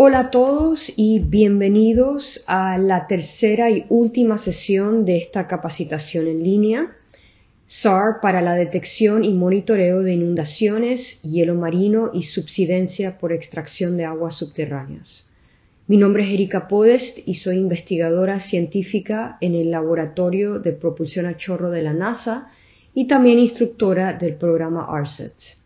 Hola a todos y bienvenidos a la tercera y última sesión de esta capacitación en línea, SAR para la detección y monitoreo de inundaciones, hielo marino y subsidencia por extracción de aguas subterráneas. Mi nombre es Erika Podest y soy investigadora científica en el Laboratorio de Propulsión a Chorro de la NASA y también instructora del programa ARSETS. E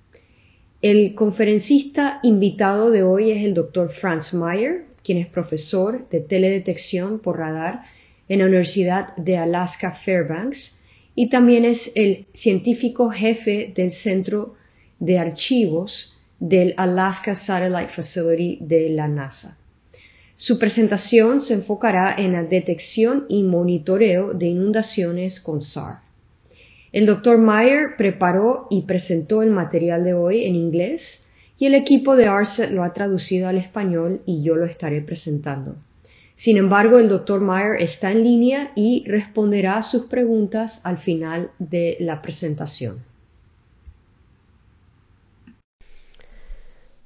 el conferencista invitado de hoy es el doctor Franz Meyer, quien es profesor de teledetección por radar en la Universidad de Alaska Fairbanks y también es el científico jefe del Centro de Archivos del Alaska Satellite Facility de la NASA. Su presentación se enfocará en la detección y monitoreo de inundaciones con SAR. El doctor Meyer preparó y presentó el material de hoy en inglés y el equipo de Arset lo ha traducido al español y yo lo estaré presentando. Sin embargo, el doctor Meyer está en línea y responderá a sus preguntas al final de la presentación.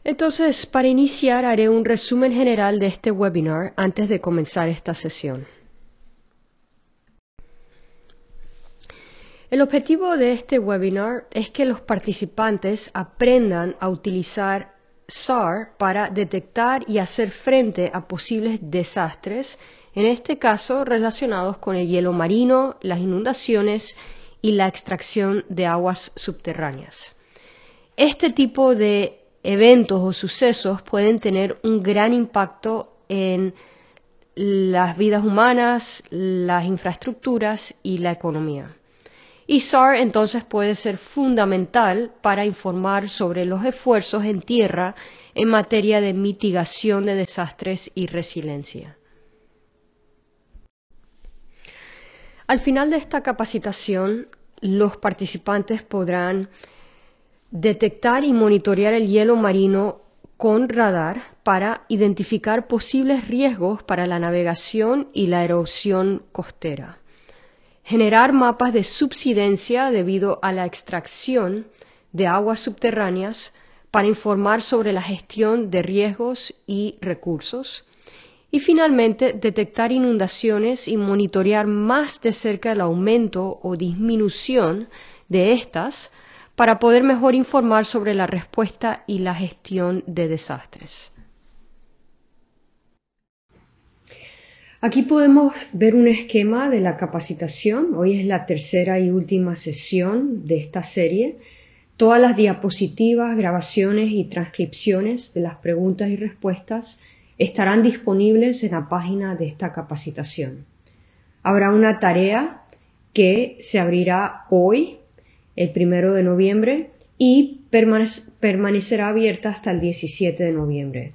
Entonces, para iniciar, haré un resumen general de este webinar antes de comenzar esta sesión. El objetivo de este webinar es que los participantes aprendan a utilizar SAR para detectar y hacer frente a posibles desastres, en este caso relacionados con el hielo marino, las inundaciones y la extracción de aguas subterráneas. Este tipo de eventos o sucesos pueden tener un gran impacto en las vidas humanas, las infraestructuras y la economía y SAR entonces puede ser fundamental para informar sobre los esfuerzos en tierra en materia de mitigación de desastres y resiliencia. Al final de esta capacitación, los participantes podrán detectar y monitorear el hielo marino con radar para identificar posibles riesgos para la navegación y la erosión costera generar mapas de subsidencia debido a la extracción de aguas subterráneas para informar sobre la gestión de riesgos y recursos. Y finalmente, detectar inundaciones y monitorear más de cerca el aumento o disminución de estas para poder mejor informar sobre la respuesta y la gestión de desastres. Aquí podemos ver un esquema de la capacitación. Hoy es la tercera y última sesión de esta serie. Todas las diapositivas, grabaciones y transcripciones de las preguntas y respuestas estarán disponibles en la página de esta capacitación. Habrá una tarea que se abrirá hoy, el primero de noviembre, y permanecerá abierta hasta el 17 de noviembre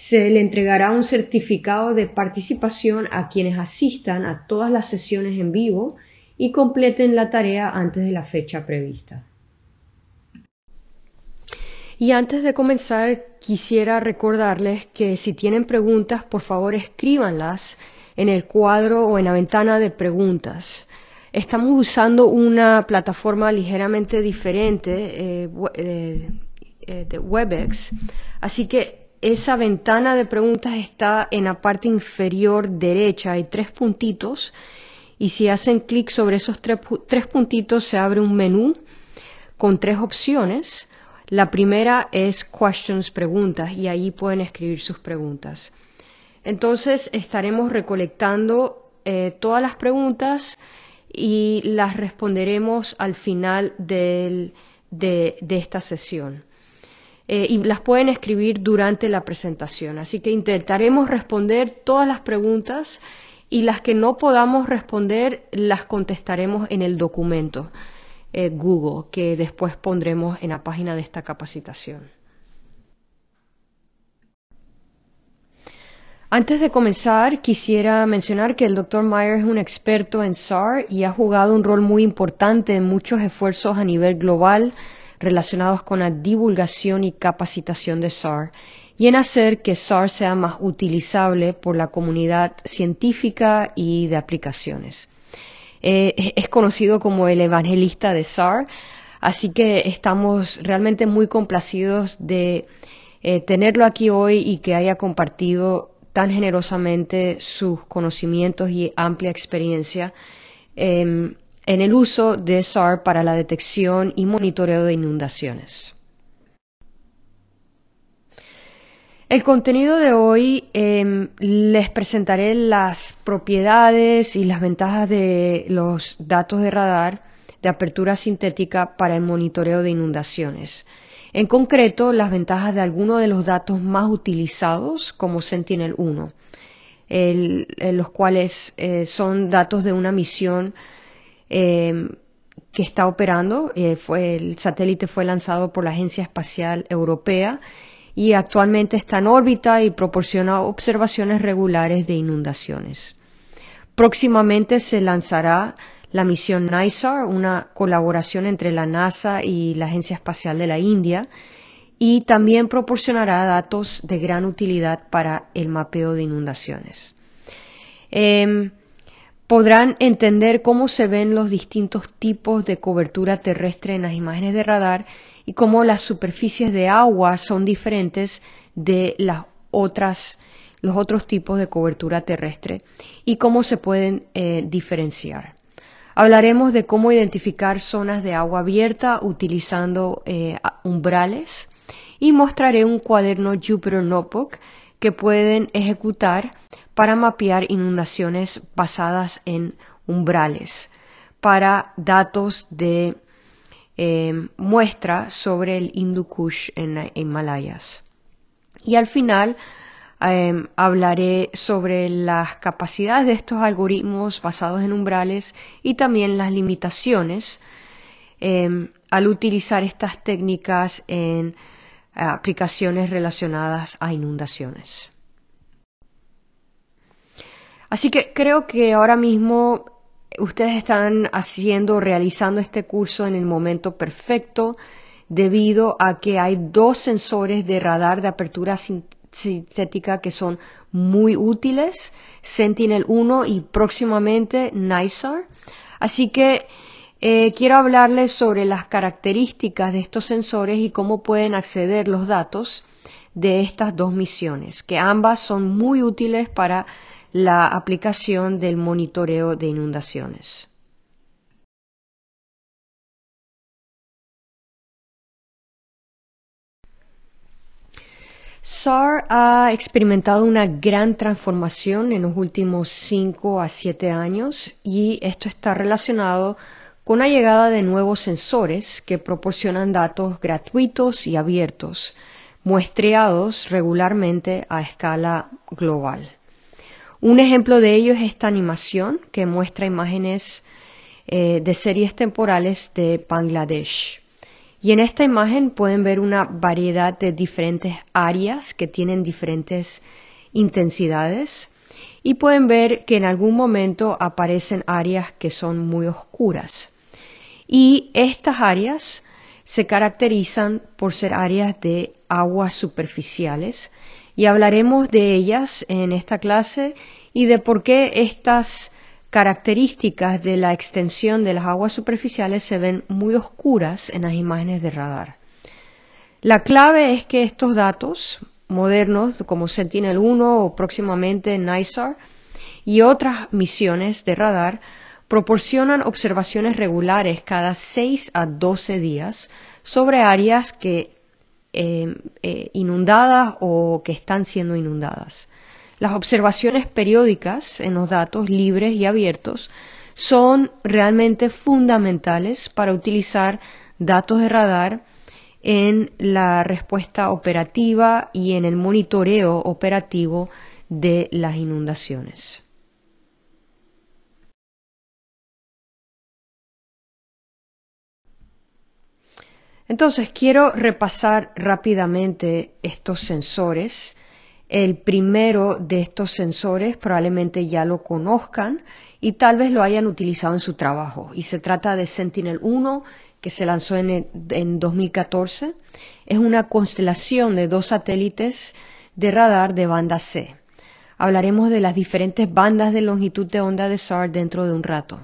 se le entregará un certificado de participación a quienes asistan a todas las sesiones en vivo y completen la tarea antes de la fecha prevista. Y antes de comenzar, quisiera recordarles que si tienen preguntas, por favor escríbanlas en el cuadro o en la ventana de preguntas. Estamos usando una plataforma ligeramente diferente eh, eh, eh, de WebEx, así que esa ventana de preguntas está en la parte inferior derecha. Hay tres puntitos y si hacen clic sobre esos tres, puntitos se abre un menú con tres opciones. La primera es questions, preguntas, y ahí pueden escribir sus preguntas. Entonces estaremos recolectando eh, todas las preguntas y las responderemos al final de esta sesión. Eh, y las pueden escribir durante la presentación. Así que intentaremos responder todas las preguntas y las que no podamos responder las contestaremos en el documento eh, Google que después pondremos en la página de esta capacitación. Antes de comenzar, quisiera mencionar que el Dr. Meyer es un experto en SAR y ha jugado un rol muy importante en muchos esfuerzos a nivel global relacionados con la divulgación y capacitación de SAR y en hacer que SAR sea más utilizable por la comunidad científica y de aplicaciones. Eh, es conocido como el evangelista de SAR, así que estamos realmente muy complacidos de eh, tenerlo aquí hoy y que haya compartido tan generosamente sus conocimientos y amplia experiencia. Em, en el uso de SAR para la detección y monitoreo de inundaciones. El contenido de hoy em, les presentaré las propiedades y las ventajas de los datos de radar de apertura sintética para el monitoreo de inundaciones. En concreto, las ventajas de algunos de los datos más utilizados como Sentinel-1, los cuales eh, son datos de una misión Em, que está operando. Eh, fue, el satélite fue lanzado por la Agencia Espacial Europea y actualmente está en órbita y proporciona observaciones regulares de inundaciones. Próximamente se lanzará la misión NISAR, una colaboración entre la NASA y la Agencia Espacial de la India, y también proporcionará datos de gran utilidad para el mapeo de inundaciones. Em, podrán entender cómo se ven los distintos tipos de cobertura terrestre en las imágenes de radar y cómo las superficies de agua son diferentes de las otras, los otros tipos de cobertura terrestre y cómo se pueden eh, diferenciar. Hablaremos de cómo identificar zonas de agua abierta utilizando eh, umbrales y mostraré un cuaderno Jupyter Notebook que pueden ejecutar para mapear inundaciones basadas en umbrales, para datos de eh, muestra sobre el Hindu Kush en Malayas. Y al final eh, hablaré sobre las capacidades de estos algoritmos basados en umbrales y también las limitaciones eh, al utilizar estas técnicas en aplicaciones relacionadas a inundaciones. Así que creo que ahora mismo ustedes están haciendo, realizando este curso en el momento perfecto debido a que hay dos sensores de radar de apertura sintética que son muy útiles, Sentinel-1 y próximamente NISAR. Así que eh, quiero hablarles sobre las características de estos sensores y cómo pueden acceder los datos de estas dos misiones, que ambas son muy útiles para la aplicación del monitoreo de inundaciones. SAR ha experimentado una gran transformación en los últimos 5 a 7 años y esto está relacionado con la llegada de nuevos sensores que proporcionan datos gratuitos y abiertos, muestreados regularmente a escala global. Un ejemplo de ello es esta animación que muestra imágenes eh, de series temporales de Bangladesh. Y en esta imagen pueden ver una variedad de diferentes áreas que tienen diferentes intensidades y pueden ver que en algún momento aparecen áreas que son muy oscuras. Y estas áreas se caracterizan por ser áreas de aguas superficiales y hablaremos de ellas en esta clase y de por qué estas características de la extensión de las aguas superficiales se ven muy oscuras en las imágenes de radar. La clave es que estos datos modernos como Sentinel-1 o próximamente NISAR y otras misiones de radar proporcionan observaciones regulares cada 6 a 12 días sobre áreas que Em, eh, inundadas o que están siendo inundadas. Las observaciones periódicas en los datos libres y abiertos son realmente fundamentales para utilizar datos de radar en la respuesta operativa y en el monitoreo operativo de las inundaciones. Entonces quiero repasar rápidamente estos sensores. El primero de estos sensores probablemente ya lo conozcan y tal vez lo hayan utilizado en su trabajo. Y se trata de Sentinel-1 que se lanzó en, 2014. Es una constelación de dos satélites de radar de banda C. Hablaremos de las diferentes bandas de longitud de onda de SAR dentro de un rato.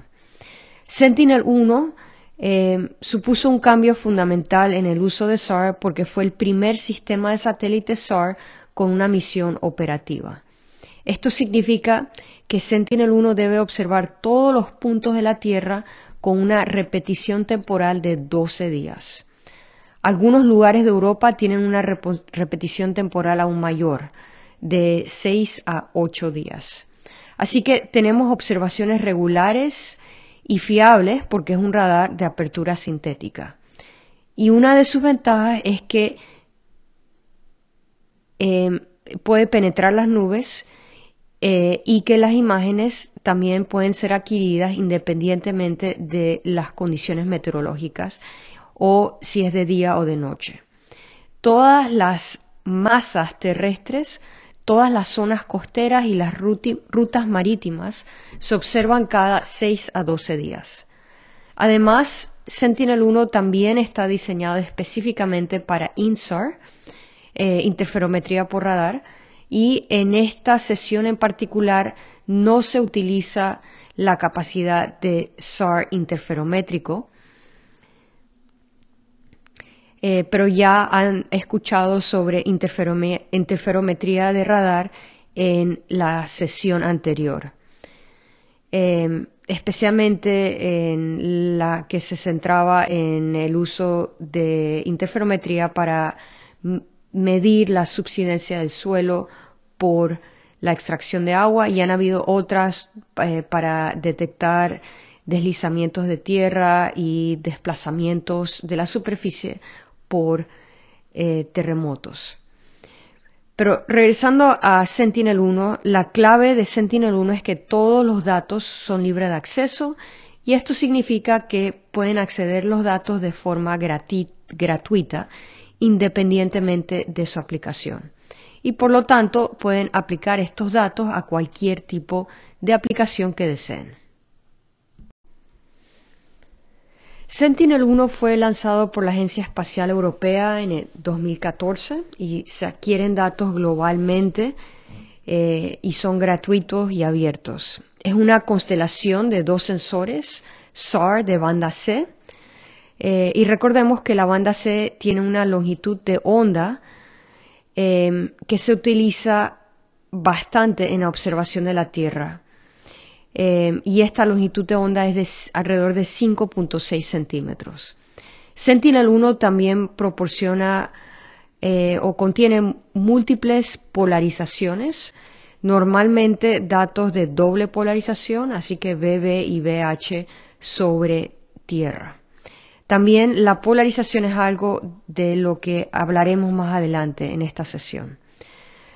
Sentinel-1 Em, supuso un cambio fundamental en el uso de SAR porque fue el primer sistema de satélite SAR con una misión operativa. Esto significa que Sentinel-1 debe observar todos los puntos de la Tierra con una repetición temporal de 12 días. Algunos lugares de Europa tienen una repetición temporal aún mayor, de 6 a 8 días. Así que tenemos observaciones regulares y fiables porque es un radar de apertura sintética. Y una de sus ventajas es que em, puede penetrar las nubes eh, y que las imágenes también pueden ser adquiridas independientemente de las condiciones meteorológicas o si es de día o de noche. Todas las masas terrestres todas las zonas costeras y las rutas marítimas se observan cada 6 a 12 días. Además, Sentinel-1 también está diseñado específicamente para INSAR, eh, interferometría por radar, y en esta sesión en particular no se utiliza la capacidad de SAR interferométrico, eh, pero ya han escuchado sobre interferometría de radar en la sesión anterior, em, especialmente en la que se centraba en el uso de interferometría para medir la subsidencia del suelo por la extracción de agua y han habido otras eh, para detectar deslizamientos de tierra y desplazamientos de la superficie por eh, terremotos. Pero regresando a Sentinel-1, la clave de Sentinel-1 es que todos los datos son libres de acceso y esto significa que pueden acceder los datos de forma gratuita independientemente de su aplicación. Y por lo tanto pueden aplicar estos datos a cualquier tipo de aplicación que deseen. Sentinel-1 fue lanzado por la Agencia Espacial Europea en 2014 y se adquieren datos globalmente eh, y son gratuitos y abiertos. Es una constelación de dos sensores SAR de banda C eh, y recordemos que la banda C tiene una longitud de onda eh, que se utiliza bastante en la observación de la Tierra. Em, y esta longitud de onda es de alrededor de 5.6 centímetros. Sentinel-1 también proporciona eh, o contiene múltiples polarizaciones, normalmente datos de doble polarización, así que BB y BH sobre Tierra. También la polarización es algo de lo que hablaremos más adelante en esta sesión.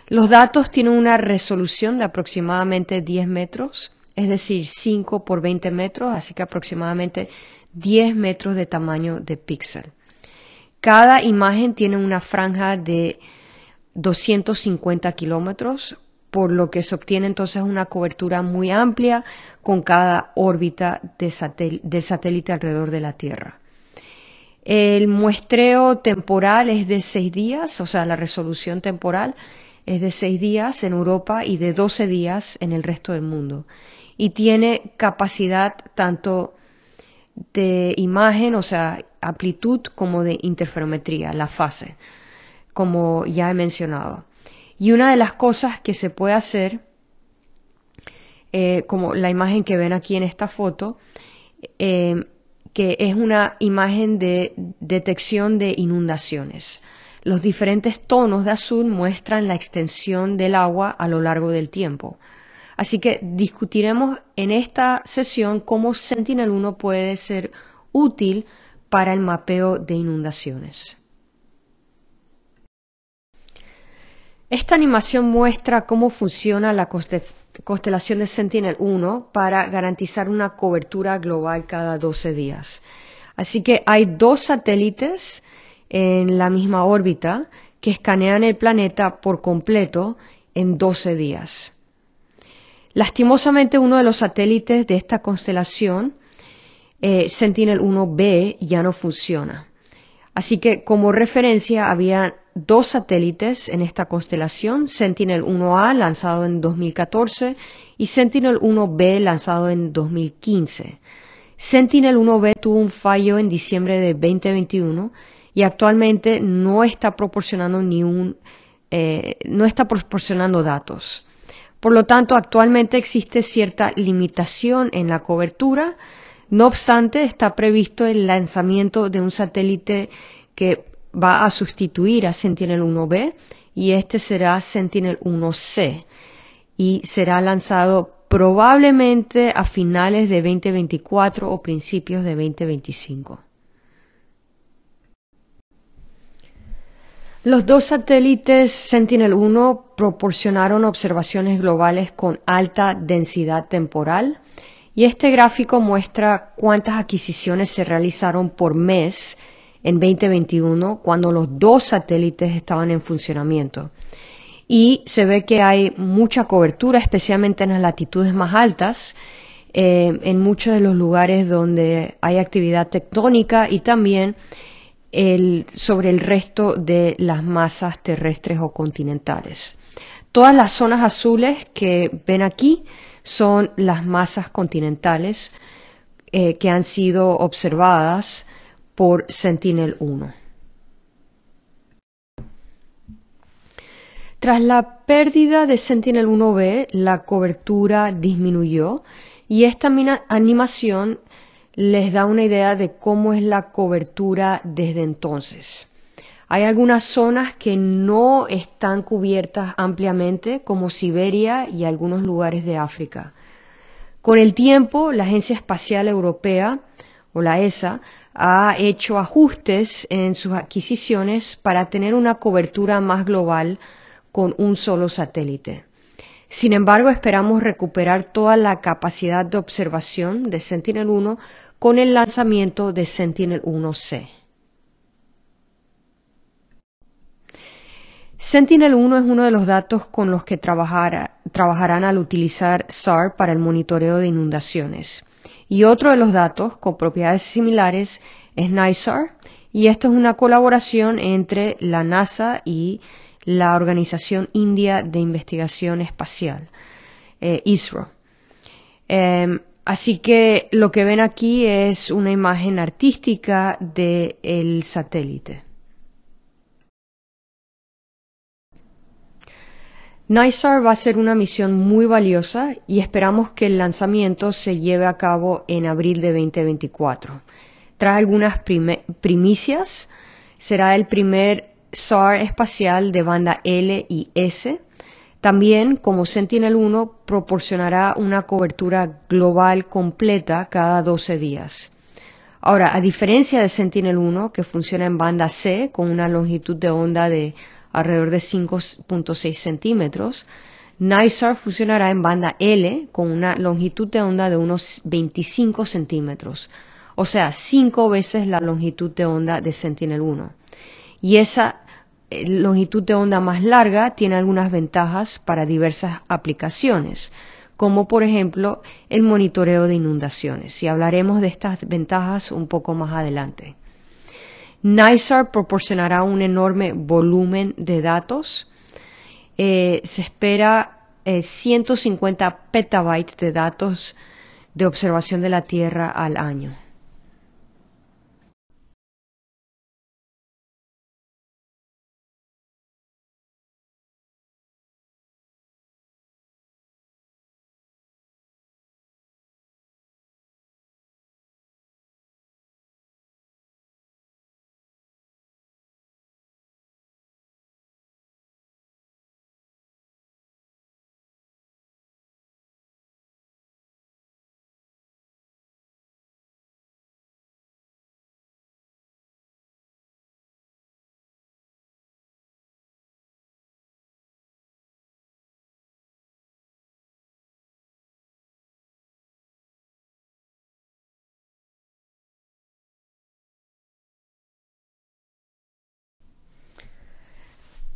Los datos tienen una resolución de aproximadamente 10 metros, es decir, 5 por 20 metros, así que aproximadamente 10 metros de tamaño de píxel. Cada imagen tiene una franja de 250 kilómetros, por lo que se obtiene entonces una cobertura muy amplia con cada órbita de del satélite alrededor de la Tierra. El muestreo temporal es de 6 días, o sea, la resolución temporal es de 6 días en Europa y de 12 días en el resto del mundo y tiene capacidad tanto de imagen, o sea, amplitud como de interferometría, la fase, como ya he mencionado. Y una de las cosas que se puede hacer, eh, como la imagen que ven aquí en esta foto, eh, que es una imagen de detección de inundaciones. Los diferentes tonos de azul muestran la extensión del agua a lo largo del tiempo. Así que discutiremos en esta sesión cómo Sentinel-1 puede ser útil para el mapeo de inundaciones. Esta animación muestra cómo funciona la constelación de Sentinel-1 para garantizar una cobertura global cada 12 días. Así que hay dos satélites en la misma órbita que escanean el planeta por completo en 12 días. Lastimosamente, uno de los satélites de esta constelación, eh, Sentinel-1B, ya no funciona. Así que, como referencia, había dos satélites en esta constelación, Sentinel-1A, lanzado en 2014, y Sentinel-1B, lanzado en 2015. Sentinel-1B tuvo un fallo en diciembre de 2021 y actualmente no está eh, no está proporcionando datos. Por lo tanto, actualmente existe cierta limitación en la cobertura. No obstante, está previsto el lanzamiento de un satélite que va a sustituir a Sentinel-1B y este será Sentinel-1C y será lanzado probablemente a finales de 2024 o principios de 2025. Los dos satélites Sentinel-1 proporcionaron observaciones globales con alta densidad temporal y este gráfico muestra cuántas adquisiciones se realizaron por mes en 2021 cuando los dos satélites estaban en funcionamiento. Y se ve que hay mucha cobertura, especialmente en las latitudes más altas, eh, en muchos de los lugares donde hay actividad tectónica y también el, sobre el resto de las masas terrestres o continentales. Todas las zonas azules que ven aquí son las masas continentales eh, que han sido observadas por Sentinel-1. Tras la pérdida de Sentinel-1B, la cobertura disminuyó y esta animación les da una idea de cómo es la cobertura desde entonces. Hay algunas zonas que no están cubiertas ampliamente, como Siberia y algunos lugares de África. Con el tiempo, la Agencia Espacial Europea, o la ESA, ha hecho ajustes en sus adquisiciones para tener una cobertura más global con un solo satélite. Sin embargo, esperamos recuperar toda la capacidad de observación de Sentinel-1 con el lanzamiento de Sentinel-1C. Sentinel-1 es uno de los datos con los que trabajarán al utilizar SAR para el monitoreo de inundaciones. Y otro de los datos con propiedades similares es NISAR, y esto es una colaboración entre la NASA y la Organización India de Investigación Espacial, eh, ISRO. Em, Así que lo que ven aquí es una imagen artística del satélite. NISAR va a ser una misión muy valiosa y esperamos que el lanzamiento se lleve a cabo en abril de 2024. Tras algunas primicias. Será el primer SAR espacial de banda L y S también, como Sentinel-1, proporcionará una cobertura global completa cada 12 días. Ahora, a diferencia de Sentinel-1, que funciona en banda C con una longitud de onda de alrededor de 5.6 centímetros, NYSAR funcionará en banda L con una longitud de onda de unos 25 centímetros, o sea, cinco veces la longitud de onda de Sentinel-1. Y esa eh, longitud de onda más larga tiene algunas ventajas para diversas aplicaciones, como por ejemplo el monitoreo de inundaciones, y hablaremos de estas ventajas un poco más adelante. NISAR proporcionará un enorme volumen de datos. Eh, se espera 150 eh, petabytes de datos de observación de la Tierra al año.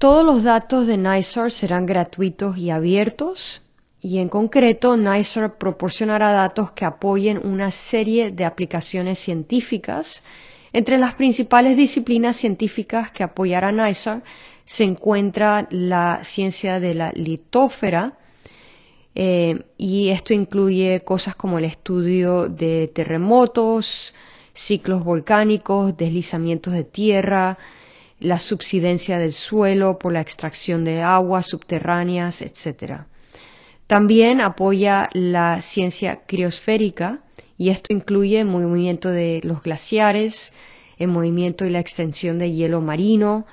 Todos los datos de NISAR serán gratuitos y abiertos y en concreto NYSAR proporcionará datos que apoyen una serie de aplicaciones científicas. Entre las principales disciplinas científicas que apoyará NISAR se encuentra la ciencia de la litósfera, eh, y esto incluye cosas como el estudio de terremotos, ciclos volcánicos, deslizamientos de tierra, la subsidencia del suelo por la extracción de aguas subterráneas, etc. También apoya la ciencia criosférica y esto incluye el movimiento de los glaciares, el movimiento y la extensión de hielo marino,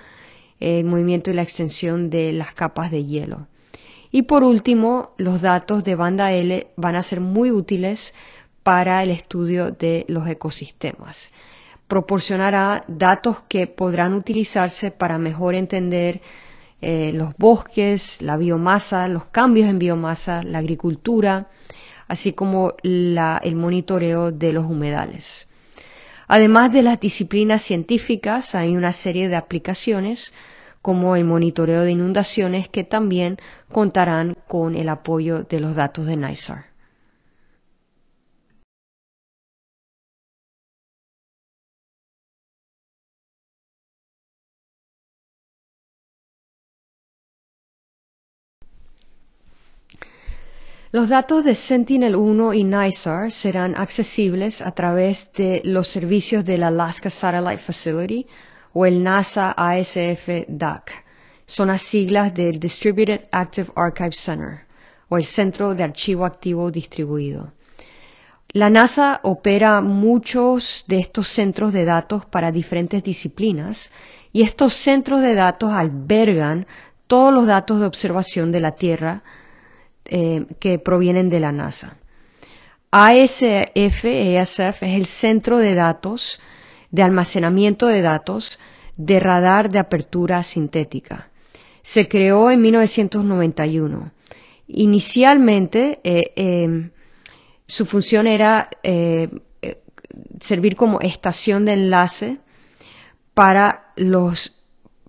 el movimiento y la extensión de las capas de hielo. Y por último, los datos de banda L van a ser muy útiles para el estudio de los ecosistemas proporcionará datos que podrán utilizarse para mejor entender eh, los bosques, la biomasa, los cambios en biomasa, la agricultura, así como el monitoreo de los humedales. Además de las disciplinas científicas, hay una serie de aplicaciones como el monitoreo de inundaciones que también contarán con el apoyo de los datos de NYSAR. Los datos de Sentinel-1 y NISAR serán accesibles a través de los servicios del Alaska Satellite Facility o el NASA ASF DAC. Son las siglas del Distributed Active Archive Center o el Centro de Archivo Activo Distribuido. La NASA opera muchos de estos centros de datos para diferentes disciplinas y estos centros de datos albergan todos los datos de observación de la Tierra, eh, que provienen de la NASA. ASF, e es el centro de datos, de almacenamiento de datos de radar de apertura sintética. Se creó en 1991. Inicialmente, eh, em, su función era eh, servir como estación de enlace para los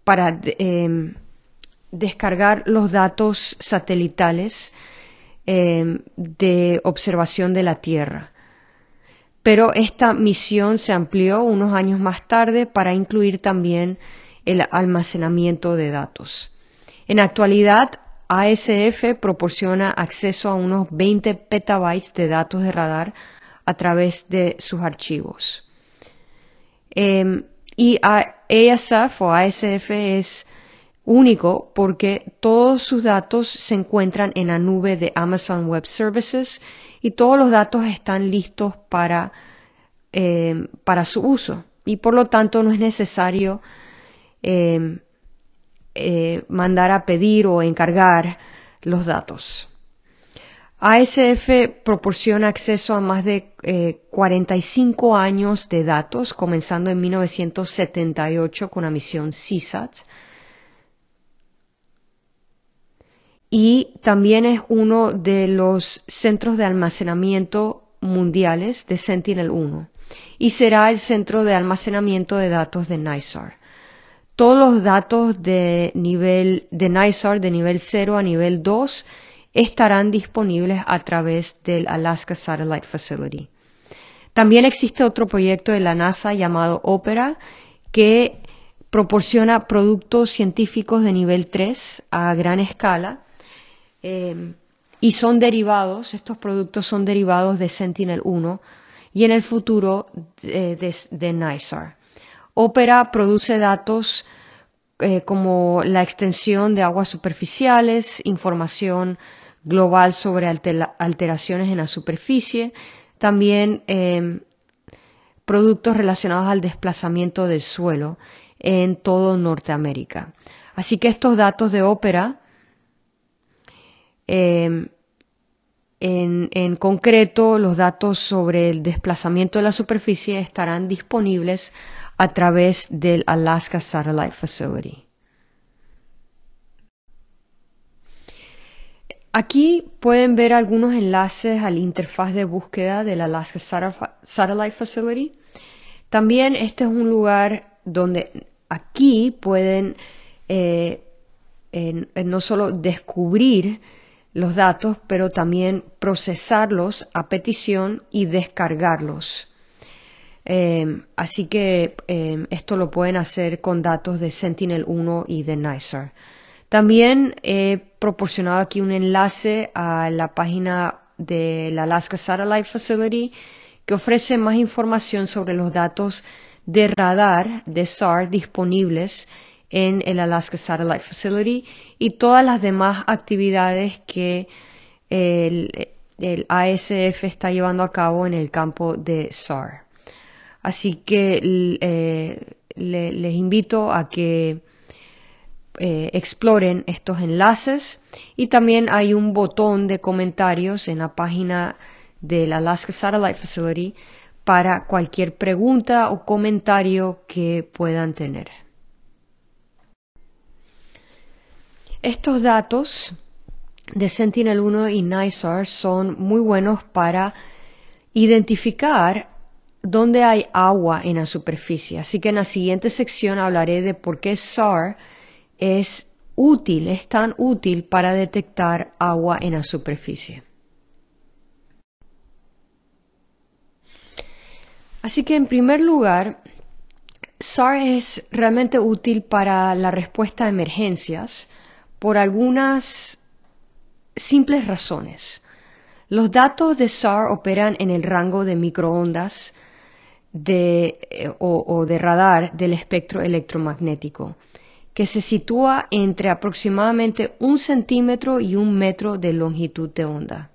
para em, descargar los datos satelitales Em, de observación de la Tierra. Pero esta misión se amplió unos años más tarde para incluir también el almacenamiento de datos. En actualidad, ASF proporciona acceso a unos 20 petabytes de datos de radar a través de sus archivos. Em, y e o ASF es único porque todos sus datos se encuentran en la nube de Amazon Web Services y todos los datos están listos para, eh, su uso y por lo tanto no es necesario eh, eh, mandar a pedir o encargar los datos. ASF proporciona acceso a más de 45 años de datos, comenzando en 1978 con la misión CSAT, y también es uno de los centros de almacenamiento mundiales de Sentinel-1 y será el centro de almacenamiento de datos de NISAR. Todos los datos de nivel de NISAR de nivel 0 a nivel 2 estarán disponibles a través del Alaska Satellite Facility. También existe otro proyecto de la NASA llamado OPERA que proporciona productos científicos de nivel 3 a gran escala Em, y son derivados, estos productos son derivados de Sentinel-1 y en el futuro de, de, Ópera Opera produce datos eh, como la extensión de aguas superficiales, información global sobre alteraciones en la superficie, también em, productos relacionados al desplazamiento del suelo en todo Norteamérica. Así que estos datos de Opera Em, en, concreto, los datos sobre el desplazamiento de la superficie estarán disponibles a través del Alaska Satellite Facility. Aquí pueden ver algunos enlaces a la interfaz de búsqueda del Alaska Satellite Facility. También este es un lugar donde aquí pueden eh, no solo descubrir los datos, pero también procesarlos a petición y descargarlos. Eh, así que eh, esto lo pueden hacer con datos de Sentinel-1 y de NYSAR. También he proporcionado aquí un enlace a la página de la Alaska Satellite Facility que ofrece más información sobre los datos de radar de SAR disponibles en el Alaska Satellite Facility y todas las demás actividades que el, ASF está llevando a cabo en el campo de SAR. Así que eh, les invito a que eh, exploren estos enlaces y también hay un botón de comentarios en la página del Alaska Satellite Facility para cualquier pregunta o comentario que puedan tener. Estos datos de Sentinel-1 y NISAR son muy buenos para identificar dónde hay agua en la superficie. Así que en la siguiente sección hablaré de por qué SAR es útil, es tan útil para detectar agua en la superficie. Así que en primer lugar, SAR es realmente útil para la respuesta a emergencias por algunas simples razones. Los datos de SAR operan en el rango de microondas eh, o, de radar del espectro electromagnético, que se sitúa entre aproximadamente un centímetro y un metro de longitud de onda.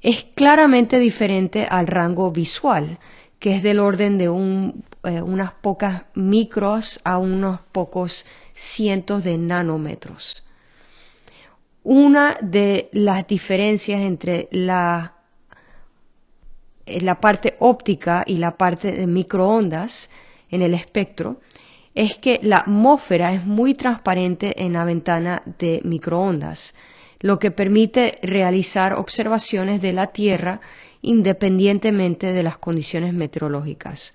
Es claramente diferente al rango visual, que es del orden de eh, unas pocas micros a unos pocos cientos de nanómetros. Una de las diferencias entre eh, la, parte óptica y la parte de microondas en el espectro es que la atmósfera es muy transparente en la ventana de microondas, lo que permite realizar observaciones de la Tierra independientemente de las condiciones meteorológicas.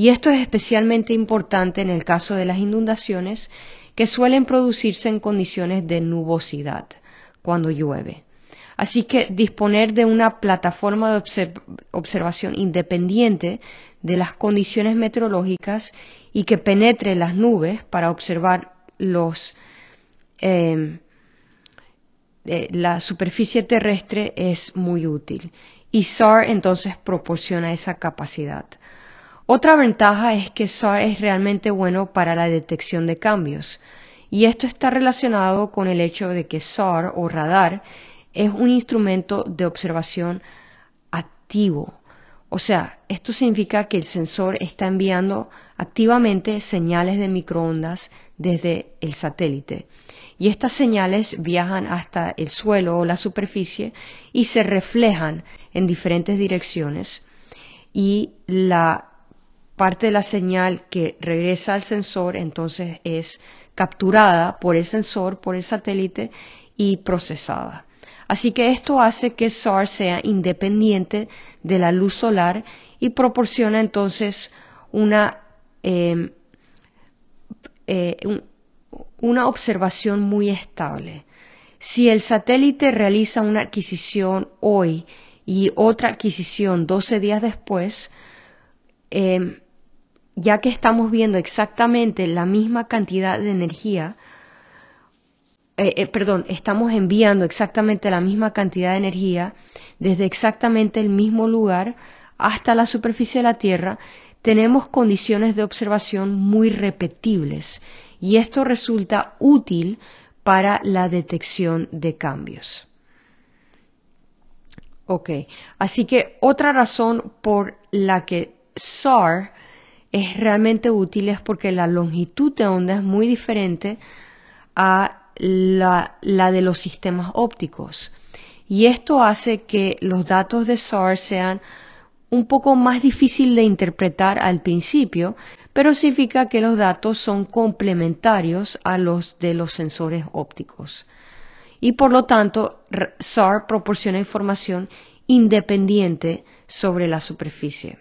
Y esto es especialmente importante en el caso de las inundaciones que suelen producirse en condiciones de nubosidad, cuando llueve. Así que disponer de una plataforma de observación independiente de las condiciones meteorológicas y que penetre las nubes para observar los, em, eh, la superficie terrestre es muy útil. Y SAR entonces proporciona esa capacidad. Otra ventaja es que SAR es realmente bueno para la detección de cambios, y esto está relacionado con el hecho de que SAR o radar es un instrumento de observación activo. O sea, esto significa que el sensor está enviando activamente señales de microondas desde el satélite. Y estas señales viajan hasta el suelo o la superficie y se reflejan en diferentes direcciones. Y la parte de la señal que regresa al sensor entonces es capturada por el sensor, por el satélite y procesada. Así que esto hace que SAR sea independiente de la luz solar y proporciona entonces una, em, eh, una observación muy estable. Si el satélite realiza una adquisición hoy y otra adquisición 12 días después, em, ya que estamos viendo exactamente la misma cantidad de energía, eh, eh, perdón, estamos enviando exactamente la misma cantidad de energía desde exactamente el mismo lugar hasta la superficie de la Tierra, tenemos condiciones de observación muy repetibles y esto resulta útil para la detección de cambios. Ok, así que otra razón por la que SAR es realmente útil es porque la longitud de onda es muy diferente a la, de los sistemas ópticos. Y esto hace que los datos de SAR sean un poco más difícil de interpretar al principio, pero significa que los datos son complementarios a los de los sensores ópticos. Y por lo tanto, SAR proporciona información independiente sobre la superficie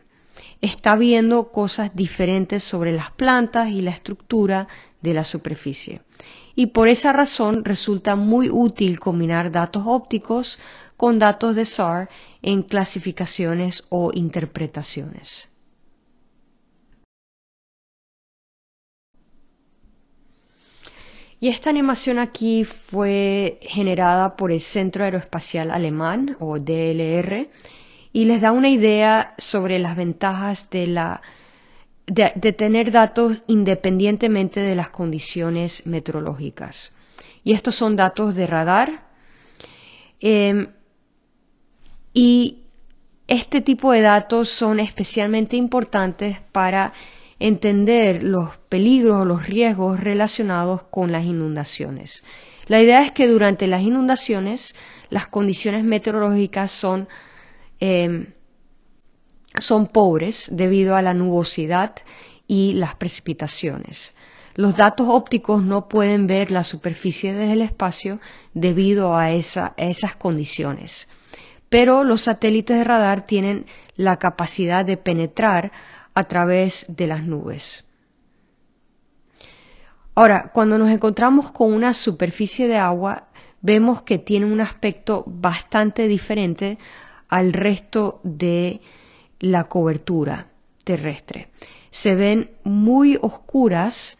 está viendo cosas diferentes sobre las plantas y la estructura de la superficie. Y por esa razón resulta muy útil combinar datos ópticos con datos de SAR en clasificaciones o interpretaciones. Y esta animación aquí fue generada por el Centro Aeroespacial Alemán o DLR y les da una idea sobre las ventajas de, tener datos independientemente de las condiciones meteorológicas. Y estos son datos de radar. Em, y este tipo de datos son especialmente importantes para entender los peligros o los riesgos relacionados con las inundaciones. La idea es que durante las inundaciones las condiciones meteorológicas son Em, son pobres debido a la nubosidad y las precipitaciones. Los datos ópticos no pueden ver la superficie desde el espacio debido a, a esas condiciones. Pero los satélites de radar tienen la capacidad de penetrar a través de las nubes. Ahora, cuando nos encontramos con una superficie de agua, vemos que tiene un aspecto bastante diferente al resto de la cobertura terrestre. Se ven muy oscuras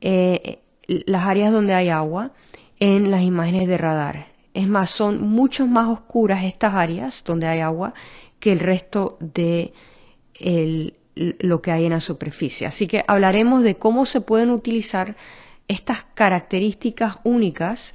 eh, las áreas donde hay agua en las imágenes de radar. Es más, son mucho más oscuras estas áreas donde hay agua que el resto de lo que hay en la superficie. Así que hablaremos de cómo se pueden utilizar estas características únicas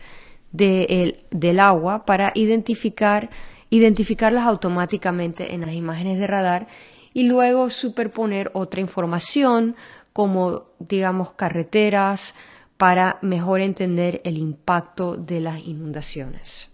del agua para identificar identificarlas automáticamente en las imágenes de radar y luego superponer otra información como digamos carreteras para mejor entender el impacto de las inundaciones.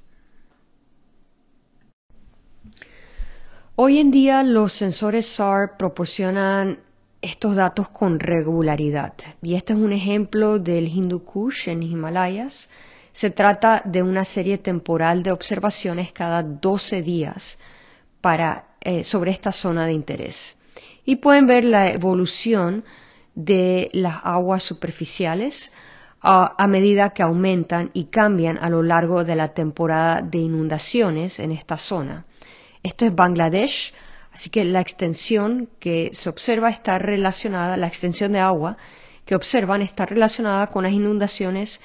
Hoy en día los sensores SAR proporcionan estos datos con regularidad y este es un ejemplo del Hindu Kush en Himalayas se trata de una serie temporal de observaciones cada 12 días para, eh, sobre esta zona de interés. Y pueden ver la evolución de las aguas superficiales a medida que aumentan y cambian a lo largo de la temporada de inundaciones en esta zona. Esto es Bangladesh, así que la extensión que se observa está relacionada, la extensión de agua que observan está relacionada con las inundaciones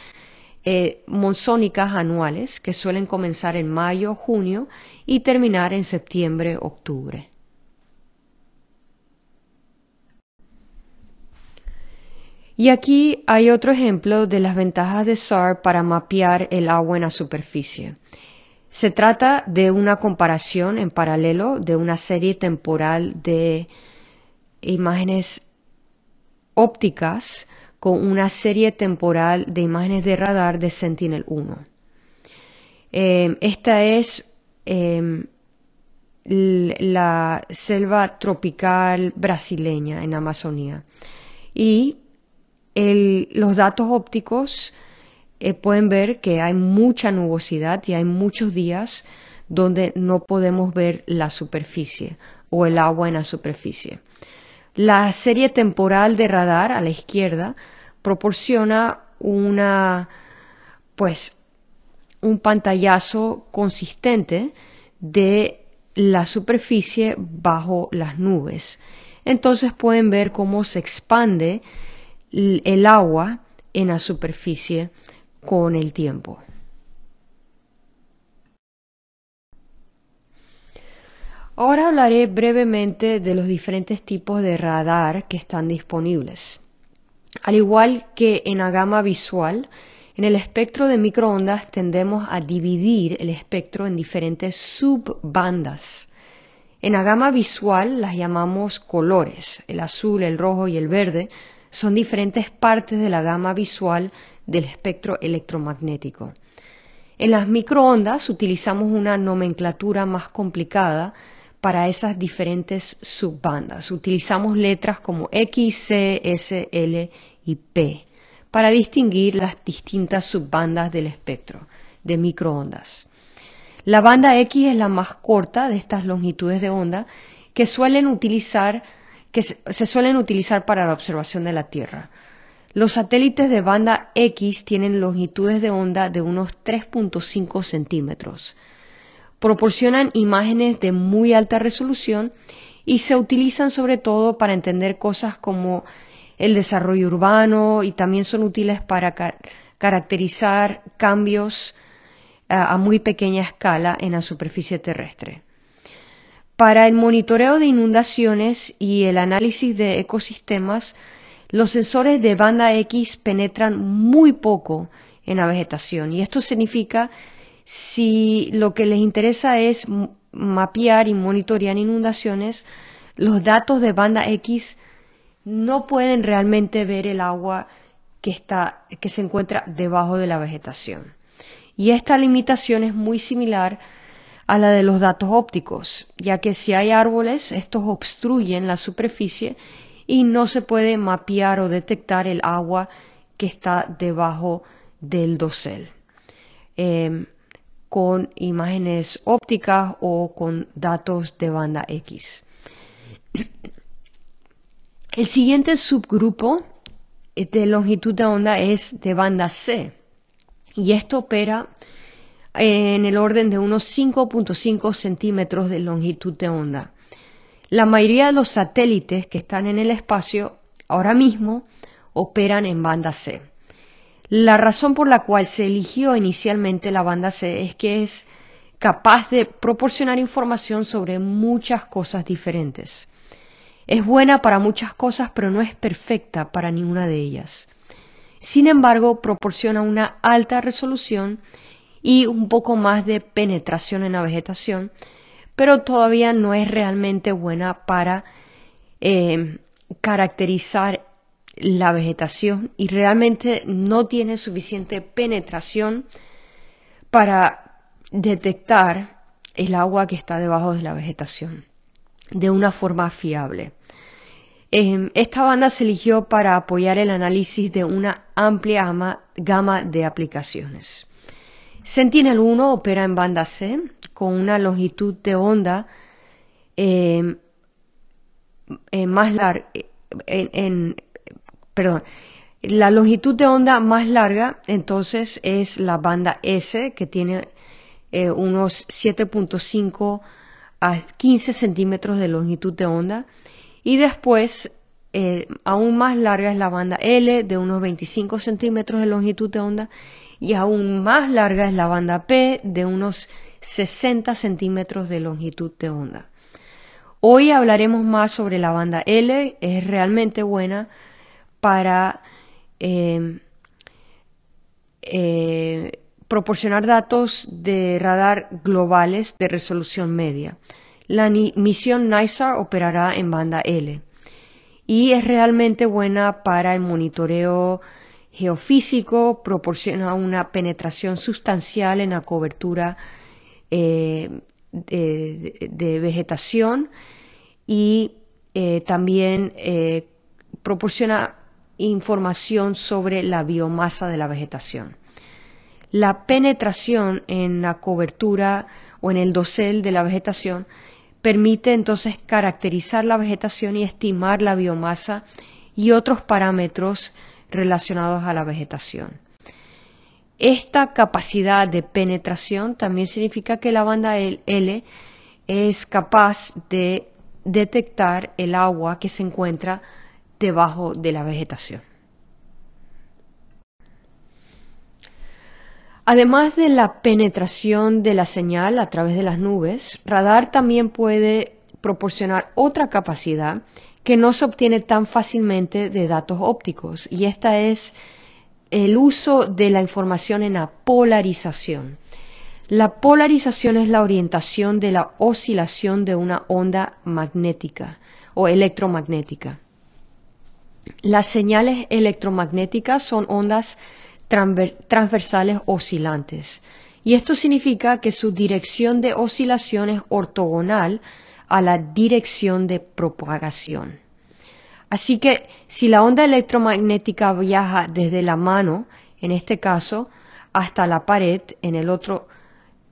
eh, monzónicas anuales que suelen comenzar en mayo, junio y terminar en septiembre, octubre. Y aquí hay otro ejemplo de las ventajas de SAR para mapear el agua en la superficie. Se trata de una comparación en paralelo de una serie temporal de imágenes ópticas con una serie temporal de imágenes de radar de Sentinel-1. Eh, esta es em, la selva tropical brasileña en Amazonía. Y los datos ópticos eh, pueden ver que hay mucha nubosidad y hay muchos días donde no podemos ver la superficie o el agua en la superficie. La serie temporal de radar a la izquierda proporciona una pues un pantallazo consistente de la superficie bajo las nubes. Entonces pueden ver cómo se expande el agua en la superficie con el tiempo. Ahora hablaré brevemente de los diferentes tipos de radar que están disponibles. Al igual que en la gama visual, en el espectro de microondas tendemos a dividir el espectro en diferentes subbandas. En la gama visual las llamamos colores. El azul, el rojo y el verde son diferentes partes de la gama visual del espectro electromagnético. En las microondas utilizamos una nomenclatura más complicada para esas diferentes subbandas. Utilizamos letras como X, C, S, L y P, para distinguir las distintas subbandas del espectro de microondas. La banda X es la más corta de estas longitudes de onda que suelen utilizar que se suelen utilizar para la observación de la Tierra. Los satélites de banda X tienen longitudes de onda de unos 3.5 centímetros. Proporcionan imágenes de muy alta resolución y se utilizan sobre todo para entender cosas como el desarrollo urbano y también son útiles para caracterizar cambios eh, a muy pequeña escala en la superficie terrestre. Para el monitoreo de inundaciones y el análisis de ecosistemas, los sensores de banda X penetran muy poco en la vegetación y esto significa si lo que les interesa es mapear y monitorear inundaciones, los datos de banda X no pueden realmente ver el agua que, está, que se encuentra debajo de la vegetación. Y esta limitación es muy similar a la de los datos ópticos, ya que si hay árboles, estos obstruyen la superficie y no se puede mapear o detectar el agua que está debajo del dosel. Em, con imágenes ópticas o con datos de banda X. El siguiente subgrupo eh, de longitud de onda es de banda C y esto opera eh, en el orden de unos 5.5 centímetros de longitud de onda. La mayoría de los satélites que están en el espacio ahora mismo operan en banda C. La razón por la cual se eligió inicialmente la banda C es que es capaz de proporcionar información sobre muchas cosas diferentes. Es buena para muchas cosas, pero no es perfecta para ninguna de ellas. Sin embargo, proporciona una alta resolución y un poco más de penetración en la vegetación, pero todavía no es realmente buena para eh, caracterizar la vegetación y realmente no tiene suficiente penetración para detectar el agua que está debajo de la vegetación de una forma fiable. Eh, esta banda se eligió para apoyar el análisis de una amplia gama de aplicaciones. Sentinel-1 opera en banda C con una longitud de onda eh, eh, más larga, perdón, la longitud de onda más larga entonces es la banda S que tiene unos 7.5 a 15 centímetros de longitud de onda y después eh, aún más larga es la banda L de unos 25 centímetros de longitud de onda y aún más larga es la banda P de unos 60 centímetros de longitud de onda. Hoy hablaremos más sobre la banda L, es realmente buena para eh, eh, proporcionar datos de radar globales de resolución media. La misión NISAR operará en banda L y es realmente buena para el monitoreo geofísico, proporciona una penetración sustancial en la cobertura eh, de, vegetación y eh, también eh, proporciona información sobre la biomasa de la vegetación la penetración en la cobertura o en el dosel de la vegetación permite entonces caracterizar la vegetación y estimar la biomasa y otros parámetros relacionados a la vegetación. Esta capacidad de penetración también significa que la banda L es capaz de detectar el agua que se encuentra debajo de la vegetación. Además de la penetración de la señal a través de las nubes, radar también puede proporcionar otra capacidad que no se obtiene tan fácilmente de datos ópticos, y esta es el uso de la información en la polarización. La polarización es la orientación de la oscilación de una onda magnética o electromagnética. Las señales electromagnéticas son ondas transversales oscilantes. Y esto significa que su dirección de oscilación es ortogonal a la dirección de propagación. Así que si la onda electromagnética viaja desde la mano, en este caso, hasta la pared, en el otro,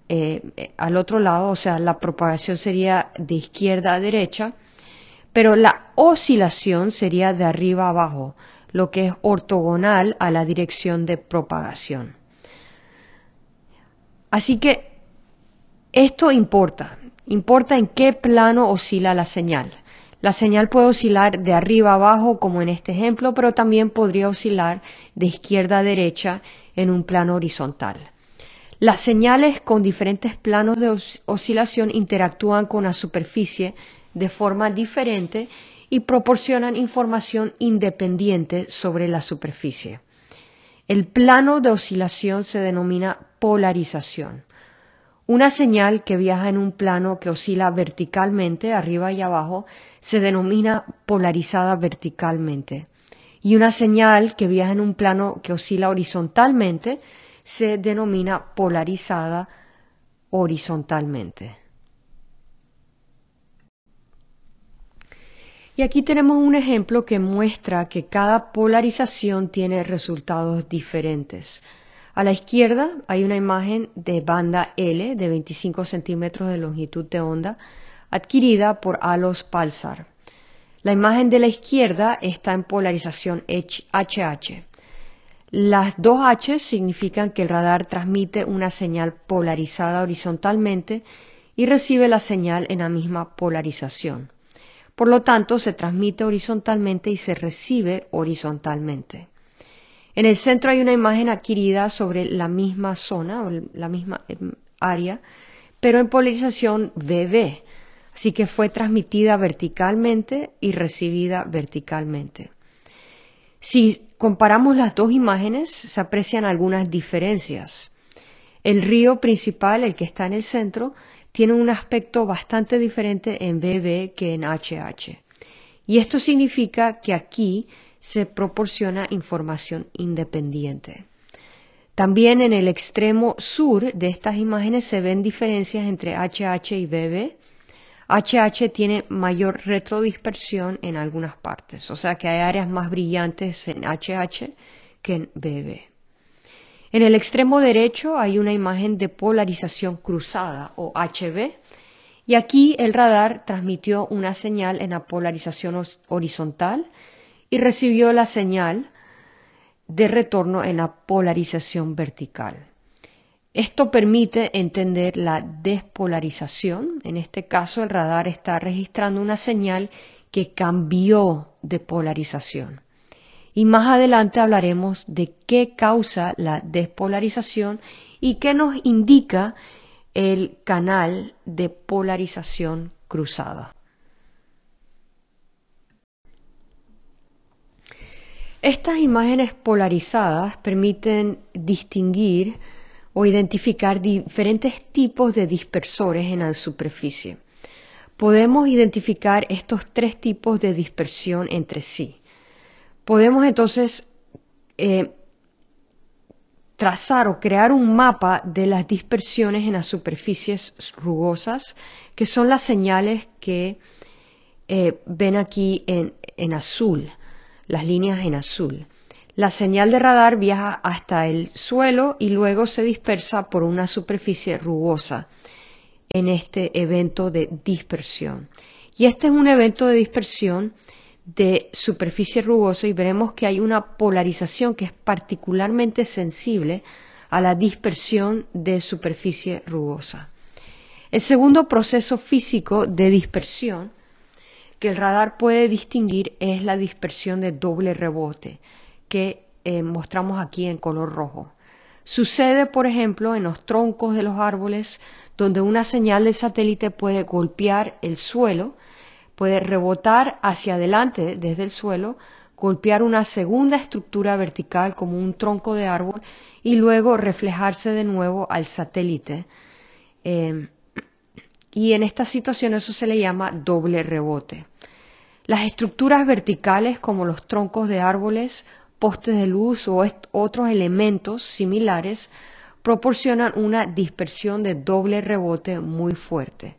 eh, al otro lado, o sea, la propagación sería de izquierda a derecha, pero la oscilación sería de arriba a abajo, lo que es ortogonal a la dirección de propagación. Así que esto importa, importa en qué plano oscila la señal. La señal puede oscilar de arriba a abajo, como en este ejemplo, pero también podría oscilar de izquierda a derecha en un plano horizontal. Las señales con diferentes planos de oscilación interactúan con la superficie de forma diferente y proporcionan información independiente sobre la superficie. El plano de oscilación se denomina polarización. Una señal que viaja en un plano que oscila verticalmente, arriba y abajo, se denomina polarizada verticalmente. Y una señal que viaja en un plano que oscila horizontalmente se denomina polarizada horizontalmente. Y aquí tenemos un ejemplo que muestra que cada polarización tiene resultados diferentes. A la izquierda hay una imagen de banda L de 25 centímetros de longitud de onda adquirida por Alos Palsar. La imagen de la izquierda está en polarización HH. Las dos H significan que el radar transmite una señal polarizada horizontalmente y recibe la señal en la misma polarización. Por lo tanto, se transmite horizontalmente y se recibe horizontalmente. En el centro hay una imagen adquirida sobre la misma zona o la misma eh, área, pero en polarización BB, así que fue transmitida verticalmente y recibida verticalmente. Si comparamos las dos imágenes, se aprecian algunas diferencias. El río principal, el que está en el centro, tiene un aspecto bastante diferente en BB que en HH. Y esto significa que aquí se proporciona información independiente. También en el extremo sur de estas imágenes se ven diferencias entre HH y BB. HH tiene mayor retrodispersión en algunas partes, o sea que hay áreas más brillantes en HH que en BB. En el extremo derecho hay una imagen de polarización cruzada o HV y aquí el radar transmitió una señal en la polarización horizontal y recibió la señal de retorno en la polarización vertical. Esto permite entender la despolarización. En este caso, el radar está registrando una señal que cambió de polarización y más adelante hablaremos de qué causa la despolarización y qué nos indica el canal de polarización cruzada. Estas imágenes polarizadas permiten distinguir o identificar diferentes tipos de dispersores en la superficie. Podemos identificar estos tres tipos de dispersión entre sí podemos entonces eh, trazar o crear un mapa de las dispersiones en las superficies rugosas, que son las señales que eh, ven aquí en, en azul, las líneas en azul. La señal de radar viaja hasta el suelo y luego se dispersa por una superficie rugosa en este evento de dispersión. Y este es un evento de dispersión de superficie rugosa y veremos que hay una polarización que es particularmente sensible a la dispersión de superficie rugosa. El segundo proceso físico de dispersión que el radar puede distinguir es la dispersión de doble rebote que eh, mostramos aquí en color rojo. Sucede, por ejemplo, en los troncos de los árboles, donde una señal de satélite puede golpear el suelo, puede rebotar hacia adelante desde el suelo, golpear una segunda estructura vertical como un tronco de árbol y luego reflejarse de nuevo al satélite. Em, y en esta situación eso se le llama doble rebote. Las estructuras verticales como los troncos de árboles, postes de luz o otros elementos similares proporcionan una dispersión de doble rebote muy fuerte.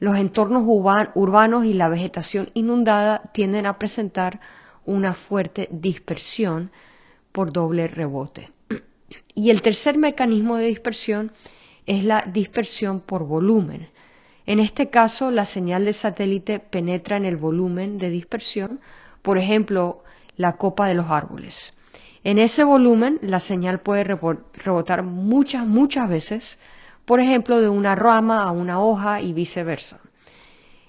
Los entornos urbanos y la vegetación inundada tienden a presentar una fuerte dispersión por doble rebote. Y el tercer mecanismo de dispersión es la dispersión por volumen. En este caso, la señal de satélite penetra en el volumen de dispersión, por ejemplo, la copa de los árboles. En ese volumen, la señal puede rebotar muchas, muchas veces por ejemplo, de una rama a una hoja y viceversa.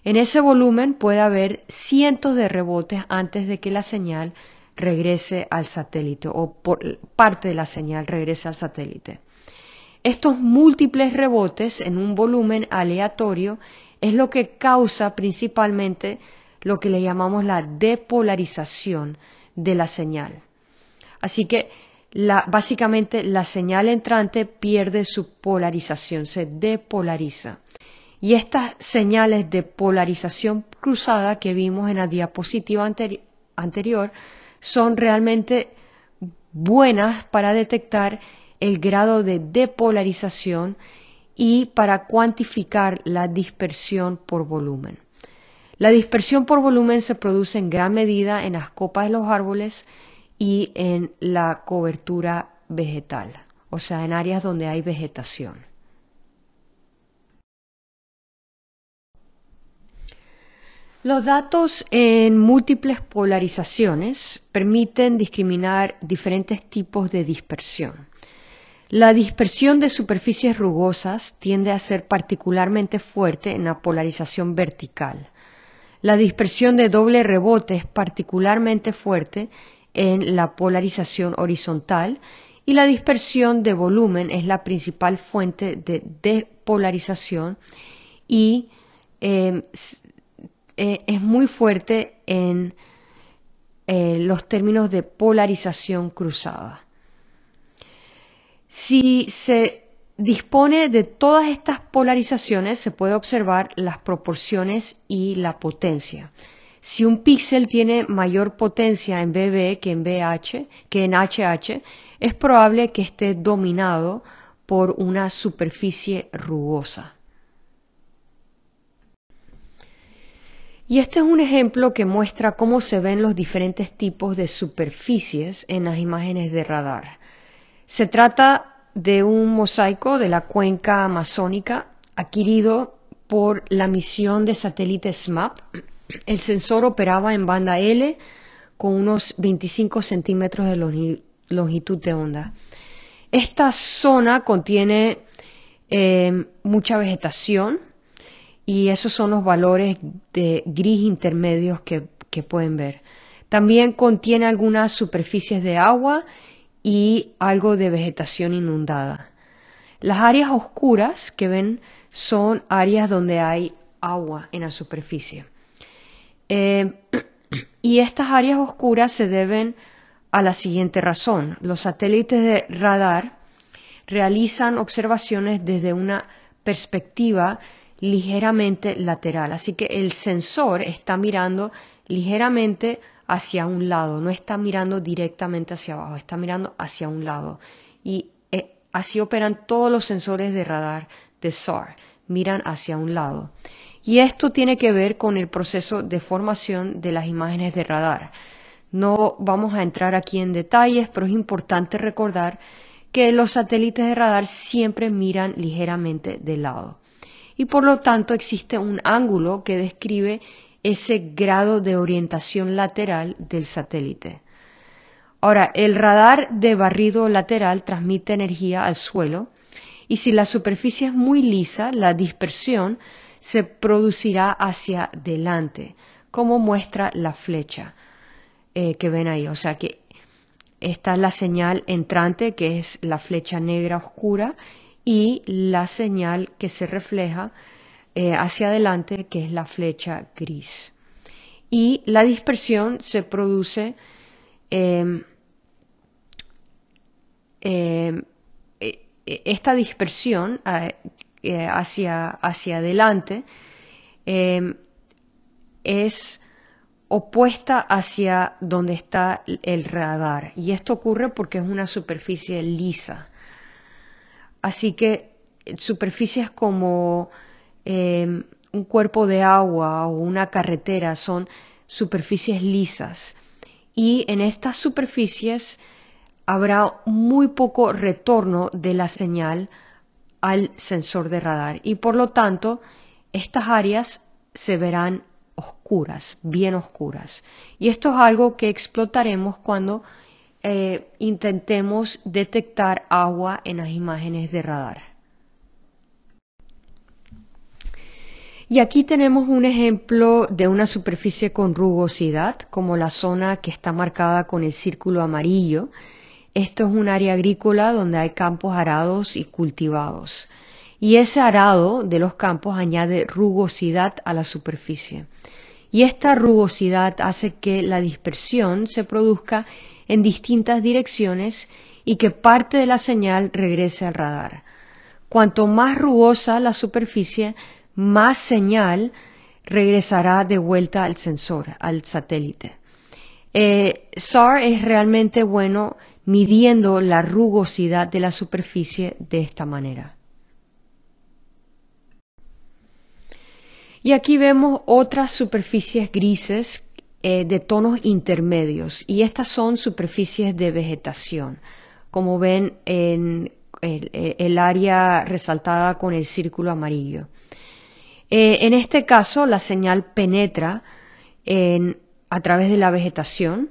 En ese volumen puede haber cientos de rebotes antes de que la señal regrese al satélite o parte de la señal regrese al satélite. Estos múltiples rebotes en un volumen aleatorio es lo que causa principalmente lo que le llamamos la depolarización de la señal. Así que básicamente la señal entrante pierde su polarización, se depolariza. Y estas señales de polarización cruzada que vimos en la diapositiva anterior son realmente buenas para detectar el grado de depolarización y para cuantificar la dispersión por volumen. La dispersión por volumen se produce en gran medida en las copas de los árboles y en la cobertura vegetal, o sea, en áreas donde hay vegetación. Los datos en múltiples polarizaciones permiten discriminar diferentes tipos de dispersión. La dispersión de superficies rugosas tiende a ser particularmente fuerte en la polarización vertical. La dispersión de doble rebote es particularmente fuerte en la polarización horizontal y la dispersión de volumen es la principal fuente de despolarización y em, e, es muy fuerte en eh, los términos de polarización cruzada. Si se dispone de todas estas polarizaciones, se puede observar las proporciones y la potencia si un píxel tiene mayor potencia en BB que en BH, que en HH, es probable que esté dominado por una superficie rugosa. Y este es un ejemplo que muestra cómo se ven los diferentes tipos de superficies en las imágenes de radar. Se trata de un mosaico de la cuenca amazónica adquirido por la misión de satélite SMAP el sensor operaba en banda L con unos 25 centímetros de longitud de onda. Esta zona contiene eh, mucha vegetación y esos son los valores de gris intermedios que pueden ver. También contiene algunas superficies de agua y algo de vegetación inundada. Las áreas oscuras que ven son áreas donde hay agua en la superficie. Eh, y estas áreas oscuras se deben a la siguiente razón. Los satélites de radar realizan observaciones desde una perspectiva ligeramente lateral. Así que el sensor está mirando ligeramente hacia un lado, no está mirando directamente hacia abajo, está mirando hacia un lado. Y eh, así operan todos los sensores de radar de SAR, miran hacia un lado. Y esto tiene que ver con el proceso de formación de las imágenes de radar. No vamos a entrar aquí en detalles, pero es importante recordar que los satélites de radar siempre miran ligeramente de lado. Y por lo tanto existe un ángulo que describe ese grado de orientación lateral del satélite. Ahora, el radar de barrido lateral transmite energía al suelo y si la superficie es muy lisa, la dispersión se producirá hacia adelante, como muestra la flecha eh, que ven ahí. O sea que está la señal entrante, que es la flecha negra oscura, y la señal que se refleja eh, hacia adelante, que es la flecha gris. Y la dispersión se produce em, em, e, e, esta dispersión eh, hacia, hacia adelante, eh, es opuesta hacia donde está el radar. Y esto ocurre porque es una superficie lisa. Así que superficies como eh, un cuerpo de agua o una carretera son superficies lisas. Y en estas superficies habrá muy poco retorno de la señal al sensor de radar y por lo tanto estas áreas se verán oscuras, bien oscuras. Y esto es algo que explotaremos cuando eh, intentemos detectar agua en las imágenes de radar. Y aquí tenemos un ejemplo de una superficie con rugosidad, como la zona que está marcada con el círculo amarillo, esto es un área agrícola donde hay campos arados y cultivados. Y ese arado de los campos añade rugosidad a la superficie. Y esta rugosidad hace que la dispersión se produzca en distintas direcciones y que parte de la señal regrese al radar. Cuanto más rugosa la superficie, más señal regresará de vuelta al sensor, al satélite. Eh, SAR es realmente bueno midiendo la rugosidad de la superficie de esta manera. Y aquí vemos otras superficies grises eh, de tonos intermedios y estas son superficies de vegetación. Como ven en el, eh, área resaltada con el círculo amarillo. Eh, en este caso la señal penetra a través de la vegetación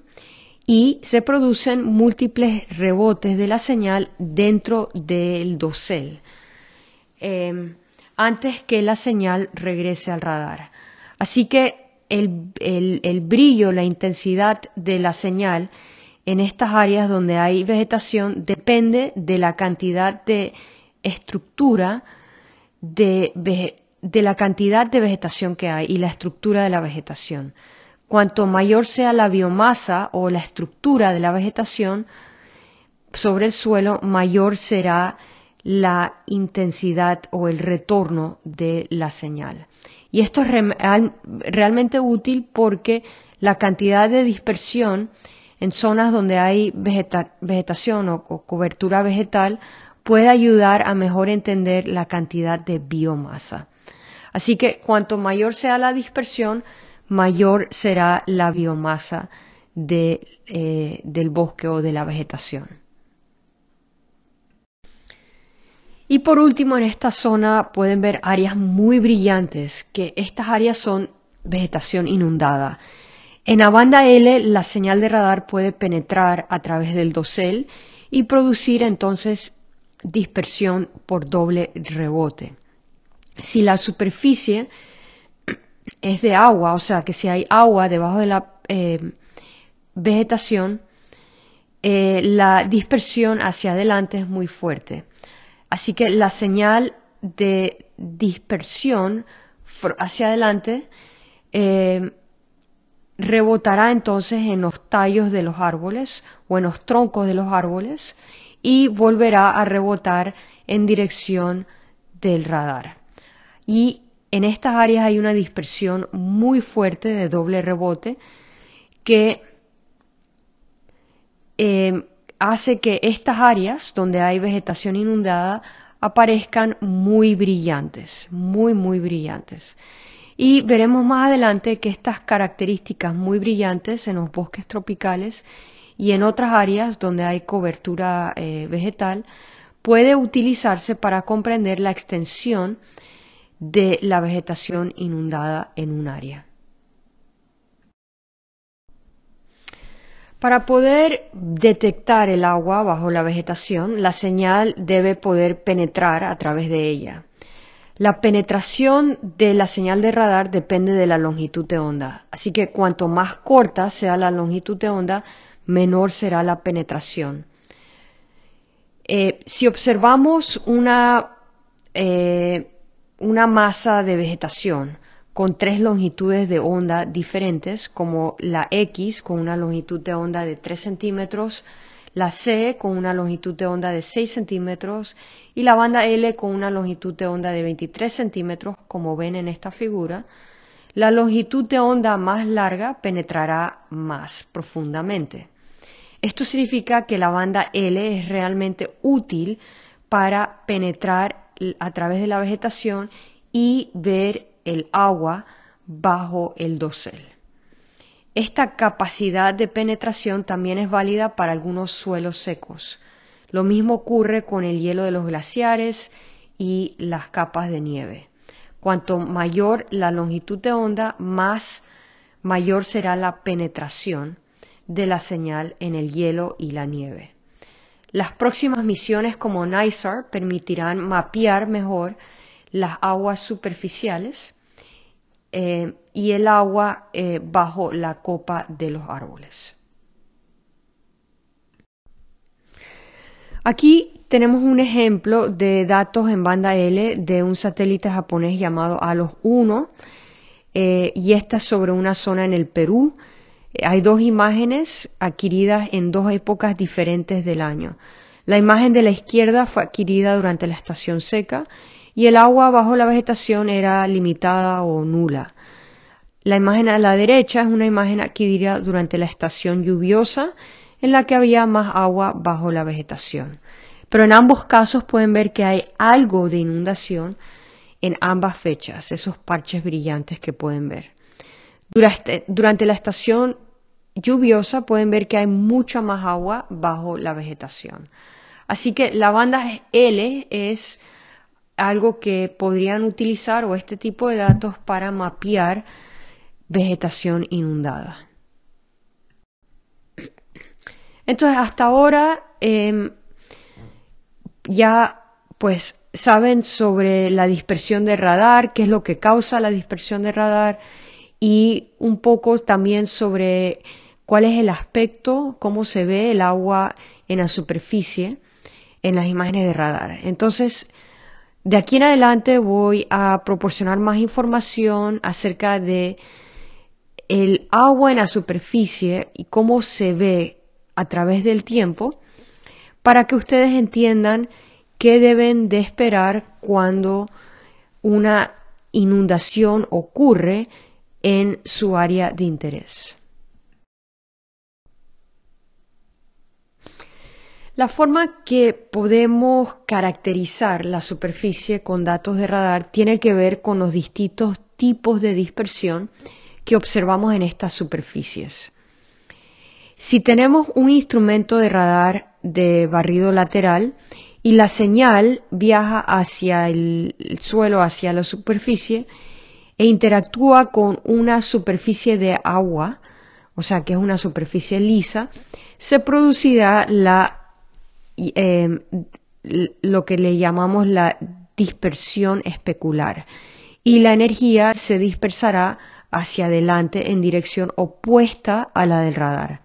y se producen múltiples rebotes de la señal dentro del dosel em, antes que la señal regrese al radar. Así que el, brillo, la intensidad de la señal en estas áreas donde hay vegetación depende de la cantidad de estructura de la cantidad de vegetación que hay y la estructura de la vegetación. Cuanto mayor sea la biomasa o la estructura de la vegetación sobre el suelo, mayor será la intensidad o el retorno de la señal. Y esto es realmente útil porque la cantidad de dispersión en zonas donde hay vegetación o, cobertura vegetal puede ayudar a mejor entender la cantidad de biomasa. Así que cuanto mayor sea la dispersión, mayor será la biomasa eh, del bosque o de la vegetación. Y por último, en esta zona pueden ver áreas muy brillantes, que estas áreas son vegetación inundada. En la banda L, la señal de radar puede penetrar a través del dosel y producir entonces dispersión por doble rebote. Si la superficie es de agua, o sea que si hay agua debajo de la eh, vegetación, eh, la dispersión hacia adelante es muy fuerte. Así que la señal de dispersión hacia adelante eh, rebotará entonces en los tallos de los árboles o en los troncos de los árboles y volverá a rebotar en dirección del radar. Y en estas áreas hay una dispersión muy fuerte de doble rebote que eh, hace que estas áreas donde hay vegetación inundada aparezcan muy brillantes, muy, muy brillantes. Y veremos más adelante que estas características muy brillantes en los bosques tropicales y en otras áreas donde hay cobertura eh, vegetal puede utilizarse para comprender la extensión de la vegetación inundada en un área. Para poder detectar el agua bajo la vegetación, la señal debe poder penetrar a través de ella. La penetración de la señal de radar depende de la longitud de onda, así que cuanto más corta sea la longitud de onda, menor será la penetración. Eh, si observamos una eh, una masa de vegetación con tres longitudes de onda diferentes, como la X con una longitud de onda de 3 centímetros, la C con una longitud de onda de 6 centímetros y la banda L con una longitud de onda de 23 centímetros, como ven en esta figura, la longitud de onda más larga penetrará más profundamente. Esto significa que la banda L es realmente útil para penetrar a través de la vegetación y ver el agua bajo el dosel. Esta capacidad de penetración también es válida para algunos suelos secos. Lo mismo ocurre con el hielo de los glaciares y las capas de nieve. Cuanto mayor la longitud de onda, más mayor será la penetración de la señal en el hielo y la nieve. Las próximas misiones como NISAR permitirán mapear mejor las aguas superficiales eh, y el agua eh, bajo la copa de los árboles. Aquí tenemos un ejemplo de datos en banda L de un satélite japonés llamado ALOS 1 eh, y esta sobre una zona en el Perú hay dos imágenes adquiridas en dos épocas diferentes del año. La imagen de la izquierda fue adquirida durante la estación seca y el agua bajo la vegetación era limitada o nula. La imagen a la derecha es una imagen adquirida durante la estación lluviosa en la que había más agua bajo la vegetación. Pero en ambos casos pueden ver que hay algo de inundación en ambas fechas, esos parches brillantes que pueden ver. Durante, la estación lluviosa pueden ver que hay mucha más agua bajo la vegetación. Así que la banda L es algo que podrían utilizar o este tipo de datos para mapear vegetación inundada. Entonces, hasta ahora em, ya pues saben sobre la dispersión de radar, qué es lo que causa la dispersión de radar, y un poco también sobre cuál es el aspecto, cómo se ve el agua en la superficie en las imágenes de radar. Entonces, de aquí en adelante voy a proporcionar más información acerca de el agua en la superficie y cómo se ve a través del tiempo para que ustedes entiendan qué deben de esperar cuando una inundación ocurre en su área de interés. La forma que podemos caracterizar la superficie con datos de radar tiene que ver con los distintos tipos de dispersión que observamos en estas superficies. Si tenemos un instrumento de radar de barrido lateral y la señal viaja hacia el suelo, hacia la superficie, e interactúa con una superficie de agua, o sea que es una superficie lisa, se producirá la, em, lo que le llamamos la dispersión especular y la energía se dispersará hacia adelante en dirección opuesta a la del radar.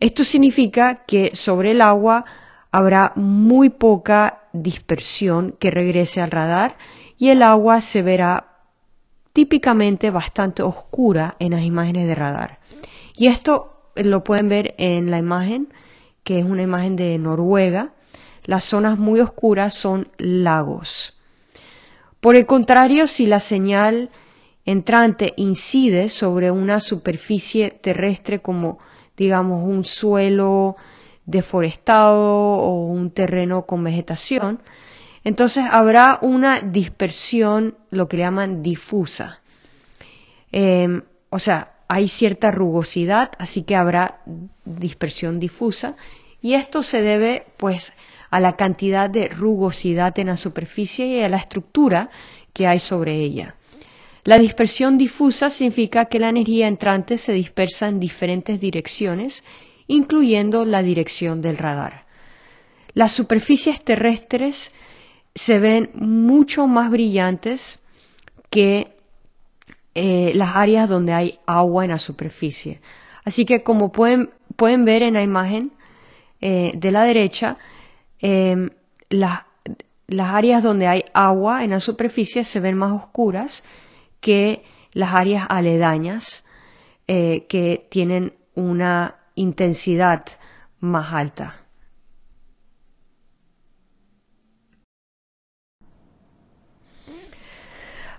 Esto significa que sobre el agua habrá muy poca dispersión que regrese al radar y el agua se verá típicamente bastante oscura en las imágenes de radar. Y esto lo pueden ver en la imagen, que es una imagen de Noruega. Las zonas muy oscuras son lagos. Por el contrario, si la señal entrante incide sobre una superficie terrestre como digamos un suelo deforestado o un terreno con vegetación, entonces habrá una dispersión, lo que le llaman difusa. Em, o sea, hay cierta rugosidad, así que habrá dispersión difusa. Y esto se debe, pues, a la cantidad de rugosidad en la superficie y a la estructura que hay sobre ella. La dispersión difusa significa que la energía entrante se dispersa en diferentes direcciones, incluyendo la dirección del radar. Las superficies terrestres se ven mucho más brillantes que eh, las áreas donde hay agua en la superficie. Así que como pueden, pueden ver en la imagen eh, de la derecha, em, las, áreas donde hay agua en la superficie se ven más oscuras que las áreas aledañas eh, que tienen una intensidad más alta.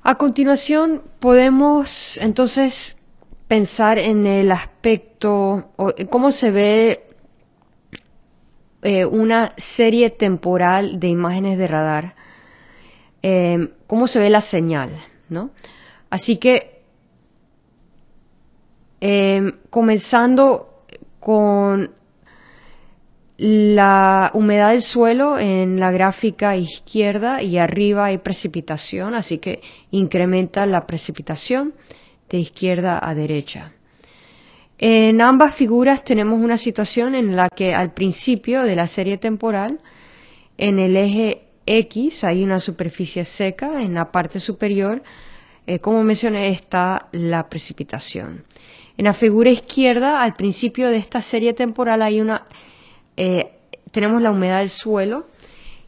A continuación, podemos entonces pensar en el aspecto, cómo se ve eh, una serie temporal de imágenes de radar, eh, cómo se ve la señal, Así que, eh, comenzando con la humedad del suelo en la gráfica izquierda y arriba hay precipitación, así que incrementa la precipitación de izquierda a derecha. En ambas figuras tenemos una situación en la que al principio de la serie temporal, en el eje X hay una superficie seca, en la parte superior, eh, como mencioné, está la precipitación. En la figura izquierda, al principio de esta serie temporal hay una eh, tenemos la humedad del suelo,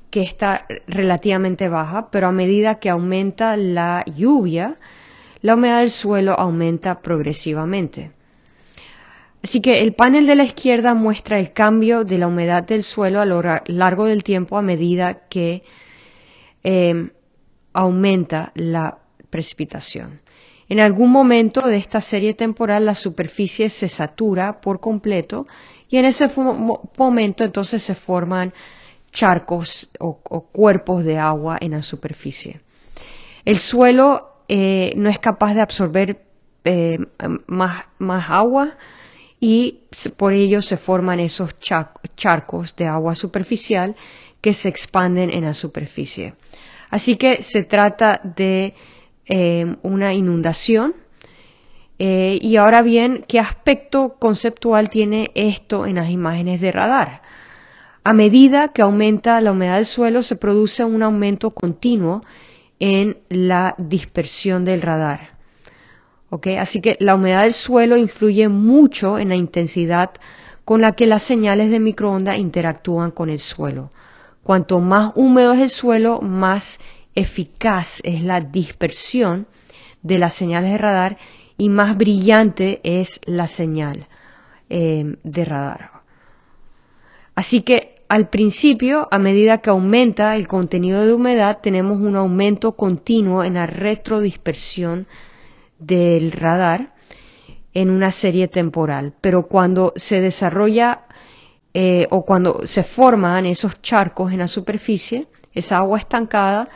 que está relativamente baja, pero a medida que aumenta la lluvia, la humedad del suelo aumenta progresivamente. Así que el panel de la izquierda muestra el cambio de la humedad del suelo a lo largo del tiempo a medida que eh, aumenta la precipitación. En algún momento de esta serie temporal la superficie se satura por completo y en ese momento entonces se forman charcos o, cuerpos de agua en la superficie. El suelo eh, no es capaz de absorber eh, más, agua y por ello se forman esos charcos de agua superficial que se expanden en la superficie. Así que se trata de eh, una inundación eh, y ahora bien, ¿qué aspecto conceptual tiene esto en las imágenes de radar? A medida que aumenta la humedad del suelo, se produce un aumento continuo en la dispersión del radar. Así que la humedad del suelo influye mucho en la intensidad con la que las señales de microondas interactúan con el suelo. Cuanto más húmedo es el suelo, más eficaz es la dispersión de las señales de radar y más brillante es la señal eh, de radar. Así que al principio, a medida que aumenta el contenido de humedad, tenemos un aumento continuo en la retrodispersión del radar en una serie temporal. Pero cuando se desarrolla eh, o cuando se forman esos charcos en la superficie, esa agua estancada,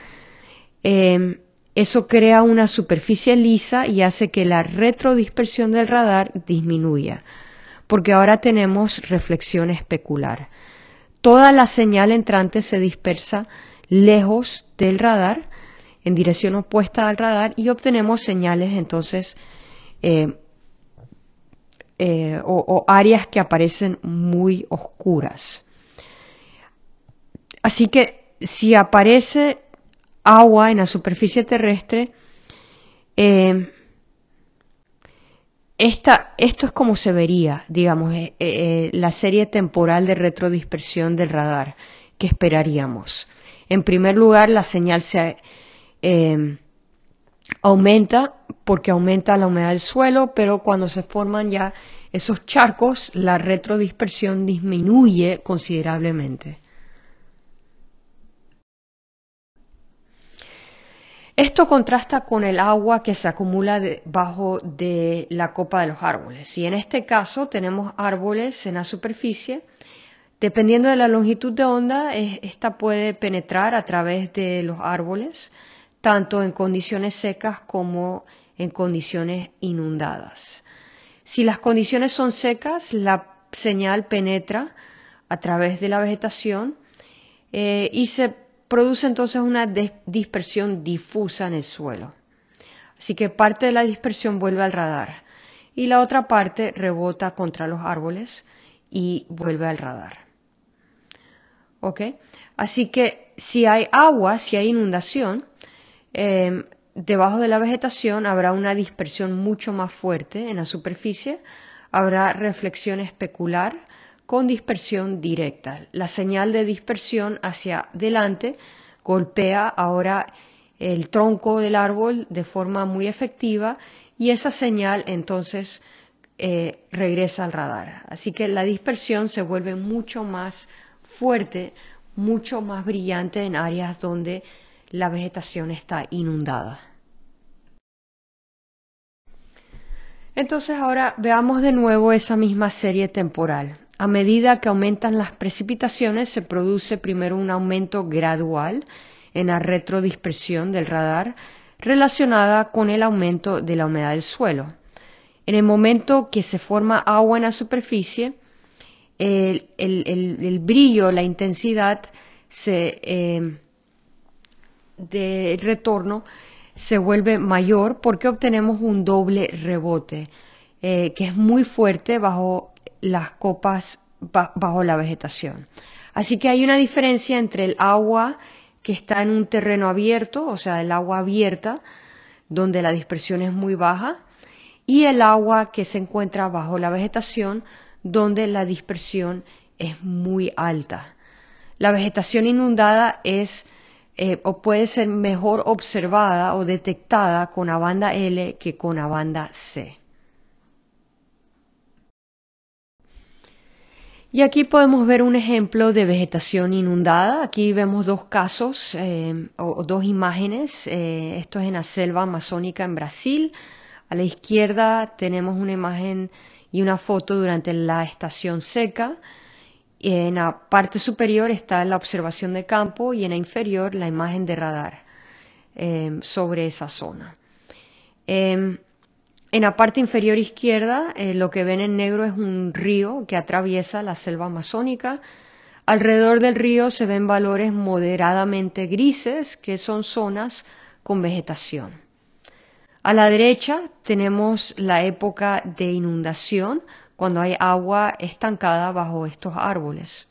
eh, eso crea una superficie lisa y hace que la retrodispersión del radar disminuya, porque ahora tenemos reflexión especular. Toda la señal entrante se dispersa lejos del radar, en dirección opuesta al radar, y obtenemos señales entonces eh, eh, o áreas que aparecen muy oscuras. Así que si aparece agua en la superficie terrestre, eh, esta, esto es como se vería, digamos, eh, eh, la serie temporal de retrodispersión del radar que esperaríamos. En primer lugar, la señal se aumenta porque aumenta la humedad del suelo, pero cuando se forman ya esos charcos, la retrodispersión disminuye considerablemente. Esto contrasta con el agua que se acumula debajo de la copa de los árboles. Y en este caso tenemos árboles en la superficie. Dependiendo de la longitud de onda, esta puede penetrar a través de los árboles, tanto en condiciones secas como en condiciones inundadas. Si las condiciones son secas, la señal penetra a través de la vegetación eh, y se produce entonces una dispersión difusa en el suelo. Así que parte de la dispersión vuelve al radar y la otra parte rebota contra los árboles y vuelve al radar. ¿Ok? Así que si hay agua, si hay inundación, em, debajo de la vegetación habrá una dispersión mucho más fuerte en la superficie, habrá reflexión especular con dispersión directa. La señal de dispersión hacia adelante golpea ahora el tronco del árbol de forma muy efectiva y esa señal entonces eh, regresa al radar. Así que la dispersión se vuelve mucho más fuerte, mucho más brillante en áreas donde la vegetación está inundada. Entonces ahora veamos de nuevo esa misma serie temporal. A medida que aumentan las precipitaciones, se produce primero un aumento gradual en la retrodispersión del radar relacionada con el aumento de la humedad del suelo. En el momento que se forma agua en la superficie, el, brillo, la intensidad eh, de del retorno se vuelve mayor porque obtenemos un doble rebote eh, que es muy fuerte bajo las copas bajo la vegetación. Así que hay una diferencia entre el agua que está en un terreno abierto, o sea, el agua abierta, donde la dispersión es muy baja, y el agua que se encuentra bajo la vegetación, donde la dispersión es muy alta. La vegetación inundada es eh, o puede ser mejor observada o detectada con la banda L que con la banda C. Y aquí podemos ver un ejemplo de vegetación inundada. Aquí vemos dos casos eh, o, dos imágenes. Eh, esto es en la selva amazónica en Brasil. A la izquierda tenemos una imagen y una foto durante la estación seca. En la parte superior está la observación de campo y en la inferior la imagen de radar eh, sobre esa zona. Em, en la parte inferior izquierda, eh, lo que ven en negro es un río que atraviesa la selva amazónica. Alrededor del río se ven valores moderadamente grises, que son zonas con vegetación. A la derecha tenemos la época de inundación, cuando hay agua estancada bajo estos árboles.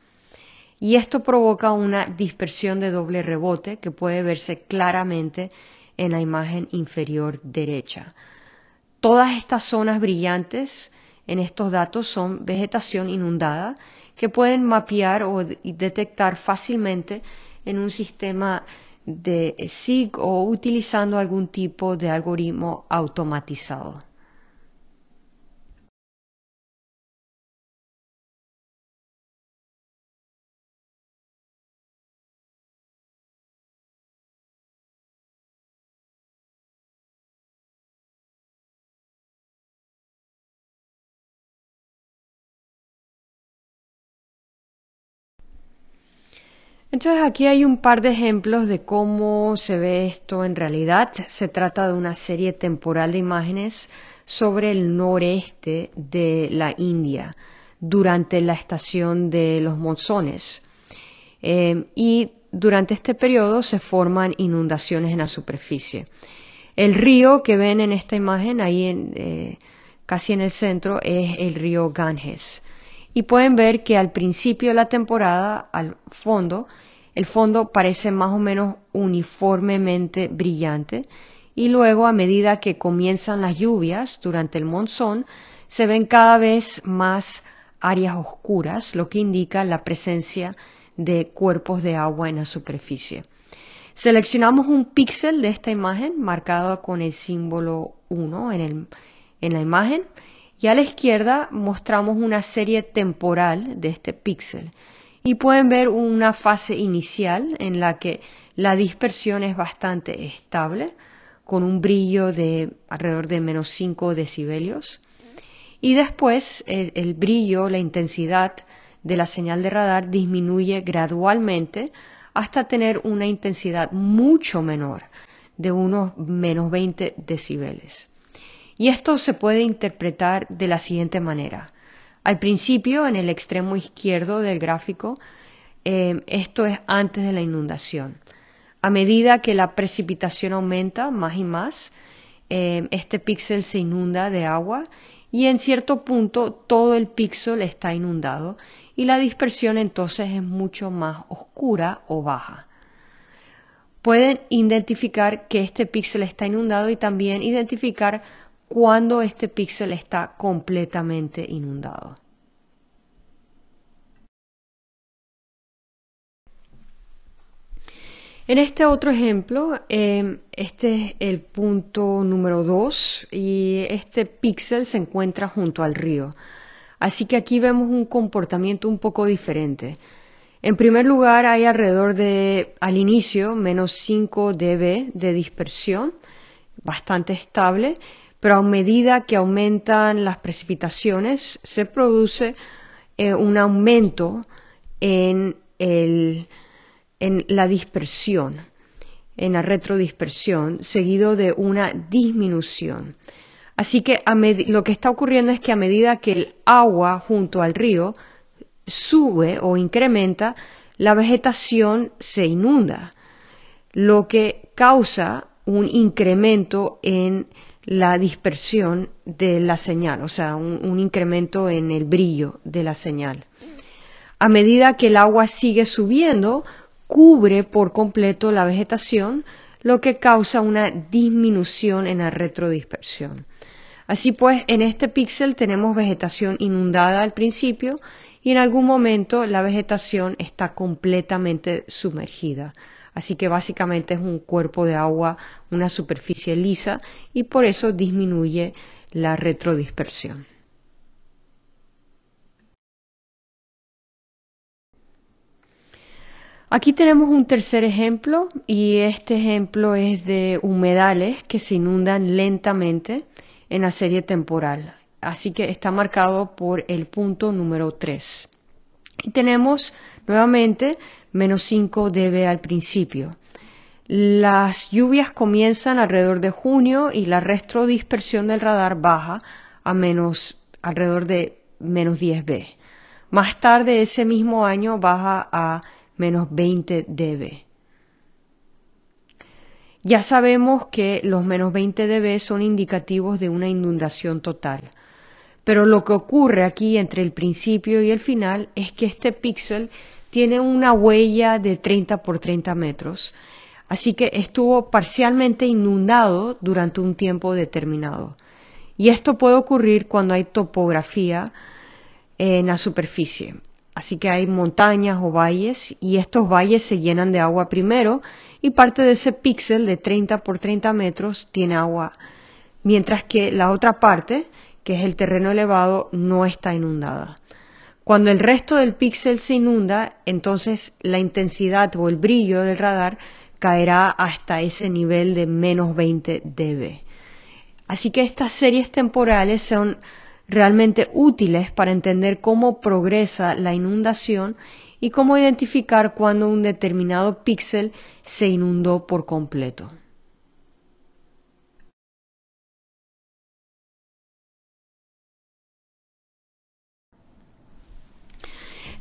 Y esto provoca una dispersión de doble rebote que puede verse claramente en la imagen inferior derecha. Todas estas zonas brillantes en estos datos son vegetación inundada que pueden mapear o detectar fácilmente en un sistema de eh, SIG o utilizando algún tipo de algoritmo automatizado. Entonces aquí hay un par de ejemplos de cómo se ve esto en realidad. Se trata de una serie temporal de imágenes sobre el noreste de la India durante la estación de los monzones. Eh, y durante este periodo se forman inundaciones en la superficie. El río que ven en esta imagen, ahí eh, casi en el centro, es el río Ganges y pueden ver que al principio de la temporada, al fondo, el fondo parece más o menos uniformemente brillante y luego a medida que comienzan las lluvias durante el monzón se ven cada vez más áreas oscuras, lo que indica la presencia de cuerpos de agua en la superficie. Seleccionamos un píxel de esta imagen marcado con el símbolo 1 en, en la imagen y a la izquierda mostramos una serie temporal de este píxel y pueden ver una fase inicial en la que la dispersión es bastante estable con un brillo de alrededor de menos 5 decibelios y después el, brillo, la intensidad de la señal de radar disminuye gradualmente hasta tener una intensidad mucho menor de unos menos 20 decibeles. Y esto se puede interpretar de la siguiente manera. Al principio, en el extremo izquierdo del gráfico, eh, esto es antes de la inundación. A medida que la precipitación aumenta más y más, eh, este píxel se inunda de agua y en cierto punto todo el píxel está inundado y la dispersión entonces es mucho más oscura o baja. Pueden identificar que este píxel está inundado y también identificar cuando este píxel está completamente inundado. En este otro ejemplo, em, este es el punto número 2 y este píxel se encuentra junto al río. Así que aquí vemos un comportamiento un poco diferente. En primer lugar, hay alrededor de, al inicio, menos 5 dB de dispersión, bastante estable, pero a medida que aumentan las precipitaciones se produce eh, un aumento en, la dispersión, en la retrodispersión, seguido de una disminución. Así que lo que está ocurriendo es que a medida que el agua junto al río sube o incrementa, la vegetación se inunda, lo que causa un incremento en la dispersión de la señal, o sea, un, incremento en el brillo de la señal. A medida que el agua sigue subiendo, cubre por completo la vegetación, lo que causa una disminución en la retrodispersión. Así pues, en este píxel tenemos vegetación inundada al principio y en algún momento la vegetación está completamente sumergida. Así que básicamente es un cuerpo de agua, una superficie lisa y por eso disminuye la retrodispersión. Aquí tenemos un tercer ejemplo y este ejemplo es de humedales que se inundan lentamente en la serie temporal. Así que está marcado por el punto número 3. Y tenemos nuevamente menos 5 dB al principio. Las lluvias comienzan alrededor de junio y la retrodispersión del radar baja a menos alrededor de menos 10 B. Más tarde ese mismo año baja a menos 20 dB. Ya sabemos que los menos 20 dB son indicativos de una inundación total. Pero lo que ocurre aquí entre el principio y el final es que este píxel tiene una huella de 30 por 30 metros, así que estuvo parcialmente inundado durante un tiempo determinado. Y esto puede ocurrir cuando hay topografía en la superficie. Así que hay montañas o valles y estos valles se llenan de agua primero y parte de ese píxel de 30 por 30 metros tiene agua, mientras que la otra parte, que es el terreno elevado, no está inundada. Cuando el resto del píxel se inunda, entonces la intensidad o el brillo del radar caerá hasta ese nivel de menos 20 dB. Así que estas series temporales son realmente útiles para entender cómo progresa la inundación y cómo identificar cuando un determinado píxel se inundó por completo.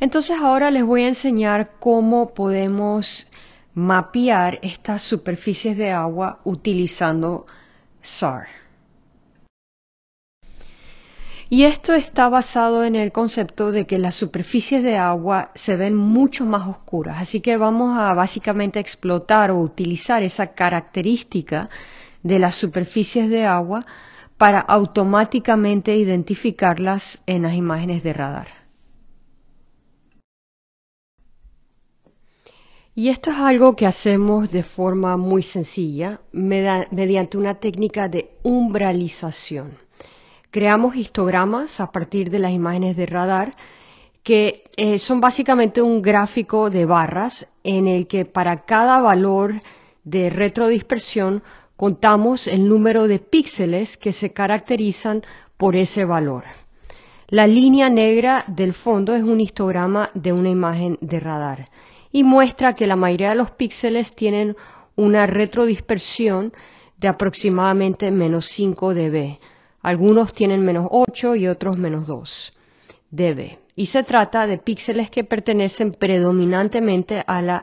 Entonces ahora les voy a enseñar cómo podemos mapear estas superficies de agua utilizando SAR. Y esto está basado en el concepto de que las superficies de agua se ven mucho más oscuras, así que vamos a básicamente explotar o utilizar esa característica de las superficies de agua para automáticamente identificarlas en las imágenes de radar. Y esto es algo que hacemos de forma muy sencilla, mediante una técnica de umbralización. Creamos histogramas a partir de las imágenes de radar que eh, son básicamente un gráfico de barras en el que para cada valor de retrodispersión contamos el número de píxeles que se caracterizan por ese valor. La línea negra del fondo es un histograma de una imagen de radar y muestra que la mayoría de los píxeles tienen una retrodispersión de aproximadamente menos 5 dB. Algunos tienen menos 8 y otros menos 2 dB. Y se trata de píxeles que pertenecen predominantemente a la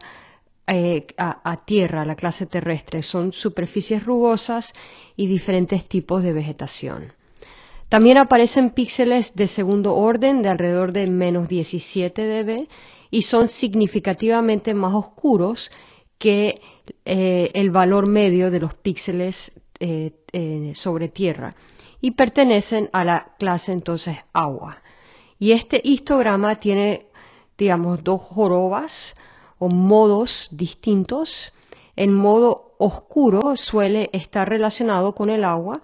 eh, a, tierra, a la clase terrestre. Son superficies rugosas y diferentes tipos de vegetación. También aparecen píxeles de segundo orden de alrededor de menos 17 dB y son significativamente más oscuros que eh, el valor medio de los píxeles eh, eh, sobre Tierra y pertenecen a la clase entonces agua. Y este histograma tiene, digamos, dos jorobas o modos distintos. El modo oscuro suele estar relacionado con el agua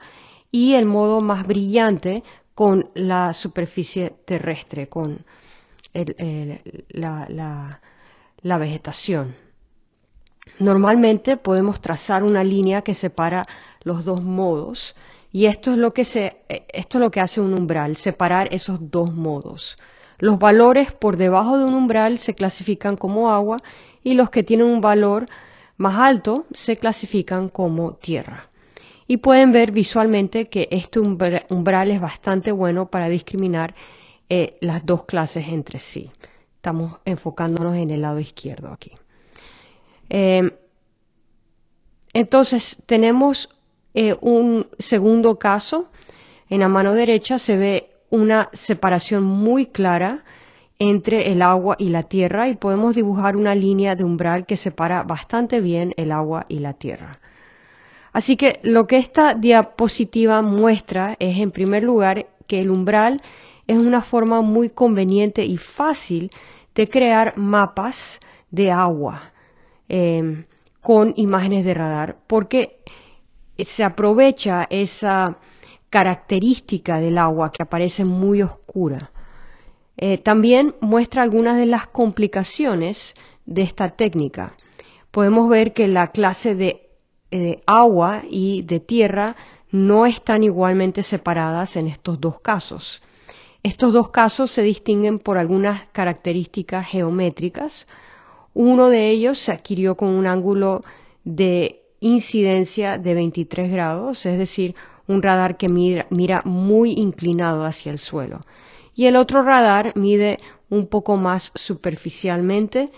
y el modo más brillante con la superficie terrestre, con la, vegetación. Normalmente podemos trazar una línea que separa los dos modos y esto es lo que se, eh, esto es lo que hace un umbral, separar esos dos modos. Los valores por debajo de un umbral se clasifican como agua y los que tienen un valor más alto se clasifican como tierra. Y pueden ver visualmente que este umbral es bastante bueno para discriminar eh, las dos clases entre sí. Estamos enfocándonos en el lado izquierdo aquí. Em, entonces, tenemos eh, un segundo caso. En la mano derecha se ve una separación muy clara entre el agua y la tierra y podemos dibujar una línea de umbral que separa bastante bien el agua y la tierra. Así que lo que esta diapositiva muestra es, en primer lugar, que el umbral es una forma muy conveniente y fácil de crear mapas de agua em, con imágenes de radar, porque se aprovecha esa característica del agua que aparece muy oscura. Eh, también muestra algunas de las complicaciones de esta técnica. Podemos ver que la clase de eh, agua y de tierra no están igualmente separadas en estos dos casos. Estos dos casos se distinguen por algunas características geométricas. Uno de ellos se adquirió con un ángulo de incidencia de 23 grados, es decir, un radar que mira, muy inclinado hacia el suelo. Y el otro radar mide un poco más superficialmente,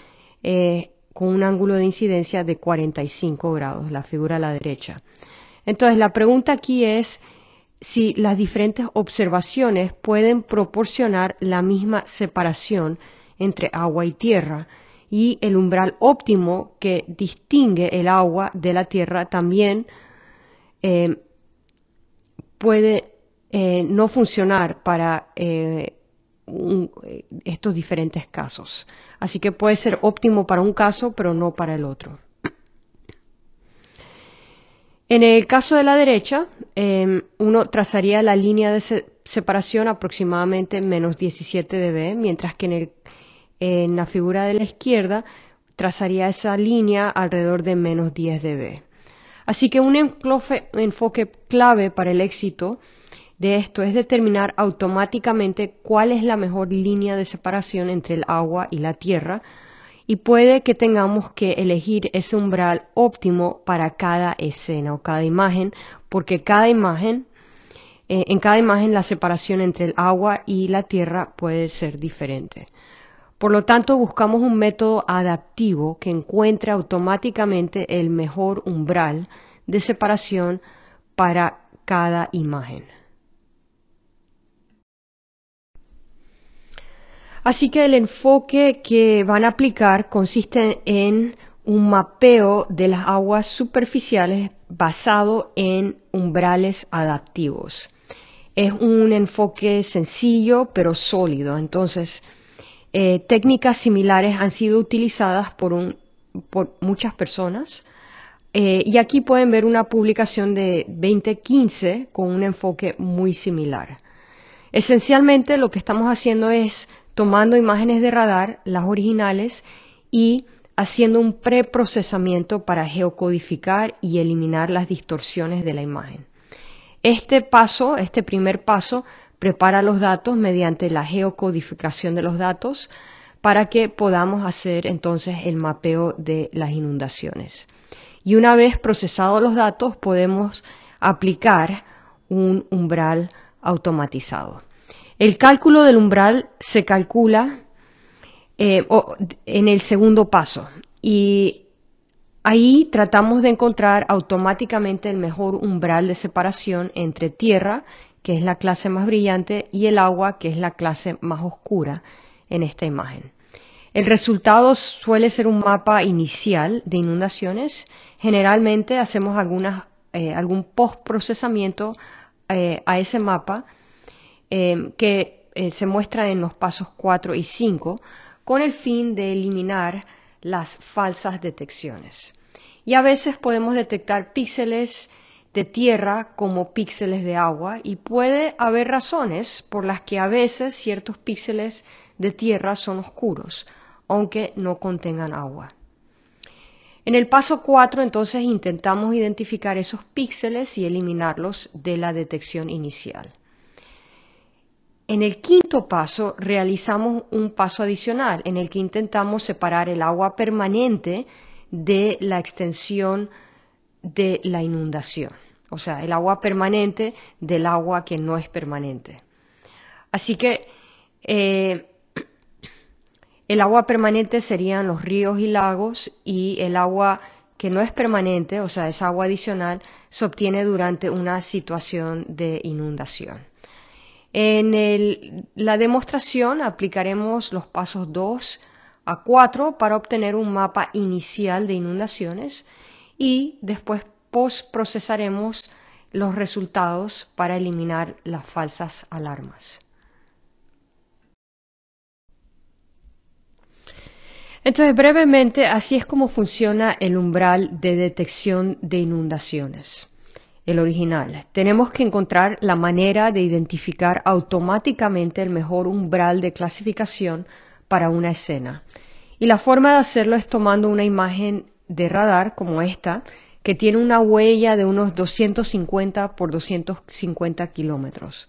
eh, con un ángulo de incidencia de 45 grados, la figura a la derecha. Entonces, la pregunta aquí es, si las diferentes observaciones pueden proporcionar la misma separación entre agua y tierra, y el umbral óptimo que distingue el agua de la tierra también eh, puede eh, no funcionar para eh, estos diferentes casos. Así que puede ser óptimo para un caso, pero no para el otro. En el caso de la derecha, em, uno trazaría la línea de separación aproximadamente menos 17 dB, mientras que en, la figura de la izquierda trazaría esa línea alrededor de menos 10 dB. Así que un enfoque clave para el éxito de esto es determinar automáticamente cuál es la mejor línea de separación entre el agua y la tierra, y puede que tengamos que elegir ese umbral óptimo para cada escena o cada imagen, porque cada imagen, eh, en cada imagen la separación entre el agua y la tierra puede ser diferente. Por lo tanto, buscamos un método adaptivo que encuentre automáticamente el mejor umbral de separación para cada imagen. Así que el enfoque que van a aplicar consiste en un mapeo de las aguas superficiales basado en umbrales adaptivos. Es un enfoque sencillo pero sólido. Entonces, eh, técnicas similares han sido utilizadas por, muchas personas. Eh, y aquí pueden ver una publicación de 2015 con un enfoque muy similar. Esencialmente lo que estamos haciendo es tomando imágenes de radar, las originales, y haciendo un preprocesamiento para geocodificar y eliminar las distorsiones de la imagen. Este paso, este primer paso, prepara los datos mediante la geocodificación de los datos para que podamos hacer entonces el mapeo de las inundaciones. Y una vez procesados los datos podemos aplicar un umbral automatizado. El cálculo del umbral se calcula eh, en el segundo paso y ahí tratamos de encontrar automáticamente el mejor umbral de separación entre tierra, que es la clase más brillante, y el agua, que es la clase más oscura en esta imagen. El resultado suele ser un mapa inicial de inundaciones. Generalmente hacemos eh, algún postprocesamiento eh, a ese mapa Em, que eh, se muestra en los pasos 4 y 5 con el fin de eliminar las falsas detecciones. Y a veces podemos detectar píxeles de tierra como píxeles de agua y puede haber razones por las que a veces ciertos píxeles de tierra son oscuros, aunque no contengan agua. En el paso 4 entonces intentamos identificar esos píxeles y eliminarlos de la detección inicial. En el quinto paso realizamos un paso adicional en el que intentamos separar el agua permanente de la extensión de la inundación, o sea, el agua permanente del agua que no es permanente. Así que eh, el agua permanente serían los ríos y lagos y el agua que no es permanente, o sea, es agua adicional, se obtiene durante una situación de inundación. En la demostración aplicaremos los pasos 2 a 4 para obtener un mapa inicial de inundaciones y después postprocesaremos los resultados para eliminar las falsas alarmas. Entonces, brevemente, así es como funciona el umbral de detección de inundaciones el original. Tenemos que encontrar la manera de identificar automáticamente el mejor umbral de clasificación para una escena. Y la forma de hacerlo es tomando una imagen de radar como esta, que tiene una huella de unos 250 por 250 kilómetros.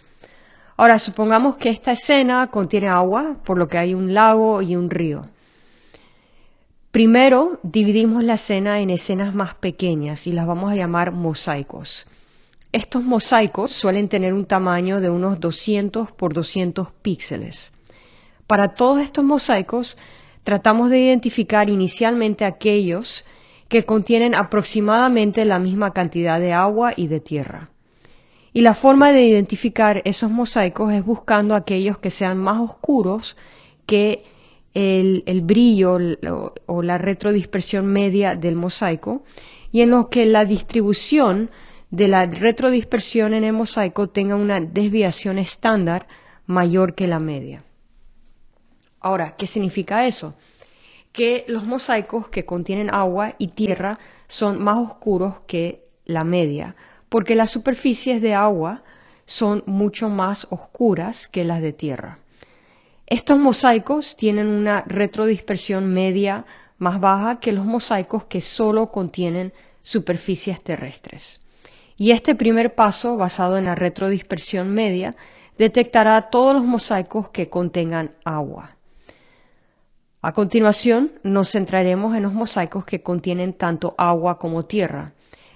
Ahora, supongamos que esta escena contiene agua, por lo que hay un lago y un río. Primero, dividimos la escena en escenas más pequeñas y las vamos a llamar mosaicos. Estos mosaicos suelen tener un tamaño de unos 200 por 200 píxeles. Para todos estos mosaicos, tratamos de identificar inicialmente aquellos que contienen aproximadamente la misma cantidad de agua y de tierra. Y la forma de identificar esos mosaicos es buscando aquellos que sean más oscuros que el, brillo o, la retrodispersión media del mosaico y en los que la distribución de la retrodispersión en el mosaico tenga una desviación estándar mayor que la media. Ahora, ¿qué significa eso? Que los mosaicos que contienen agua y tierra son más oscuros que la media, porque las superficies de agua son mucho más oscuras que las de tierra. Estos mosaicos tienen una retrodispersión media más baja que los mosaicos que solo contienen superficies terrestres. Y este primer paso, basado en la retrodispersión media, detectará todos los mosaicos que contengan agua. A continuación, nos centraremos en los mosaicos que contienen tanto agua como tierra.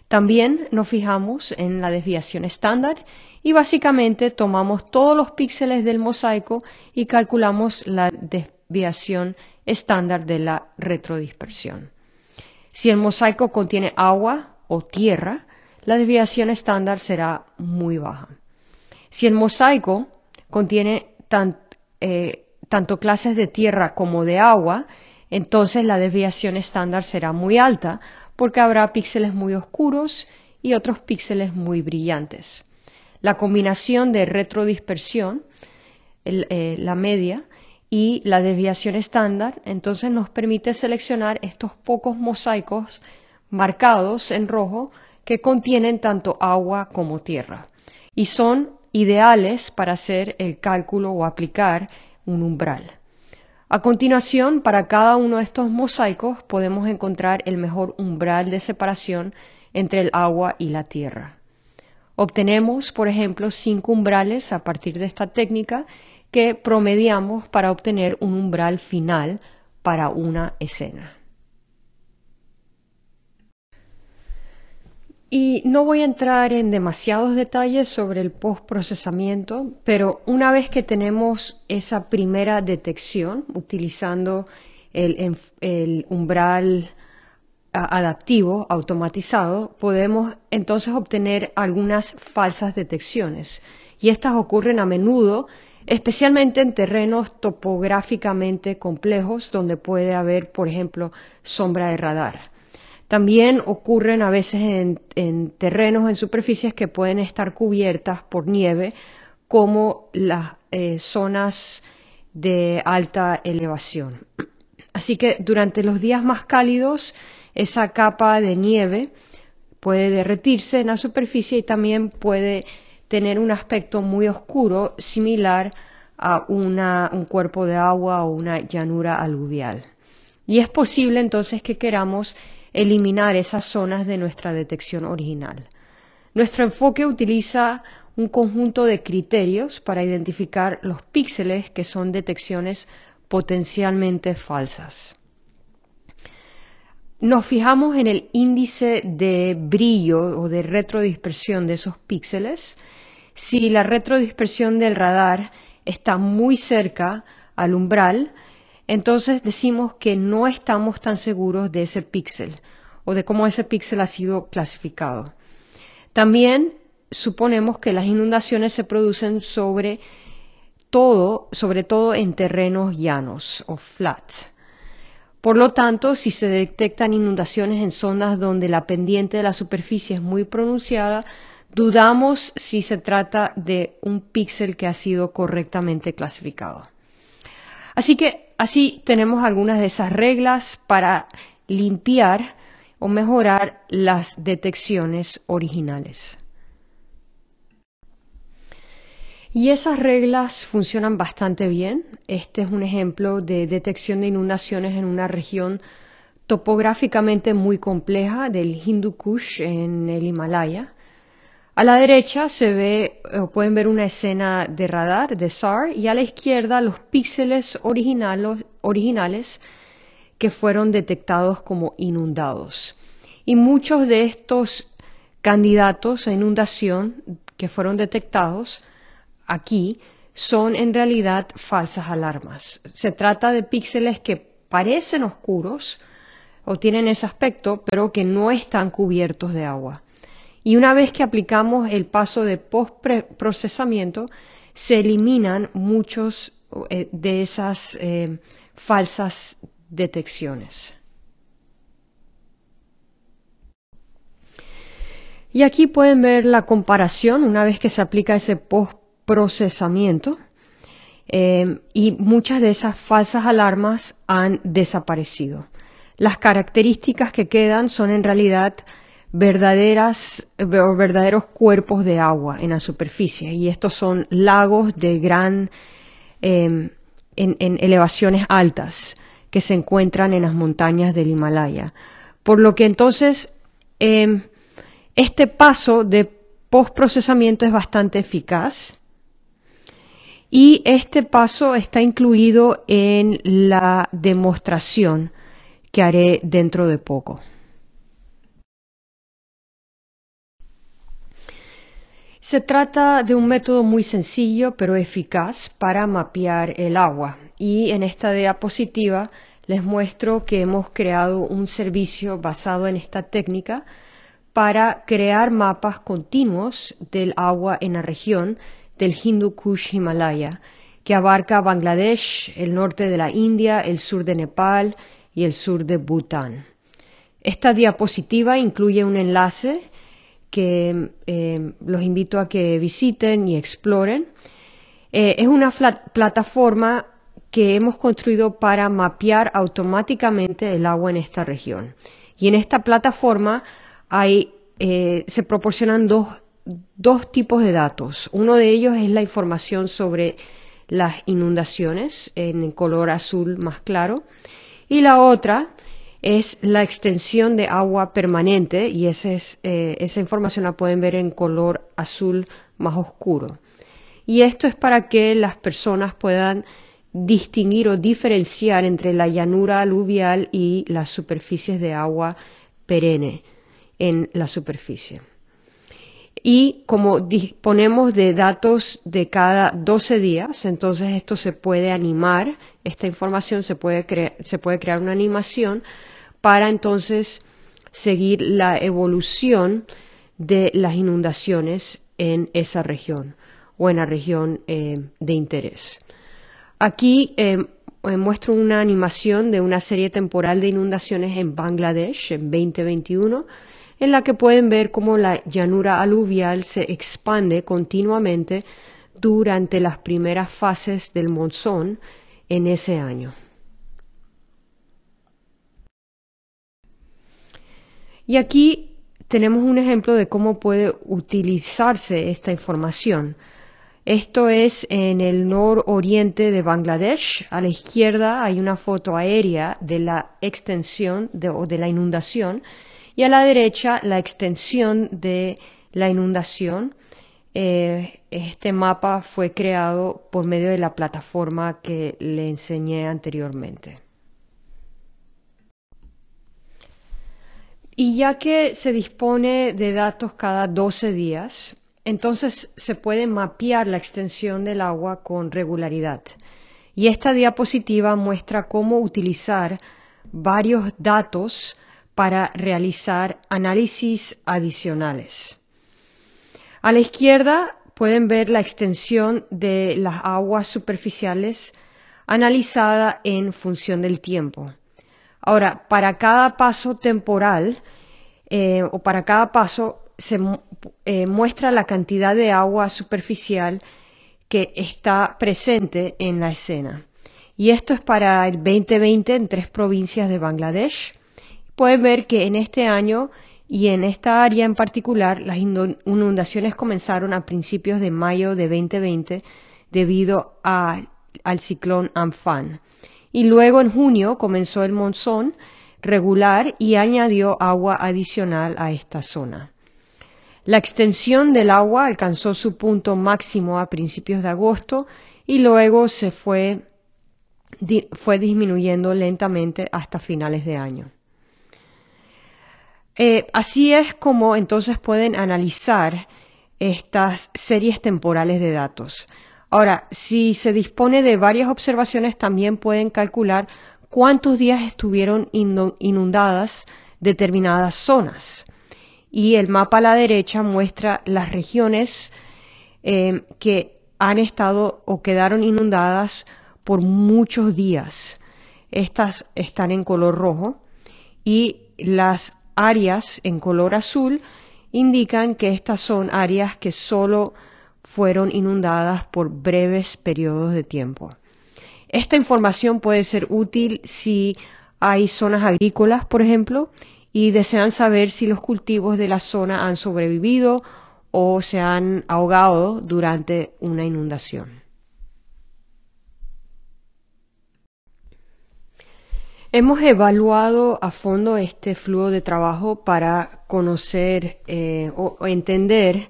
También nos fijamos en la desviación estándar y básicamente tomamos todos los píxeles del mosaico y calculamos la desviación estándar de la retrodispersión. Si el mosaico contiene agua o tierra, la desviación estándar será muy baja. Si el mosaico contiene eh, tanto clases de tierra como de agua, entonces la desviación estándar será muy alta porque habrá píxeles muy oscuros y otros píxeles muy brillantes la combinación de retrodispersión, eh, la media, y la desviación estándar, entonces nos permite seleccionar estos pocos mosaicos marcados en rojo que contienen tanto agua como tierra y son ideales para hacer el cálculo o aplicar un umbral. A continuación, para cada uno de estos mosaicos podemos encontrar el mejor umbral de separación entre el agua y la tierra. Obtenemos, por ejemplo, cinco umbrales a partir de esta técnica que promediamos para obtener un umbral final para una escena. Y no voy a entrar en demasiados detalles sobre el postprocesamiento, pero una vez que tenemos esa primera detección utilizando el, el umbral adaptivo, automatizado, podemos entonces obtener algunas falsas detecciones. Y estas ocurren a menudo, especialmente en terrenos topográficamente complejos, donde puede haber, por ejemplo, sombra de radar. También ocurren a veces en, terrenos, en superficies que pueden estar cubiertas por nieve, como las eh, zonas de alta elevación. Así que durante los días más cálidos, esa capa de nieve puede derretirse en la superficie y también puede tener un aspecto muy oscuro similar a un cuerpo de agua o una llanura aluvial. Y es posible entonces que queramos eliminar esas zonas de nuestra detección original. Nuestro enfoque utiliza un conjunto de criterios para identificar los píxeles que son detecciones potencialmente falsas nos fijamos en el índice de brillo o de retrodispersión de esos píxeles, si la retrodispersión del radar está muy cerca al umbral, entonces decimos que no estamos tan seguros de ese píxel o de cómo ese píxel ha sido clasificado. También suponemos que las inundaciones se producen sobre todo, sobre todo en terrenos llanos o flats. Por lo tanto, si se detectan inundaciones en zonas donde la pendiente de la superficie es muy pronunciada, dudamos si se trata de un píxel que ha sido correctamente clasificado. Así que así tenemos algunas de esas reglas para limpiar o mejorar las detecciones originales. Y esas reglas funcionan bastante bien. Este es un ejemplo de detección de inundaciones en una región topográficamente muy compleja del Hindu Kush en el Himalaya. A la derecha se ve o pueden ver una escena de radar de SAR y a la izquierda los píxeles originales, originales que fueron detectados como inundados. Y muchos de estos candidatos a inundación que fueron detectados aquí son en realidad falsas alarmas. Se trata de píxeles que parecen oscuros o tienen ese aspecto, pero que no están cubiertos de agua. Y una vez que aplicamos el paso de postprocesamiento, se eliminan muchos eh, de esas eh, falsas detecciones. Y aquí pueden ver la comparación una vez que se aplica ese post procesamiento eh, y muchas de esas falsas alarmas han desaparecido. Las características que quedan son en realidad verdaderas eh, verdaderos cuerpos de agua en la superficie y estos son lagos de gran em, en, elevaciones altas que se encuentran en las montañas del Himalaya. Por lo que entonces em, este paso de postprocesamiento es bastante eficaz y este paso está incluido en la demostración que haré dentro de poco. Se trata de un método muy sencillo pero eficaz para mapear el agua y en esta diapositiva les muestro que hemos creado un servicio basado en esta técnica para crear mapas continuos del agua en la región del Hindu Kush Himalaya, que abarca Bangladesh, el norte de la India, el sur de Nepal y el sur de Bután. Esta diapositiva incluye un enlace que eh, los invito a que visiten y exploren. Eh, es una plataforma que hemos construido para mapear automáticamente el agua en esta región. Y en esta plataforma hay, eh, se proporcionan dos dos tipos de datos. Uno de ellos es la información sobre las inundaciones en color azul más claro y la otra es la extensión de agua permanente y es, eh, esa información la pueden ver en color azul más oscuro. Y esto es para que las personas puedan distinguir o diferenciar entre la llanura aluvial y las superficies de agua perenne en la superficie y como disponemos de datos de cada 12 días, entonces esto se puede animar, esta información se puede, se puede crear una animación para entonces seguir la evolución de las inundaciones en esa región o en la región eh, de interés. Aquí eh, eh, muestro una animación de una serie temporal de inundaciones en Bangladesh en 2021 en la que pueden ver cómo la llanura aluvial se expande continuamente durante las primeras fases del monzón en ese año. Y aquí tenemos un ejemplo de cómo puede utilizarse esta información. Esto es en el nororiente de Bangladesh. A la izquierda hay una foto aérea de la extensión o de la inundación y a la derecha la extensión de la inundación. Eh, este mapa fue creado por medio de la plataforma que le enseñé anteriormente. Y ya que se dispone de datos cada 12 días, entonces se puede mapear la extensión del agua con regularidad. Y esta diapositiva muestra cómo utilizar varios datos para realizar análisis adicionales. A la izquierda pueden ver la extensión de las aguas superficiales analizada en función del tiempo. Ahora, para cada paso temporal eh, o para cada paso se eh, muestra la cantidad de agua superficial que está presente en la escena. Y esto es para el 2020 en tres provincias de Bangladesh, pueden ver que en este año y en esta área en particular las inundaciones comenzaron a principios de mayo de 2020 debido al ciclón Amphan. Y luego en junio comenzó el monzón regular y añadió agua adicional a esta zona. La extensión del agua alcanzó su punto máximo a principios de agosto y luego se fue, fue disminuyendo lentamente hasta finales de año. Eh, así es como entonces pueden analizar estas series temporales de datos. Ahora, si se dispone de varias observaciones, también pueden calcular cuántos días estuvieron inundadas determinadas zonas. Y el mapa a la derecha muestra las regiones eh, que han estado o quedaron inundadas por muchos días. Estas están en color rojo y las áreas en color azul indican que estas son áreas que solo fueron inundadas por breves periodos de tiempo. Esta información puede ser útil si hay zonas agrícolas, por ejemplo, y desean saber si los cultivos de la zona han sobrevivido o se han ahogado durante una inundación. Hemos evaluado a fondo este flujo de trabajo para conocer eh, o, entender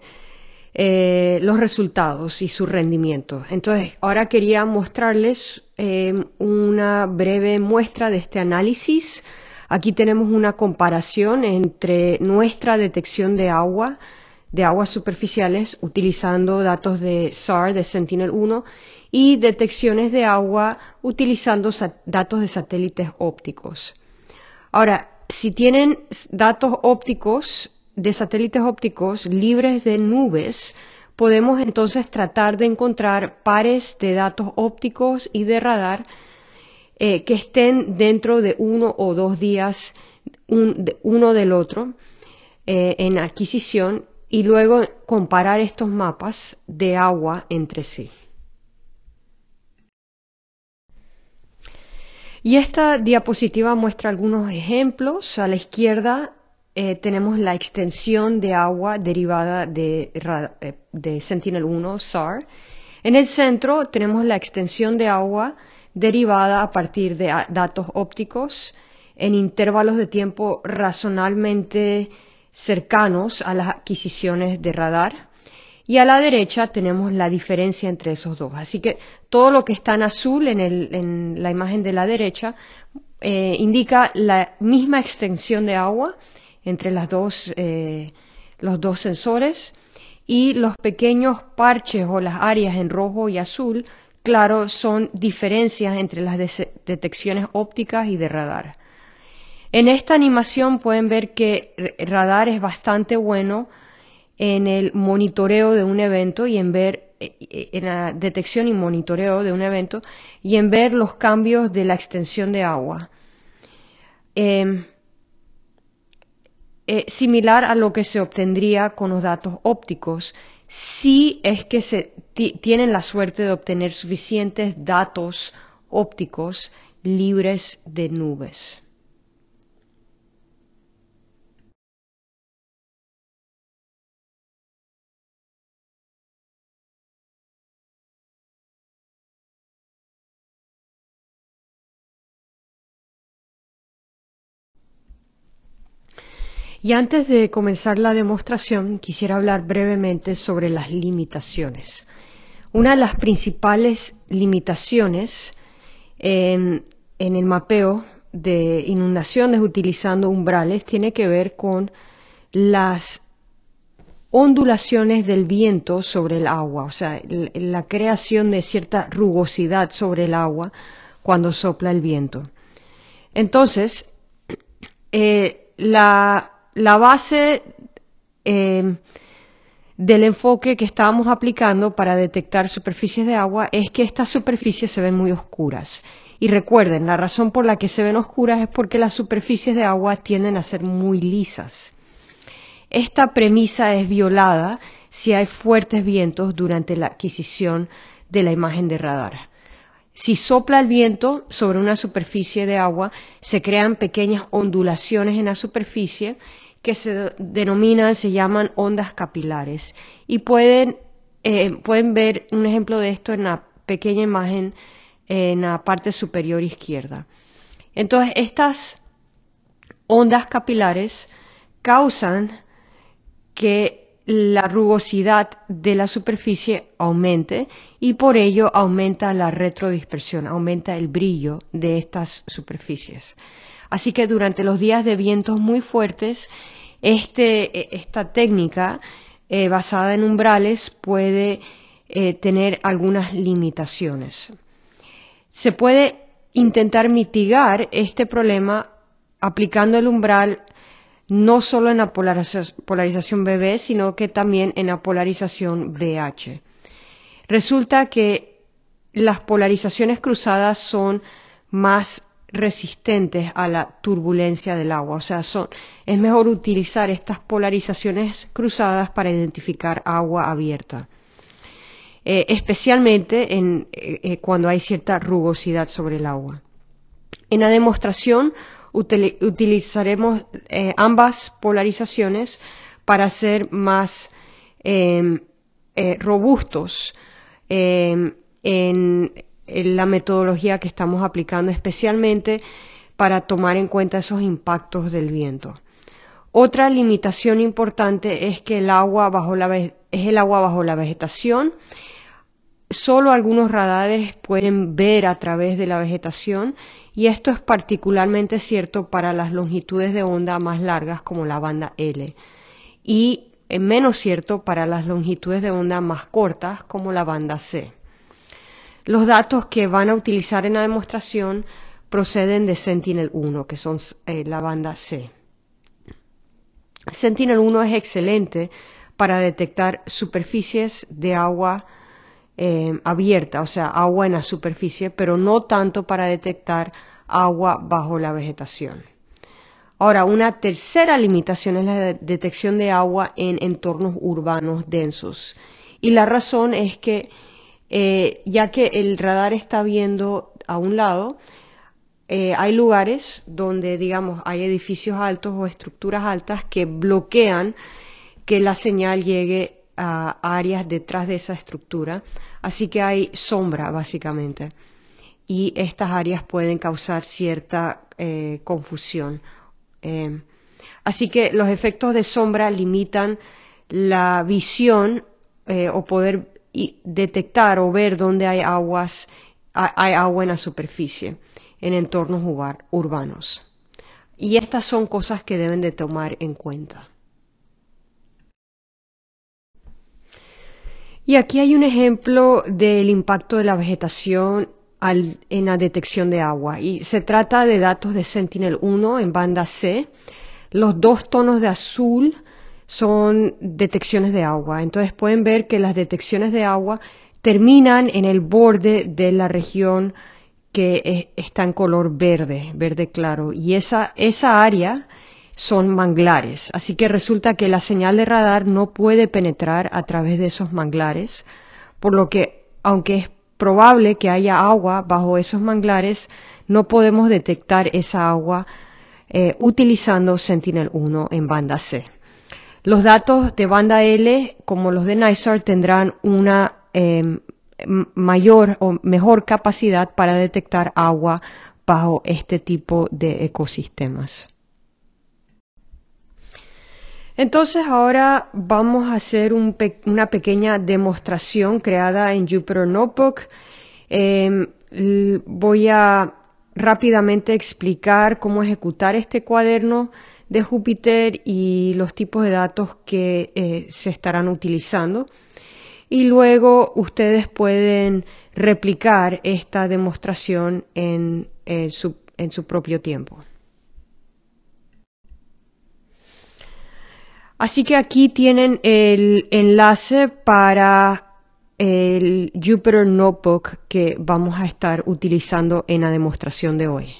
eh, los resultados y su rendimiento. Entonces, ahora quería mostrarles eh, una breve muestra de este análisis. Aquí tenemos una comparación entre nuestra detección de agua, de aguas superficiales, utilizando datos de SAR, de Sentinel-1, y detecciones de agua utilizando datos de satélites ópticos. Ahora, si tienen datos ópticos de satélites ópticos libres de nubes, podemos entonces tratar de encontrar pares de datos ópticos y de radar eh, que estén dentro de uno o dos días uno del otro eh, en adquisición y luego comparar estos mapas de agua entre sí. Y esta diapositiva muestra algunos ejemplos. A la izquierda eh, tenemos la extensión de agua derivada de, eh, de Sentinel-1 SAR. En el centro tenemos la extensión de agua derivada a partir de datos ópticos en intervalos de tiempo razonablemente cercanos a las adquisiciones de radar y a la derecha tenemos la diferencia entre esos dos. Así que todo lo que está en azul en, la imagen de la derecha eh, indica la misma extensión de agua entre las dos, eh, los dos sensores y los pequeños parches o las áreas en rojo y azul, claro, son diferencias entre las detecciones ópticas y de radar. En esta animación pueden ver que radar es bastante bueno en el monitoreo de un evento y en ver eh, eh, en la detección y monitoreo de un evento y en ver los cambios de la extensión de agua. Em, eh, similar a lo que se obtendría con los datos ópticos, si es que se tienen la suerte de obtener suficientes datos ópticos libres de nubes. Y antes de comenzar la demostración, quisiera hablar brevemente sobre las limitaciones. Una de las principales limitaciones en, el mapeo de inundaciones utilizando umbrales tiene que ver con las ondulaciones del viento sobre el agua, o sea, la creación de cierta rugosidad sobre el agua cuando sopla el viento. Entonces, eh, la la base eh, del enfoque que estábamos aplicando para detectar superficies de agua es que estas superficies se ven muy oscuras. Y recuerden, la razón por la que se ven oscuras es porque las superficies de agua tienden a ser muy lisas. Esta premisa es violada si hay fuertes vientos durante la adquisición de la imagen de radar. Si sopla el viento sobre una superficie de agua, se crean pequeñas ondulaciones en la superficie que se denominan, se llaman ondas capilares. Y pueden, eh, pueden ver un ejemplo de esto en la pequeña imagen en la parte superior izquierda. Entonces, estas ondas capilares causan que la rugosidad de la superficie aumente y por ello aumenta la retrodispersión, aumenta el brillo de estas superficies. Así que durante los días de vientos muy fuertes, este, e, esta técnica eh, basada en umbrales puede eh, tener algunas limitaciones. Se puede intentar mitigar este problema aplicando el umbral no solo en la polarización BB, sino que también en la polarización BH. Resulta que las polarizaciones cruzadas son más resistentes a la turbulencia del agua. O sea, es mejor utilizar estas polarizaciones cruzadas para identificar agua abierta, eh, especialmente eh, eh, cuando hay cierta rugosidad sobre el agua. En la demostración utilizaremos ambas polarizaciones para ser más em, robustos em, en eh, la metodología que estamos aplicando, especialmente para tomar en cuenta esos impactos del viento. Otra limitación importante es que el agua bajo la es el agua bajo la vegetación. Solo algunos radares pueden ver a través de la vegetación y esto es particularmente cierto para las longitudes de onda más largas como la banda L y eh, menos cierto para las longitudes de onda más cortas como la banda C. Los datos que van a utilizar en la demostración proceden de Sentinel-1, que son eh, la banda C. Sentinel-1 es excelente para detectar superficies de agua eh, abierta, o sea, agua en la superficie, pero no tanto para detectar agua bajo la vegetación. Ahora, una tercera limitación es la detección de agua en entornos urbanos densos. Y la razón es que eh, ya que el radar está viendo a un lado, eh, hay lugares donde, digamos, hay edificios altos o estructuras altas que bloquean que la señal llegue a áreas detrás de esa estructura, así que hay sombra básicamente y estas áreas pueden causar cierta eh, confusión. así que los efectos de sombra limitan la visión o poder y detectar o ver dónde hay aguas, hay agua en la superficie, en entornos urbanos. Y estas son cosas que deben de tomar en cuenta. Y aquí hay un ejemplo del impacto de la vegetación en la detección de agua. Y se trata de datos de Sentinel-1 en banda C. Los dos tonos de azul son detecciones de agua. Entonces pueden ver que las detecciones de agua terminan en el borde de la región que está en color verde, verde claro. Y esa, esa área son manglares. Así que resulta que la señal de radar no puede penetrar a través de esos manglares, por lo que, aunque es probable que haya agua bajo esos manglares, no podemos detectar esa agua eh, utilizando Sentinel-1 en banda C. Los datos de banda L, como los de NISAR, tendrán una eh, mayor o mejor capacidad para detectar agua bajo este tipo de ecosistemas. Entonces ahora vamos a hacer una pequeña demostración creada en Jupyter Notebook. Em, voy a rápidamente explicar cómo ejecutar este cuaderno de Júpiter y los tipos de datos que eh, se estarán utilizando. Y luego ustedes pueden replicar esta demostración en, eh, su, en su propio tiempo. Así que aquí tienen el enlace para el Jupyter Notebook que vamos a estar utilizando en la demostración de hoy.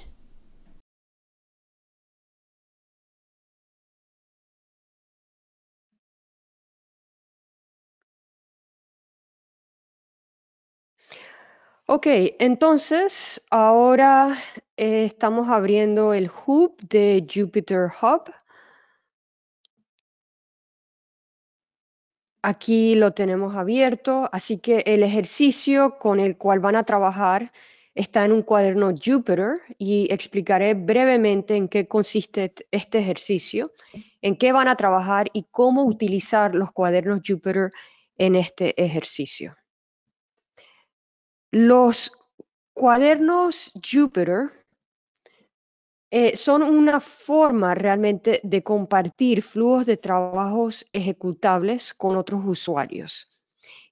Ok, entonces ahora eh, estamos abriendo el hub de Jupyter Hub. Aquí lo tenemos abierto, así que el ejercicio con el cual van a trabajar está en un cuaderno Jupyter y explicaré brevemente en qué consiste este ejercicio, en qué van a trabajar y cómo utilizar los cuadernos Jupyter en este ejercicio. Los cuadernos Jupyter eh, son una forma realmente de compartir flujos de trabajos ejecutables con otros usuarios.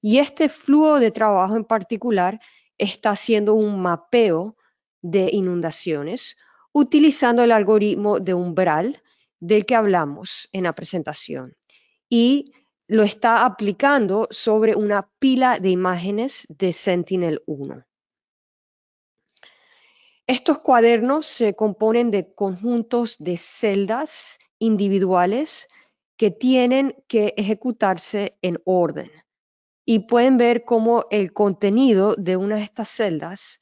Y este flujo de trabajo en particular está haciendo un mapeo de inundaciones utilizando el algoritmo de umbral del que hablamos en la presentación. Y lo está aplicando sobre una pila de imágenes de Sentinel-1. Estos cuadernos se componen de conjuntos de celdas individuales que tienen que ejecutarse en orden. Y pueden ver cómo el contenido de una de estas celdas,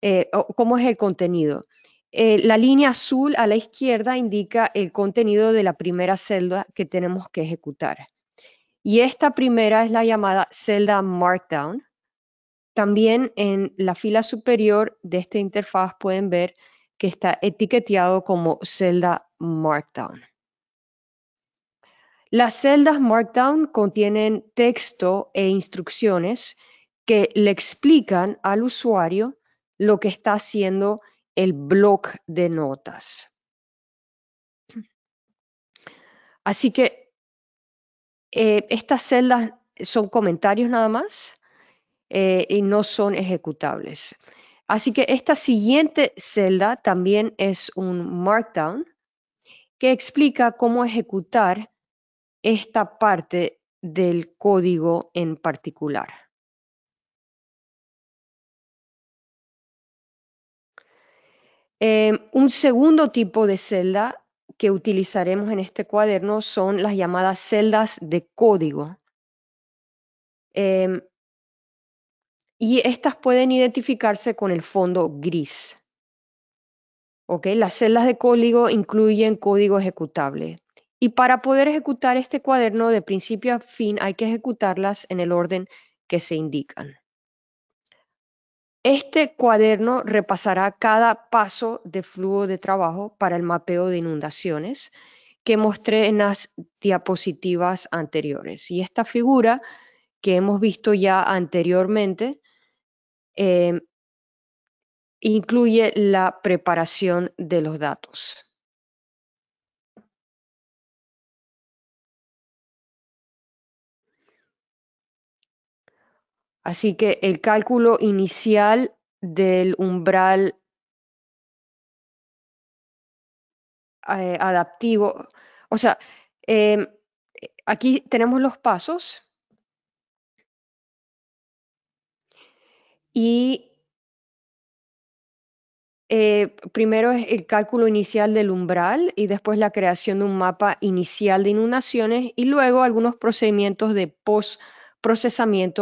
eh, cómo es el contenido. Eh, la línea azul a la izquierda indica el contenido de la primera celda que tenemos que ejecutar. Y esta primera es la llamada celda Markdown. También en la fila superior de esta interfaz pueden ver que está etiqueteado como celda Markdown. Las celdas Markdown contienen texto e instrucciones que le explican al usuario lo que está haciendo el bloc de notas. Así que eh, estas celdas son comentarios nada más eh, y no son ejecutables. Así que esta siguiente celda también es un markdown que explica cómo ejecutar esta parte del código en particular. Eh, un segundo tipo de celda que utilizaremos en este cuaderno son las llamadas celdas de código. Em, y estas pueden identificarse con el fondo gris. las celdas de código incluyen código ejecutable. Y para poder ejecutar este cuaderno de principio a fin hay que ejecutarlas en el orden que se indican. Este cuaderno repasará cada paso de flujo de trabajo para el mapeo de inundaciones que mostré en las diapositivas anteriores. Y esta figura que hemos visto ya anteriormente eh, incluye la preparación de los datos. Así que el cálculo inicial del umbral eh, adaptivo, o sea, em, aquí tenemos los pasos y eh, primero es el cálculo inicial del umbral y después la creación de un mapa inicial de inundaciones y luego algunos procedimientos de post-procesamiento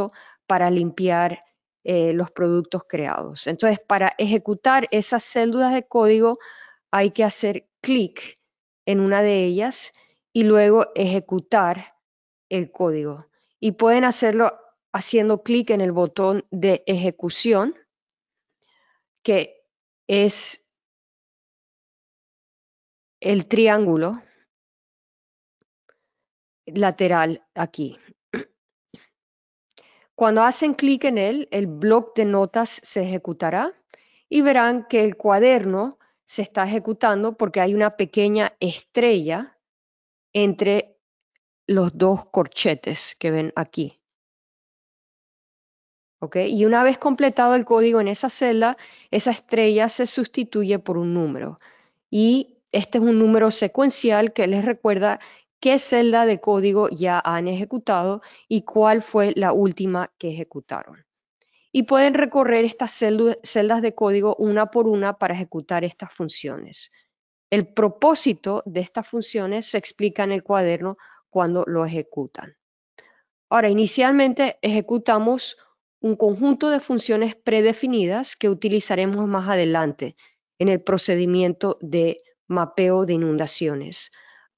post-procesamiento para limpiar eh, los productos creados. Entonces, para ejecutar esas células de código hay que hacer clic en una de ellas y luego ejecutar el código. Y pueden hacerlo haciendo clic en el botón de ejecución, que es el triángulo lateral aquí. Cuando hacen clic en él, el blog de notas se ejecutará y verán que el cuaderno se está ejecutando porque hay una pequeña estrella entre los dos corchetes que ven aquí. Y una vez completado el código en esa celda, esa estrella se sustituye por un número. Y este es un número secuencial que les recuerda qué celda de código ya han ejecutado y cuál fue la última que ejecutaron. Y pueden recorrer estas celdas de código una por una para ejecutar estas funciones. El propósito de estas funciones se explica en el cuaderno cuando lo ejecutan. Ahora, inicialmente ejecutamos un conjunto de funciones predefinidas que utilizaremos más adelante en el procedimiento de mapeo de inundaciones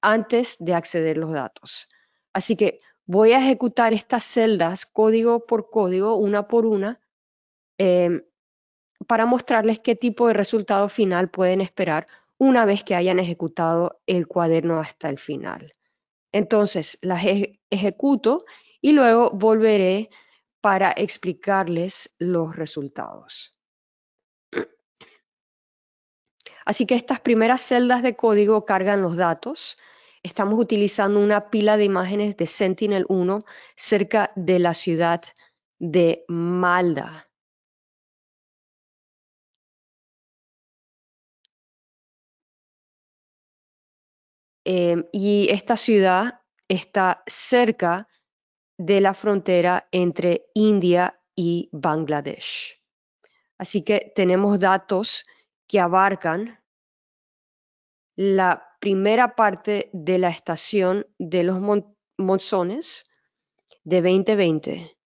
antes de acceder los datos. Así que voy a ejecutar estas celdas código por código, una por una, em, para mostrarles qué tipo de resultado final pueden esperar una vez que hayan ejecutado el cuaderno hasta el final. Entonces, las ejecuto y luego volveré para explicarles los resultados. Así que estas primeras celdas de código cargan los datos, estamos utilizando una pila de imágenes de Sentinel-1 cerca de la ciudad de Malda. Em, y esta ciudad está cerca de la frontera entre India y Bangladesh. Así que tenemos datos que abarcan la primera parte de la estación de los monzones de 2020.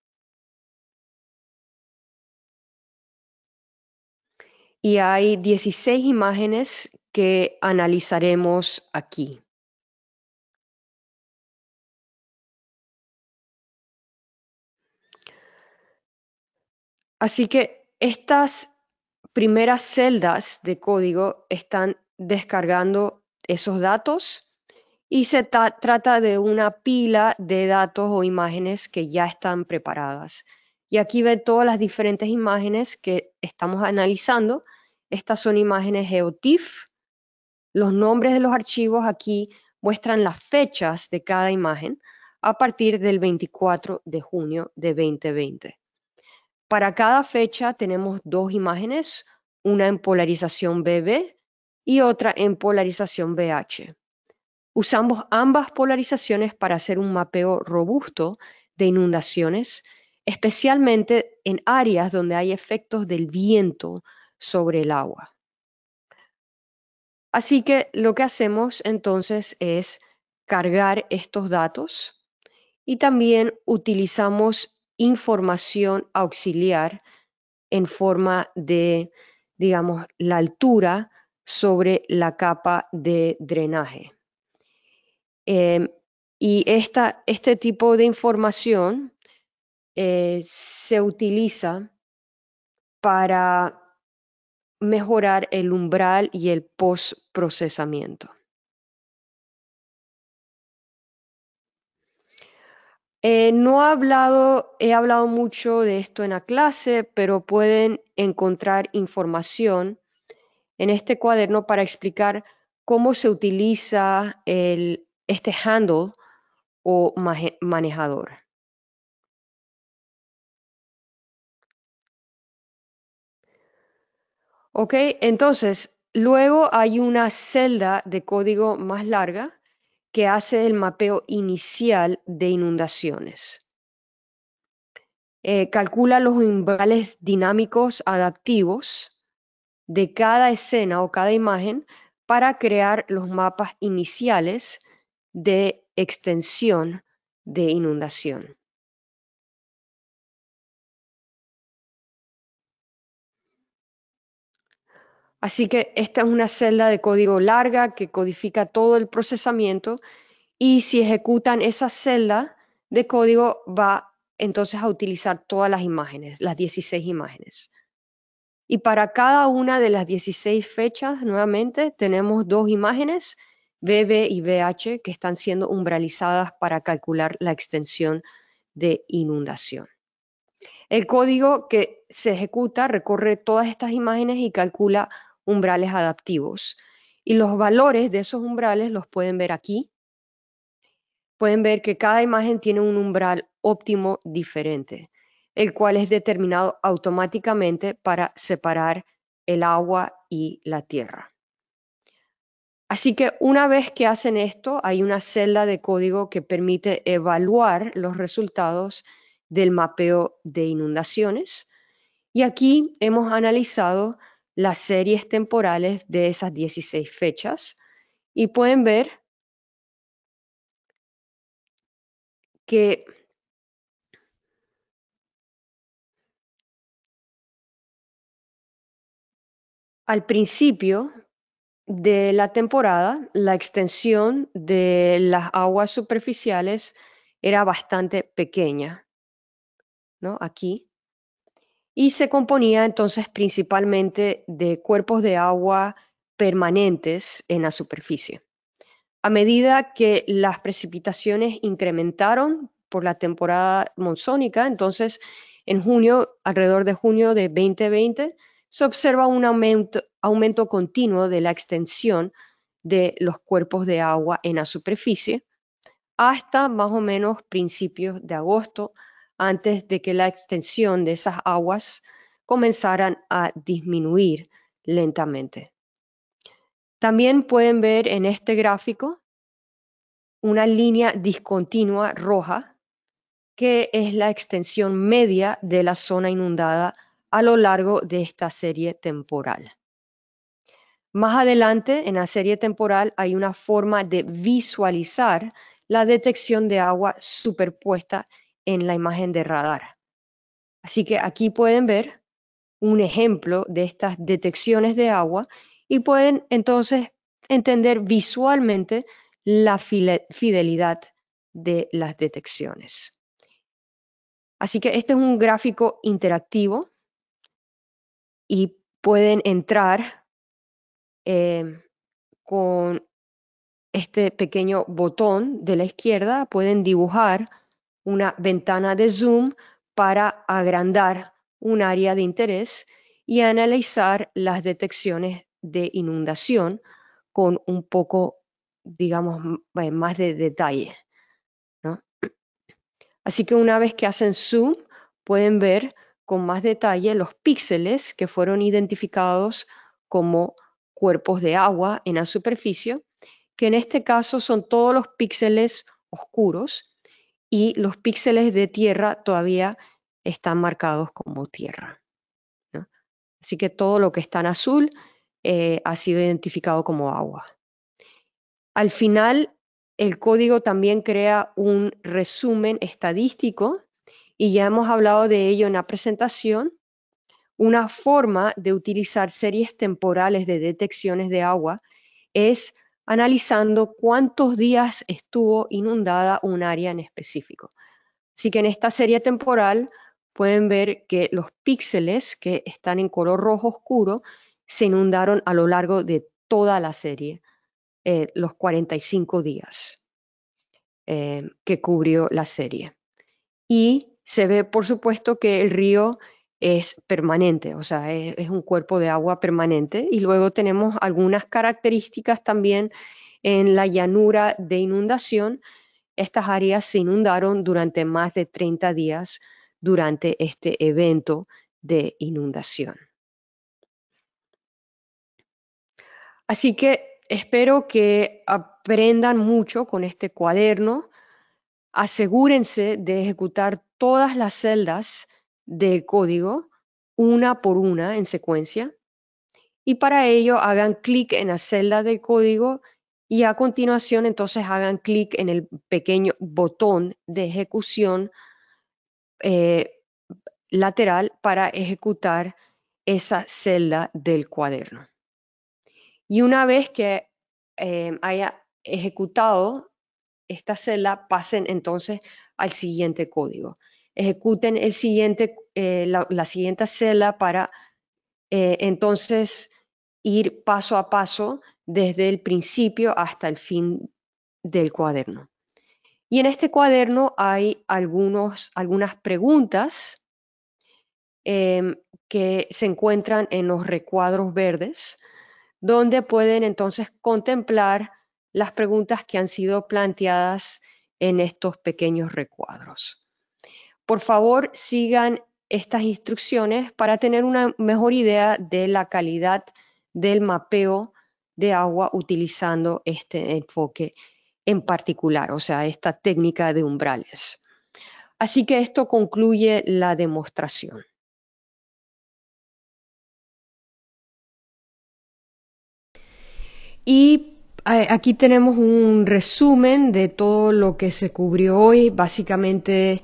Y hay 16 imágenes que analizaremos aquí. Así que estas primeras celdas de código están descargando esos datos y se trata de una pila de datos o imágenes que ya están preparadas. Y aquí ven todas las diferentes imágenes que estamos analizando. Estas son imágenes GeoTIFF. Los nombres de los archivos aquí muestran las fechas de cada imagen a partir del 24 de junio de 2020. Para cada fecha tenemos dos imágenes, una en polarización BB y otra en polarización BH. Usamos ambas polarizaciones para hacer un mapeo robusto de inundaciones, especialmente en áreas donde hay efectos del viento sobre el agua. Así que lo que hacemos entonces es cargar estos datos y también utilizamos información auxiliar en forma de, digamos, la altura sobre la capa de drenaje. Em, y este tipo de información eh, se utiliza para mejorar el umbral y el post procesamiento. Eh, no he hablado, he hablado mucho de esto en la clase, pero pueden encontrar información en este cuaderno para explicar cómo se utiliza este handle o manejador. Ok, entonces luego hay una celda de código más larga que hace el mapeo inicial de inundaciones. Eh, calcula los umbrales dinámicos adaptivos de cada escena o cada imagen para crear los mapas iniciales de extensión de inundación. Así que esta es una celda de código larga que codifica todo el procesamiento y si ejecutan esa celda de código va entonces a utilizar todas las imágenes, las 16 imágenes. Y para cada una de las 16 fechas, nuevamente, tenemos dos imágenes, BB y BH, que están siendo umbralizadas para calcular la extensión de inundación. El código que se ejecuta recorre todas estas imágenes y calcula umbrales adaptivos. Y los valores de esos umbrales los pueden ver aquí. Pueden ver que cada imagen tiene un umbral óptimo diferente el cual es determinado automáticamente para separar el agua y la tierra. Así que una vez que hacen esto, hay una celda de código que permite evaluar los resultados del mapeo de inundaciones. Y aquí hemos analizado las series temporales de esas 16 fechas y pueden ver que al principio de la temporada, la extensión de las aguas superficiales era bastante pequeña, ¿no? Aquí. Y se componía entonces principalmente de cuerpos de agua permanentes en la superficie. A medida que las precipitaciones incrementaron por la temporada monzónica, entonces en junio, alrededor de junio de 2020, se observa un aumento, continuo de la extensión de los cuerpos de agua en la superficie hasta más o menos principios de agosto, antes de que la extensión de esas aguas comenzaran a disminuir lentamente. También pueden ver en este gráfico una línea discontinua roja, que es la extensión media de la zona inundada a lo largo de esta serie temporal. Más adelante, en la serie temporal, hay una forma de visualizar la detección de agua superpuesta en la imagen de radar. Así que aquí pueden ver un ejemplo de estas detecciones de agua y pueden entonces entender visualmente la fidelidad de las detecciones. Así que este es un gráfico interactivo y pueden entrar em, con este pequeño botón de la izquierda, pueden dibujar una ventana de zoom para agrandar un área de interés y analizar las detecciones de inundación con un poco, digamos, eh, más de detalle. Así que una vez que hacen zoom, pueden ver con más detalle los píxeles que fueron identificados como cuerpos de agua en la superficie, que en este caso son todos los píxeles oscuros y los píxeles de tierra todavía están marcados como tierra. Así que todo lo que está en azul eh, ha sido identificado como agua. Al final, el código también crea un resumen estadístico y ya hemos hablado de ello en la presentación, una forma de utilizar series temporales de detecciones de agua es analizando cuántos días estuvo inundada un área en específico. Así que en esta serie temporal pueden ver que los píxeles que están en color rojo oscuro se inundaron a lo largo de toda la serie, eh, los 45 días eh, que cubrió la serie. Y se ve, por supuesto, que el río es permanente, o sea, es, un cuerpo de agua permanente. Y luego tenemos algunas características también en la llanura de inundación. Estas áreas se inundaron durante más de 30 días durante este evento de inundación. Así que espero que aprendan mucho con este cuaderno asegúrense de ejecutar todas las celdas del código una por una en secuencia y para ello hagan clic en la celda de código y a continuación entonces hagan clic en el pequeño botón de ejecución eh, lateral para ejecutar esa celda del cuaderno. Y una vez que eh, haya ejecutado esta celda, pasen entonces al siguiente código. Ejecuten el siguiente, eh, la, siguiente celda para eh, entonces ir paso a paso desde el principio hasta el fin del cuaderno. Y en este cuaderno hay algunos, algunas preguntas em, que se encuentran en los recuadros verdes, donde pueden entonces contemplar las preguntas que han sido planteadas en estos pequeños recuadros. Por favor, sigan estas instrucciones para tener una mejor idea de la calidad del mapeo de agua utilizando este enfoque en particular, o sea, esta técnica de umbrales. Así que esto concluye la demostración. Y Aquí tenemos un resumen de todo lo que se cubrió hoy, básicamente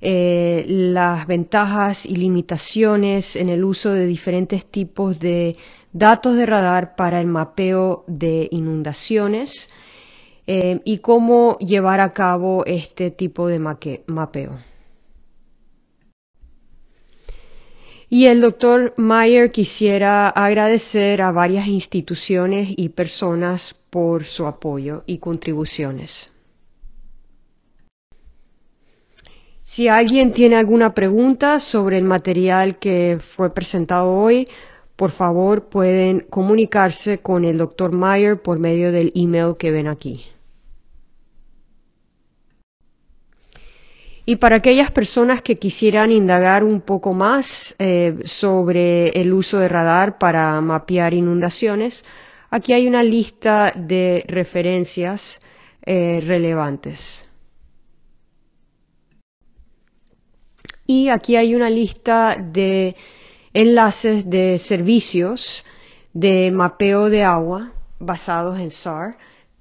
eh, las ventajas y limitaciones en el uso de diferentes tipos de datos de radar para el mapeo de inundaciones eh, y cómo llevar a cabo este tipo de mapeo. Y el doctor Mayer quisiera agradecer a varias instituciones y personas por su apoyo y contribuciones. Si alguien tiene alguna pregunta sobre el material que fue presentado hoy, por favor pueden comunicarse con el doctor Mayer por medio del email que ven aquí. Y para aquellas personas que quisieran indagar un poco más eh, sobre el uso de radar para mapear inundaciones, aquí hay una lista de referencias eh, relevantes. Y aquí hay una lista de enlaces de servicios de mapeo de agua basados en SAR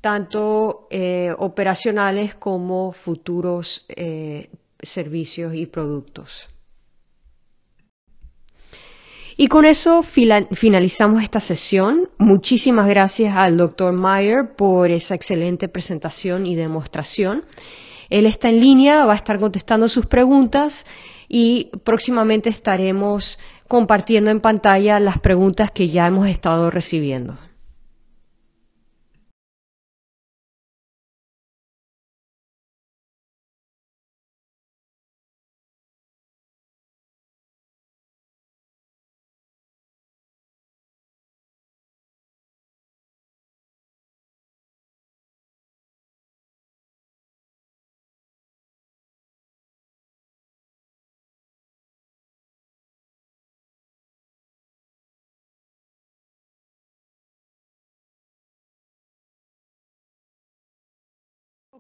tanto eh, operacionales como futuros eh, servicios y productos. Y con eso finalizamos esta sesión. Muchísimas gracias al doctor Mayer por esa excelente presentación y demostración. Él está en línea, va a estar contestando sus preguntas y próximamente estaremos compartiendo en pantalla las preguntas que ya hemos estado recibiendo.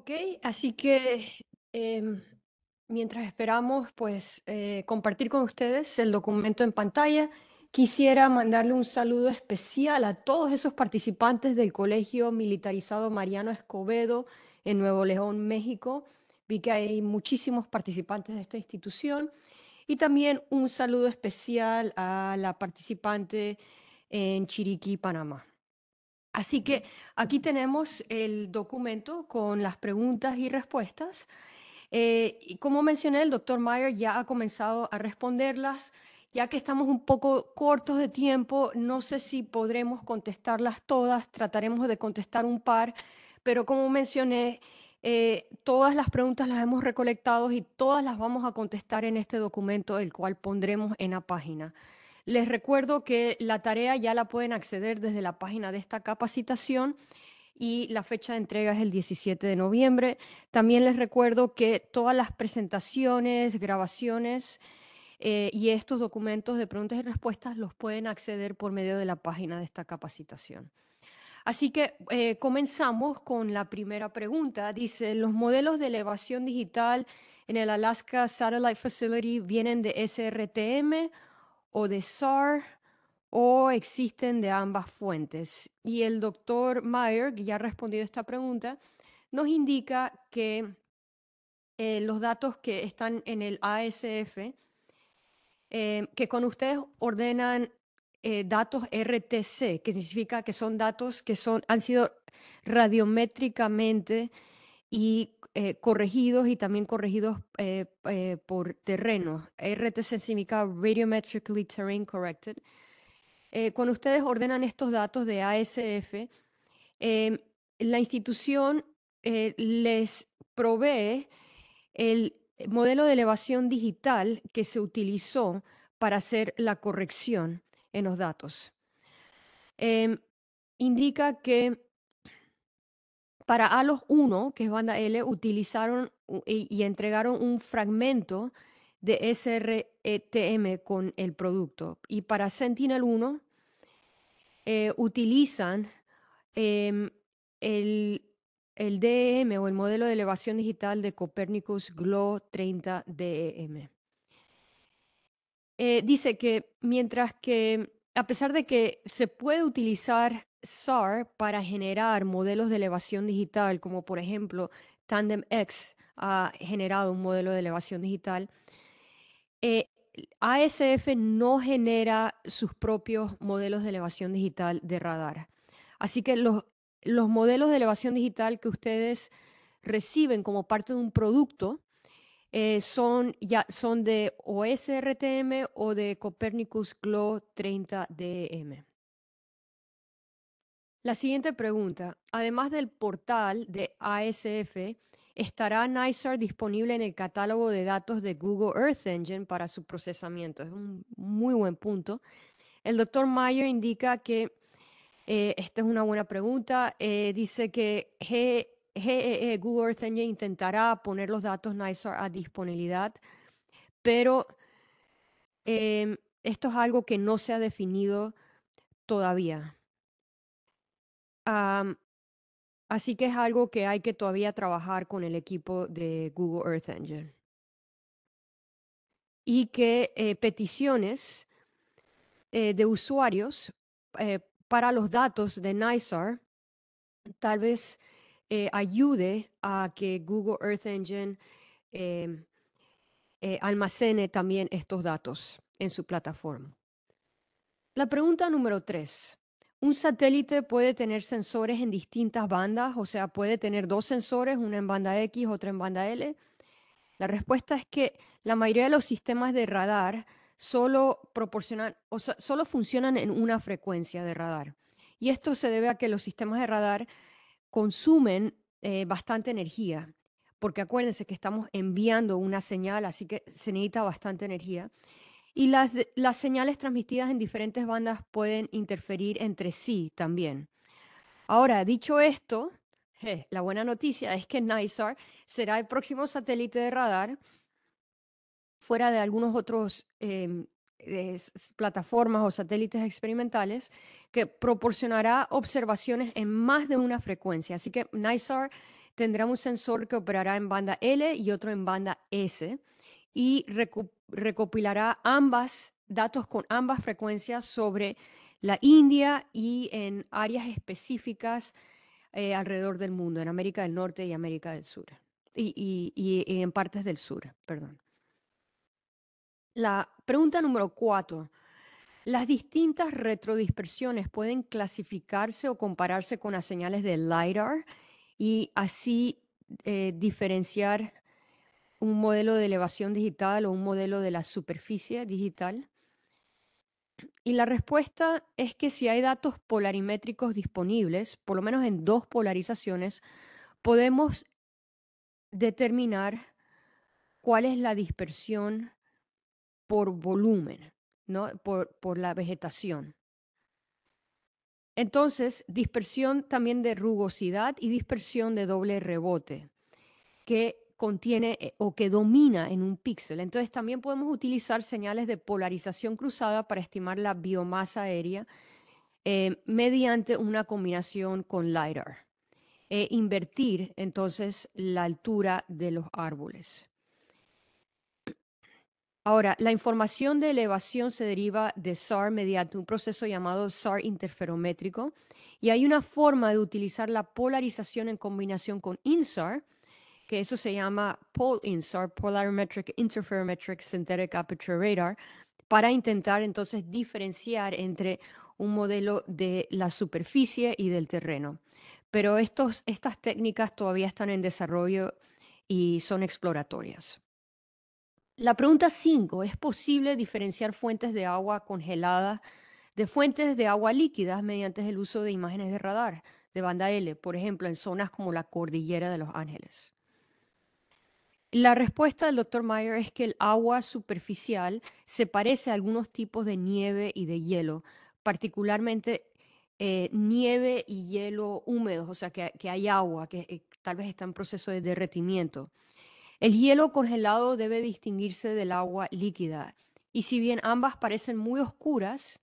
Ok, así que em, mientras esperamos, pues eh, compartir con ustedes el documento en pantalla, quisiera mandarle un saludo especial a todos esos participantes del Colegio Militarizado Mariano Escobedo en Nuevo León, México. Vi que hay muchísimos participantes de esta institución. Y también un saludo especial a la participante en Chiriquí, Panamá. Así que aquí tenemos el documento con las preguntas y respuestas. Eh, y como mencioné, el doctor Mayer ya ha comenzado a responderlas. Ya que estamos un poco cortos de tiempo, no sé si podremos contestarlas todas, trataremos de contestar un par, pero como mencioné, eh, todas las preguntas las hemos recolectado y todas las vamos a contestar en este documento, el cual pondremos en la página. Les recuerdo que la tarea ya la pueden acceder desde la página de esta capacitación y la fecha de entrega es el 17 de noviembre. También les recuerdo que todas las presentaciones, grabaciones eh, y estos documentos de preguntas y respuestas los pueden acceder por medio de la página de esta capacitación. Así que eh, comenzamos con la primera pregunta. Dice, ¿los modelos de elevación digital en el Alaska Satellite Facility vienen de SRTM o de SAR o existen de ambas fuentes. Y el doctor Mayer, que ya ha respondido esta pregunta, nos indica que eh, los datos que están en el ASF, eh, que con ustedes ordenan eh, datos RTC, que significa que son datos que son, han sido radiométricamente y eh, corregidos y también corregidos eh, eh, por terreno. RTC significa Radiometrically Terrain Corrected. cuando ustedes ordenan estos datos de ASF, em, la institución les provee el modelo de elevación digital que se utilizó para hacer la corrección en los datos. Em, indica que para Alos 1, que es banda L, utilizaron y, entregaron un fragmento de SRTM e con el producto. Y para Sentinel 1, eh, utilizan em, el, DEM o el modelo de elevación digital de Copernicus Glow 30 DEM. dice que mientras que, a pesar de que se puede utilizar SAR para generar modelos de elevación digital, como por ejemplo Tandem X ha generado un modelo de elevación digital. Eh, ASF no genera sus propios modelos de elevación digital de radar. Así que los, modelos de elevación digital que ustedes reciben como parte de un producto eh, son, ya, son de OSRTM o de Copernicus GLO 30DM. La siguiente pregunta. Además del portal de ASF, ¿estará NYSAR disponible en el catálogo de datos de Google Earth Engine para su procesamiento? Es un muy buen punto. El doctor Mayer indica que, eh, esta es una buena pregunta, eh, dice que e e, Google Earth Engine, intentará poner los datos NYSAR a disponibilidad, pero em, esto es algo que no se ha definido todavía así que es algo que hay que todavía trabajar con el equipo de Google Earth Engine. Y que eh, peticiones eh, de usuarios eh, para los datos de NYSAR tal vez ayude a que Google Earth Engine em, almacene también estos datos en su plataforma. La pregunta número tres. Un satélite puede tener sensores en distintas bandas, o sea, puede tener dos sensores, uno en banda X, otro en banda L. La respuesta es que la mayoría de los sistemas de radar solo proporcionan, o solo funcionan en una frecuencia de radar. Y esto se debe a que los sistemas de radar consumen eh, bastante energía, porque acuérdense que estamos enviando una señal, así que se necesita bastante energía. Y las, señales transmitidas en diferentes bandas pueden interferir entre sí también. Ahora, dicho esto, la buena noticia es que NISAR será el próximo satélite de radar fuera de algunos otros em, plataformas o satélites experimentales que proporcionará observaciones en más de una frecuencia. Así que NISAR tendrá un sensor que operará en banda L y otro en banda S y recopilará ambas datos con ambas frecuencias sobre la India y en áreas específicas eh, alrededor del mundo, en América del Norte y América del Sur, y, en partes del sur, perdón. La pregunta número cuatro. Las distintas retrodispersiones pueden clasificarse o compararse con las señales de LIDAR y así eh, diferenciar un modelo de elevación digital o un modelo de la superficie digital? Y la respuesta es que si hay datos polarimétricos disponibles, por lo menos en dos polarizaciones, podemos determinar cuál es la dispersión por volumen, ¿no? por, la vegetación. Entonces, dispersión también de rugosidad y dispersión de doble rebote, que contiene eh, o que domina en un píxel. Entonces también podemos utilizar señales de polarización cruzada para estimar la biomasa aérea eh, mediante una combinación con LiDAR. e invertir entonces la altura de los árboles. Ahora, la información de elevación se deriva de SAR mediante un proceso llamado SAR interferométrico y hay una forma de utilizar la polarización en combinación con INSAR que eso se llama Pol-INSAR, Polarimetric Interferometric Synthetic Aperture Radar, para intentar entonces diferenciar entre un modelo de la superficie y del terreno. Pero estos, estas técnicas todavía están en desarrollo y son exploratorias. La pregunta 5, ¿es posible diferenciar fuentes de agua congelada de fuentes de agua líquida mediante el uso de imágenes de radar de banda L, por ejemplo, en zonas como la Cordillera de los Ángeles? La respuesta del doctor Mayer es que el agua superficial se parece a algunos tipos de nieve y de hielo, particularmente eh, nieve y hielo húmedos, o sea, que, hay agua, que eh, tal vez está en proceso de derretimiento. El hielo congelado debe distinguirse del agua líquida, y si bien ambas parecen muy oscuras,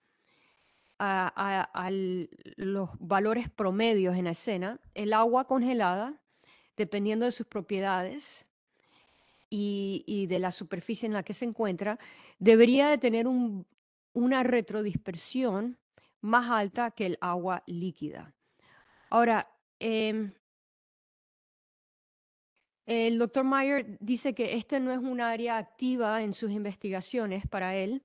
a los valores promedios en la escena, el agua congelada, dependiendo de sus propiedades, y, de la superficie en la que se encuentra, debería de tener una retrodispersión más alta que el agua líquida. Ahora, em, el doctor Mayer dice que este no es un área activa en sus investigaciones para él,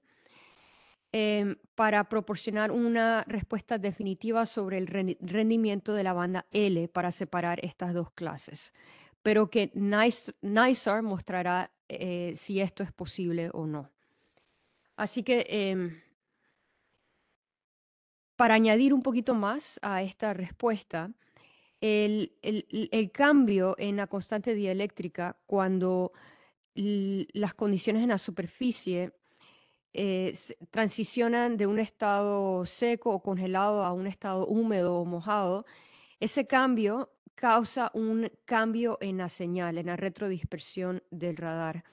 em, para proporcionar una respuesta definitiva sobre el rendimiento de la banda L para separar estas dos clases pero que NYSAR mostrará eh, si esto es posible o no. Así que, em, para añadir un poquito más a esta respuesta, el, cambio en la constante dieléctrica cuando las condiciones en la superficie eh, transicionan de un estado seco o congelado a un estado húmedo o mojado, ese cambio causa un cambio en la señal, en la retrodispersión del radar,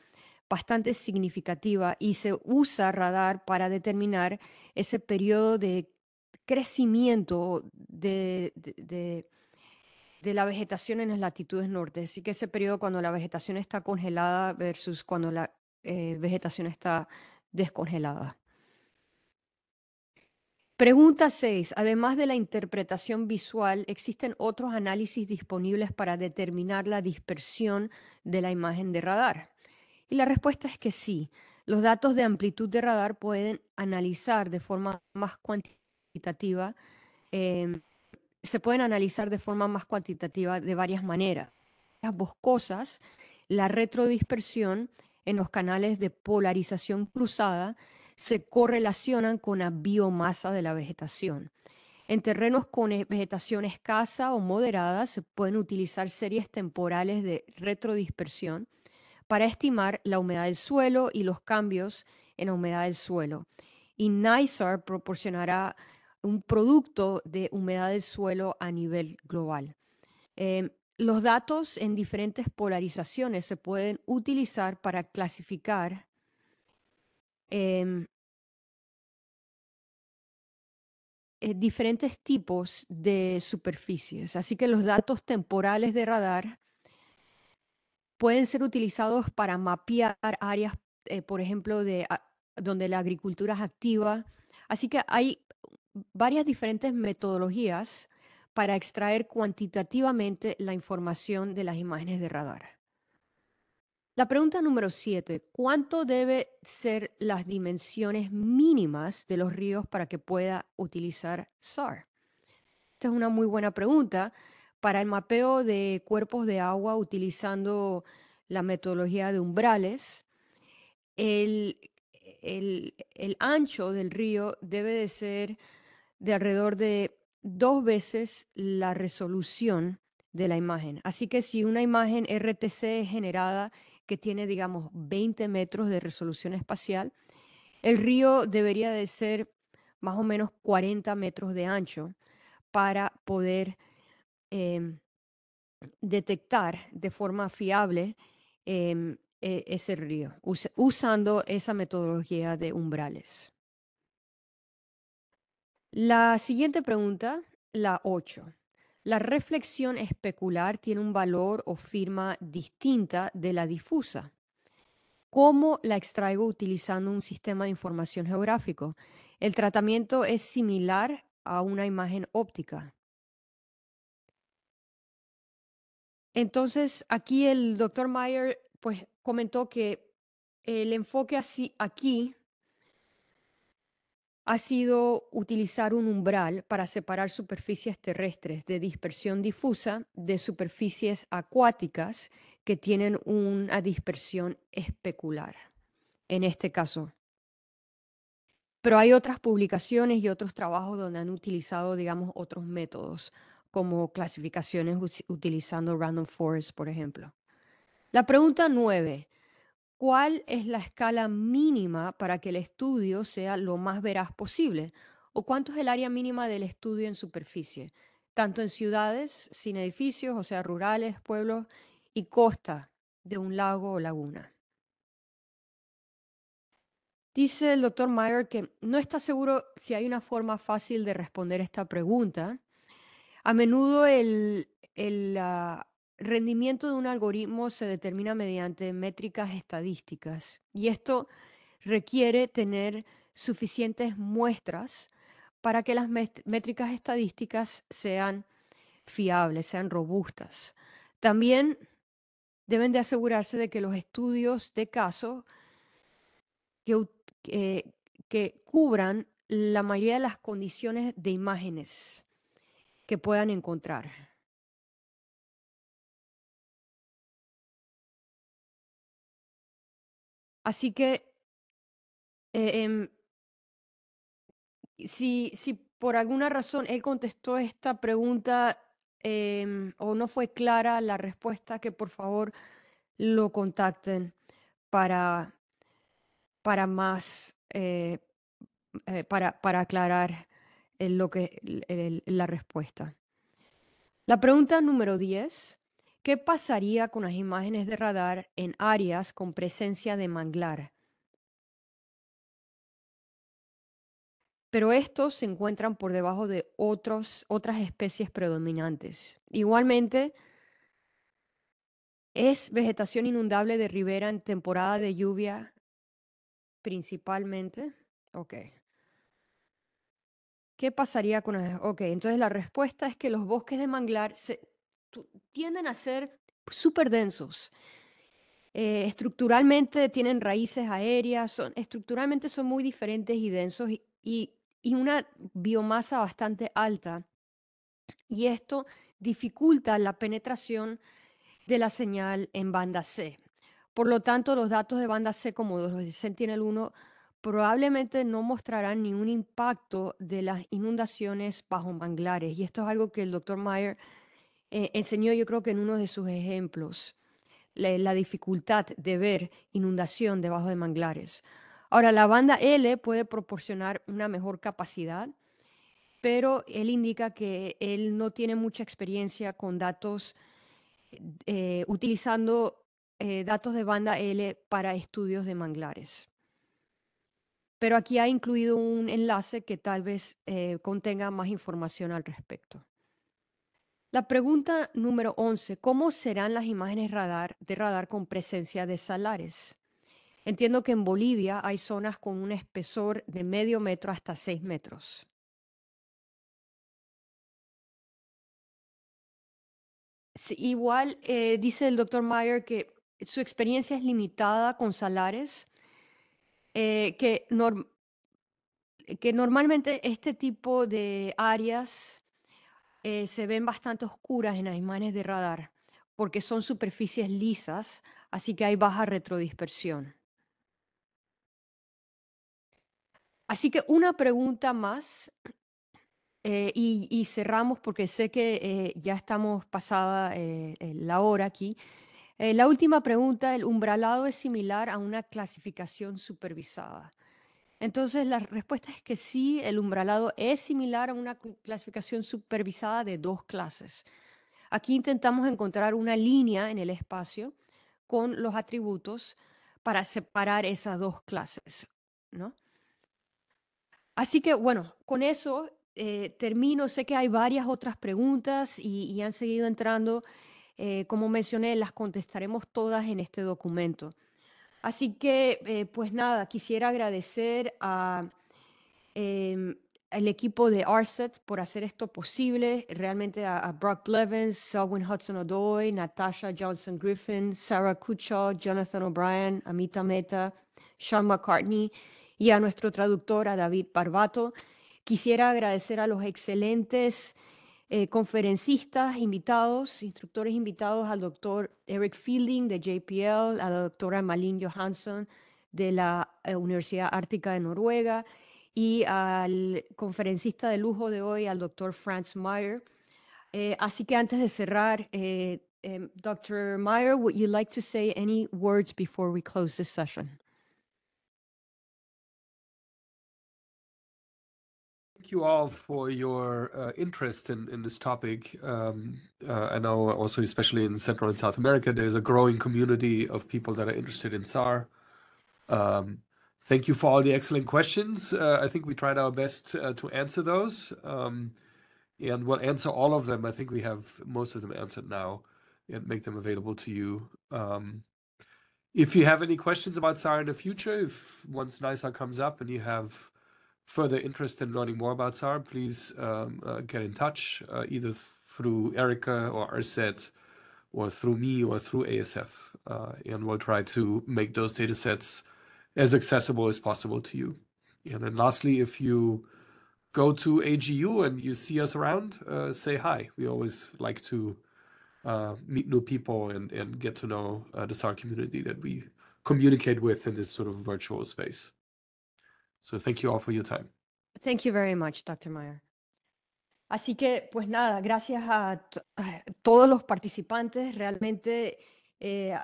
bastante significativa y se usa radar para determinar ese periodo de crecimiento de, la vegetación en las latitudes norte. Así que ese periodo cuando la vegetación está congelada versus cuando la eh, vegetación está descongelada. Pregunta 6. Además de la interpretación visual, ¿existen otros análisis disponibles para determinar la dispersión de la imagen de radar? Y la respuesta es que sí. Los datos de amplitud de radar pueden analizar de forma más cuantitativa, em, se pueden analizar de forma más cuantitativa de varias maneras. Las boscosas, la retrodispersión en los canales de polarización cruzada, se correlacionan con la biomasa de la vegetación. En terrenos con e, vegetación escasa o moderada se pueden utilizar series temporales de retrodispersión para estimar la humedad del suelo y los cambios en la humedad del suelo. Y NYSAR proporcionará un producto de humedad del suelo a nivel global. Em, los datos en diferentes polarizaciones se pueden utilizar para clasificar Em, eh, diferentes tipos de superficies. Así que los datos temporales de radar pueden ser utilizados para mapear áreas, eh, por ejemplo, de, donde la agricultura es activa. Así que hay varias diferentes metodologías para extraer cuantitativamente la información de las imágenes de radar. La pregunta número siete, ¿cuánto debe ser las dimensiones mínimas de los ríos para que pueda utilizar SAR? Esta es una muy buena pregunta para el mapeo de cuerpos de agua utilizando la metodología de umbrales. El, ancho del río debe de ser de alrededor de dos veces la resolución de la imagen. Así que si una imagen RTC es generada que tiene, digamos, 20 metros de resolución espacial, el río debería de ser más o menos 40 metros de ancho para poder em, detectar de forma fiable em, e, ese río, usando esa metodología de umbrales. La siguiente pregunta, la 8. La reflexión especular tiene un valor o firma distinta de la difusa. ¿Cómo la extraigo utilizando un sistema de información geográfico? El tratamiento es similar a una imagen óptica. Entonces, aquí el doctor Mayer pues, comentó que el enfoque así aquí ha sido utilizar un umbral para separar superficies terrestres de dispersión difusa de superficies acuáticas que tienen una dispersión especular, en este caso. Pero hay otras publicaciones y otros trabajos donde han utilizado, digamos, otros métodos, como clasificaciones utilizando Random Forest, por ejemplo. La pregunta nueve cuál es la escala mínima para que el estudio sea lo más veraz posible o cuánto es el área mínima del estudio en superficie, tanto en ciudades sin edificios, o sea, rurales, pueblos y costa de un lago o laguna. Dice el doctor Mayer que no está seguro si hay una forma fácil de responder esta pregunta. A menudo el, ah, el rendimiento de un algoritmo se determina mediante métricas estadísticas y esto requiere tener suficientes muestras para que las métricas estadísticas sean fiables, sean robustas. También deben de asegurarse de que los estudios de caso que, que cubran la mayoría de las condiciones de imágenes que puedan encontrar. Así que, eh, em, si, si por alguna razón él contestó esta pregunta em, o no fue clara la respuesta, que por favor lo contacten para, para más, eh, eh, para, para aclarar lo que, la respuesta. La pregunta número 10 ¿Qué pasaría con las imágenes de radar en áreas con presencia de manglar? pero estos se encuentran por debajo de otros, otras especies predominantes. Igualmente, es vegetación inundable de ribera en temporada de lluvia principalmente. Ok. ¿Qué pasaría con... Ok, entonces la respuesta es que los bosques de manglar se, tienden a ser súper pues, densos. Eh, estructuralmente tienen raíces aéreas, son, estructuralmente son muy diferentes y densos y, y, una biomasa bastante alta. Y esto dificulta la penetración de la señal en banda C. Por lo tanto, los datos de banda C, como los de Sentinel-1, probablemente no mostrarán ningún impacto de las inundaciones bajo manglares. Y esto es algo que el doctor Mayer enseñó eh, yo creo que en uno de sus ejemplos la, dificultad de ver inundación debajo de manglares. Ahora, la banda L puede proporcionar una mejor capacidad, pero él indica que él no tiene mucha experiencia con datos, eh, utilizando eh, datos de banda L para estudios de manglares. Pero aquí ha incluido un enlace que tal vez contenga más información al respecto. La pregunta número 11, ¿cómo serán las imágenes radar, de radar con presencia de salares? Entiendo que en Bolivia hay zonas con un espesor de medio metro hasta seis metros. igual eh, dice el doctor Mayer que su experiencia es limitada con salares, eh, que normalmente este tipo de áreas eh, se ven bastante oscuras en las imágenes de radar porque son superficies lisas, así que hay baja retrodispersión. Así que una pregunta más eh, y, cerramos porque sé que eh, ya estamos pasada la hora aquí. la última pregunta, el umbralado es similar a una clasificación supervisada. Entonces, la respuesta es que sí, el umbralado es similar a una clasificación supervisada de dos clases. Aquí intentamos encontrar una línea en el espacio con los atributos para separar esas dos clases, Así que, bueno, con eso eh, termino. Sé que hay varias otras preguntas y, han seguido entrando. Eh, como mencioné, las contestaremos todas en este documento. Así que, eh, pues nada, quisiera agradecer a... el em, equipo de Arset por hacer esto posible, realmente a, Brock Blevins, Selwyn Hudson Odoy, Natasha Johnson Griffin, Sarah Kucha, Jonathan O'Brien, Amita Meta, Sean McCartney y a nuestro traductor, a David Barbato. Quisiera agradecer a los excelentes eh, conferencistas invitados, instructores invitados al doctor Eric Fielding de JPL, a la doctora Malin Johansson de la eh, Universidad Ártica de Noruega y al conferencista de lujo de hoy, al doctor Franz Meyer. Eh, así que antes de cerrar, eh, em, Dr. Meyer, would you like to say any words before we close this session? thank you all for your uh, interest in, in this topic. Um, uh, I know also, especially in Central and South America, there's a growing community of people that are interested in SAR. Um, thank you for all the excellent questions. Uh, I think we tried our best uh, to answer those. Um, and we'll answer all of them. I think we have most of them answered now and make them available to you. Um, if you have any questions about SAR in the future, if once NISA comes up and you have further interest in learning more about SAR, please um, uh, get in touch uh, either through Erica or Arset or through me or through ASF. Uh, and we'll try to make those data sets as accessible as possible to you. And then lastly, if you go to AGU and you see us around, uh, say hi. We always like to uh, meet new people and, and get to know uh, the SAR community that we communicate with in this sort of virtual space. So thank Así que, pues nada, gracias a, todos los participantes. Realmente eh,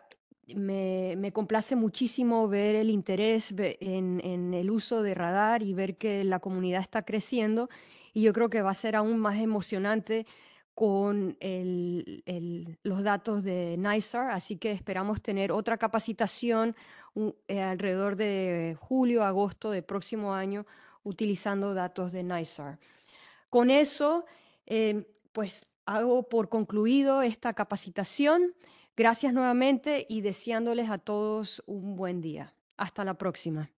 me, me, complace muchísimo ver el interés en, en, el uso de radar y ver que la comunidad está creciendo. Y yo creo que va a ser aún más emocionante con los datos de NISAR, así que esperamos tener otra capacitación eh, alrededor de julio, agosto del próximo año utilizando datos de NISAR. Con eso, eh, pues hago por concluido esta capacitación. Gracias nuevamente y deseándoles a todos un buen día. Hasta la próxima.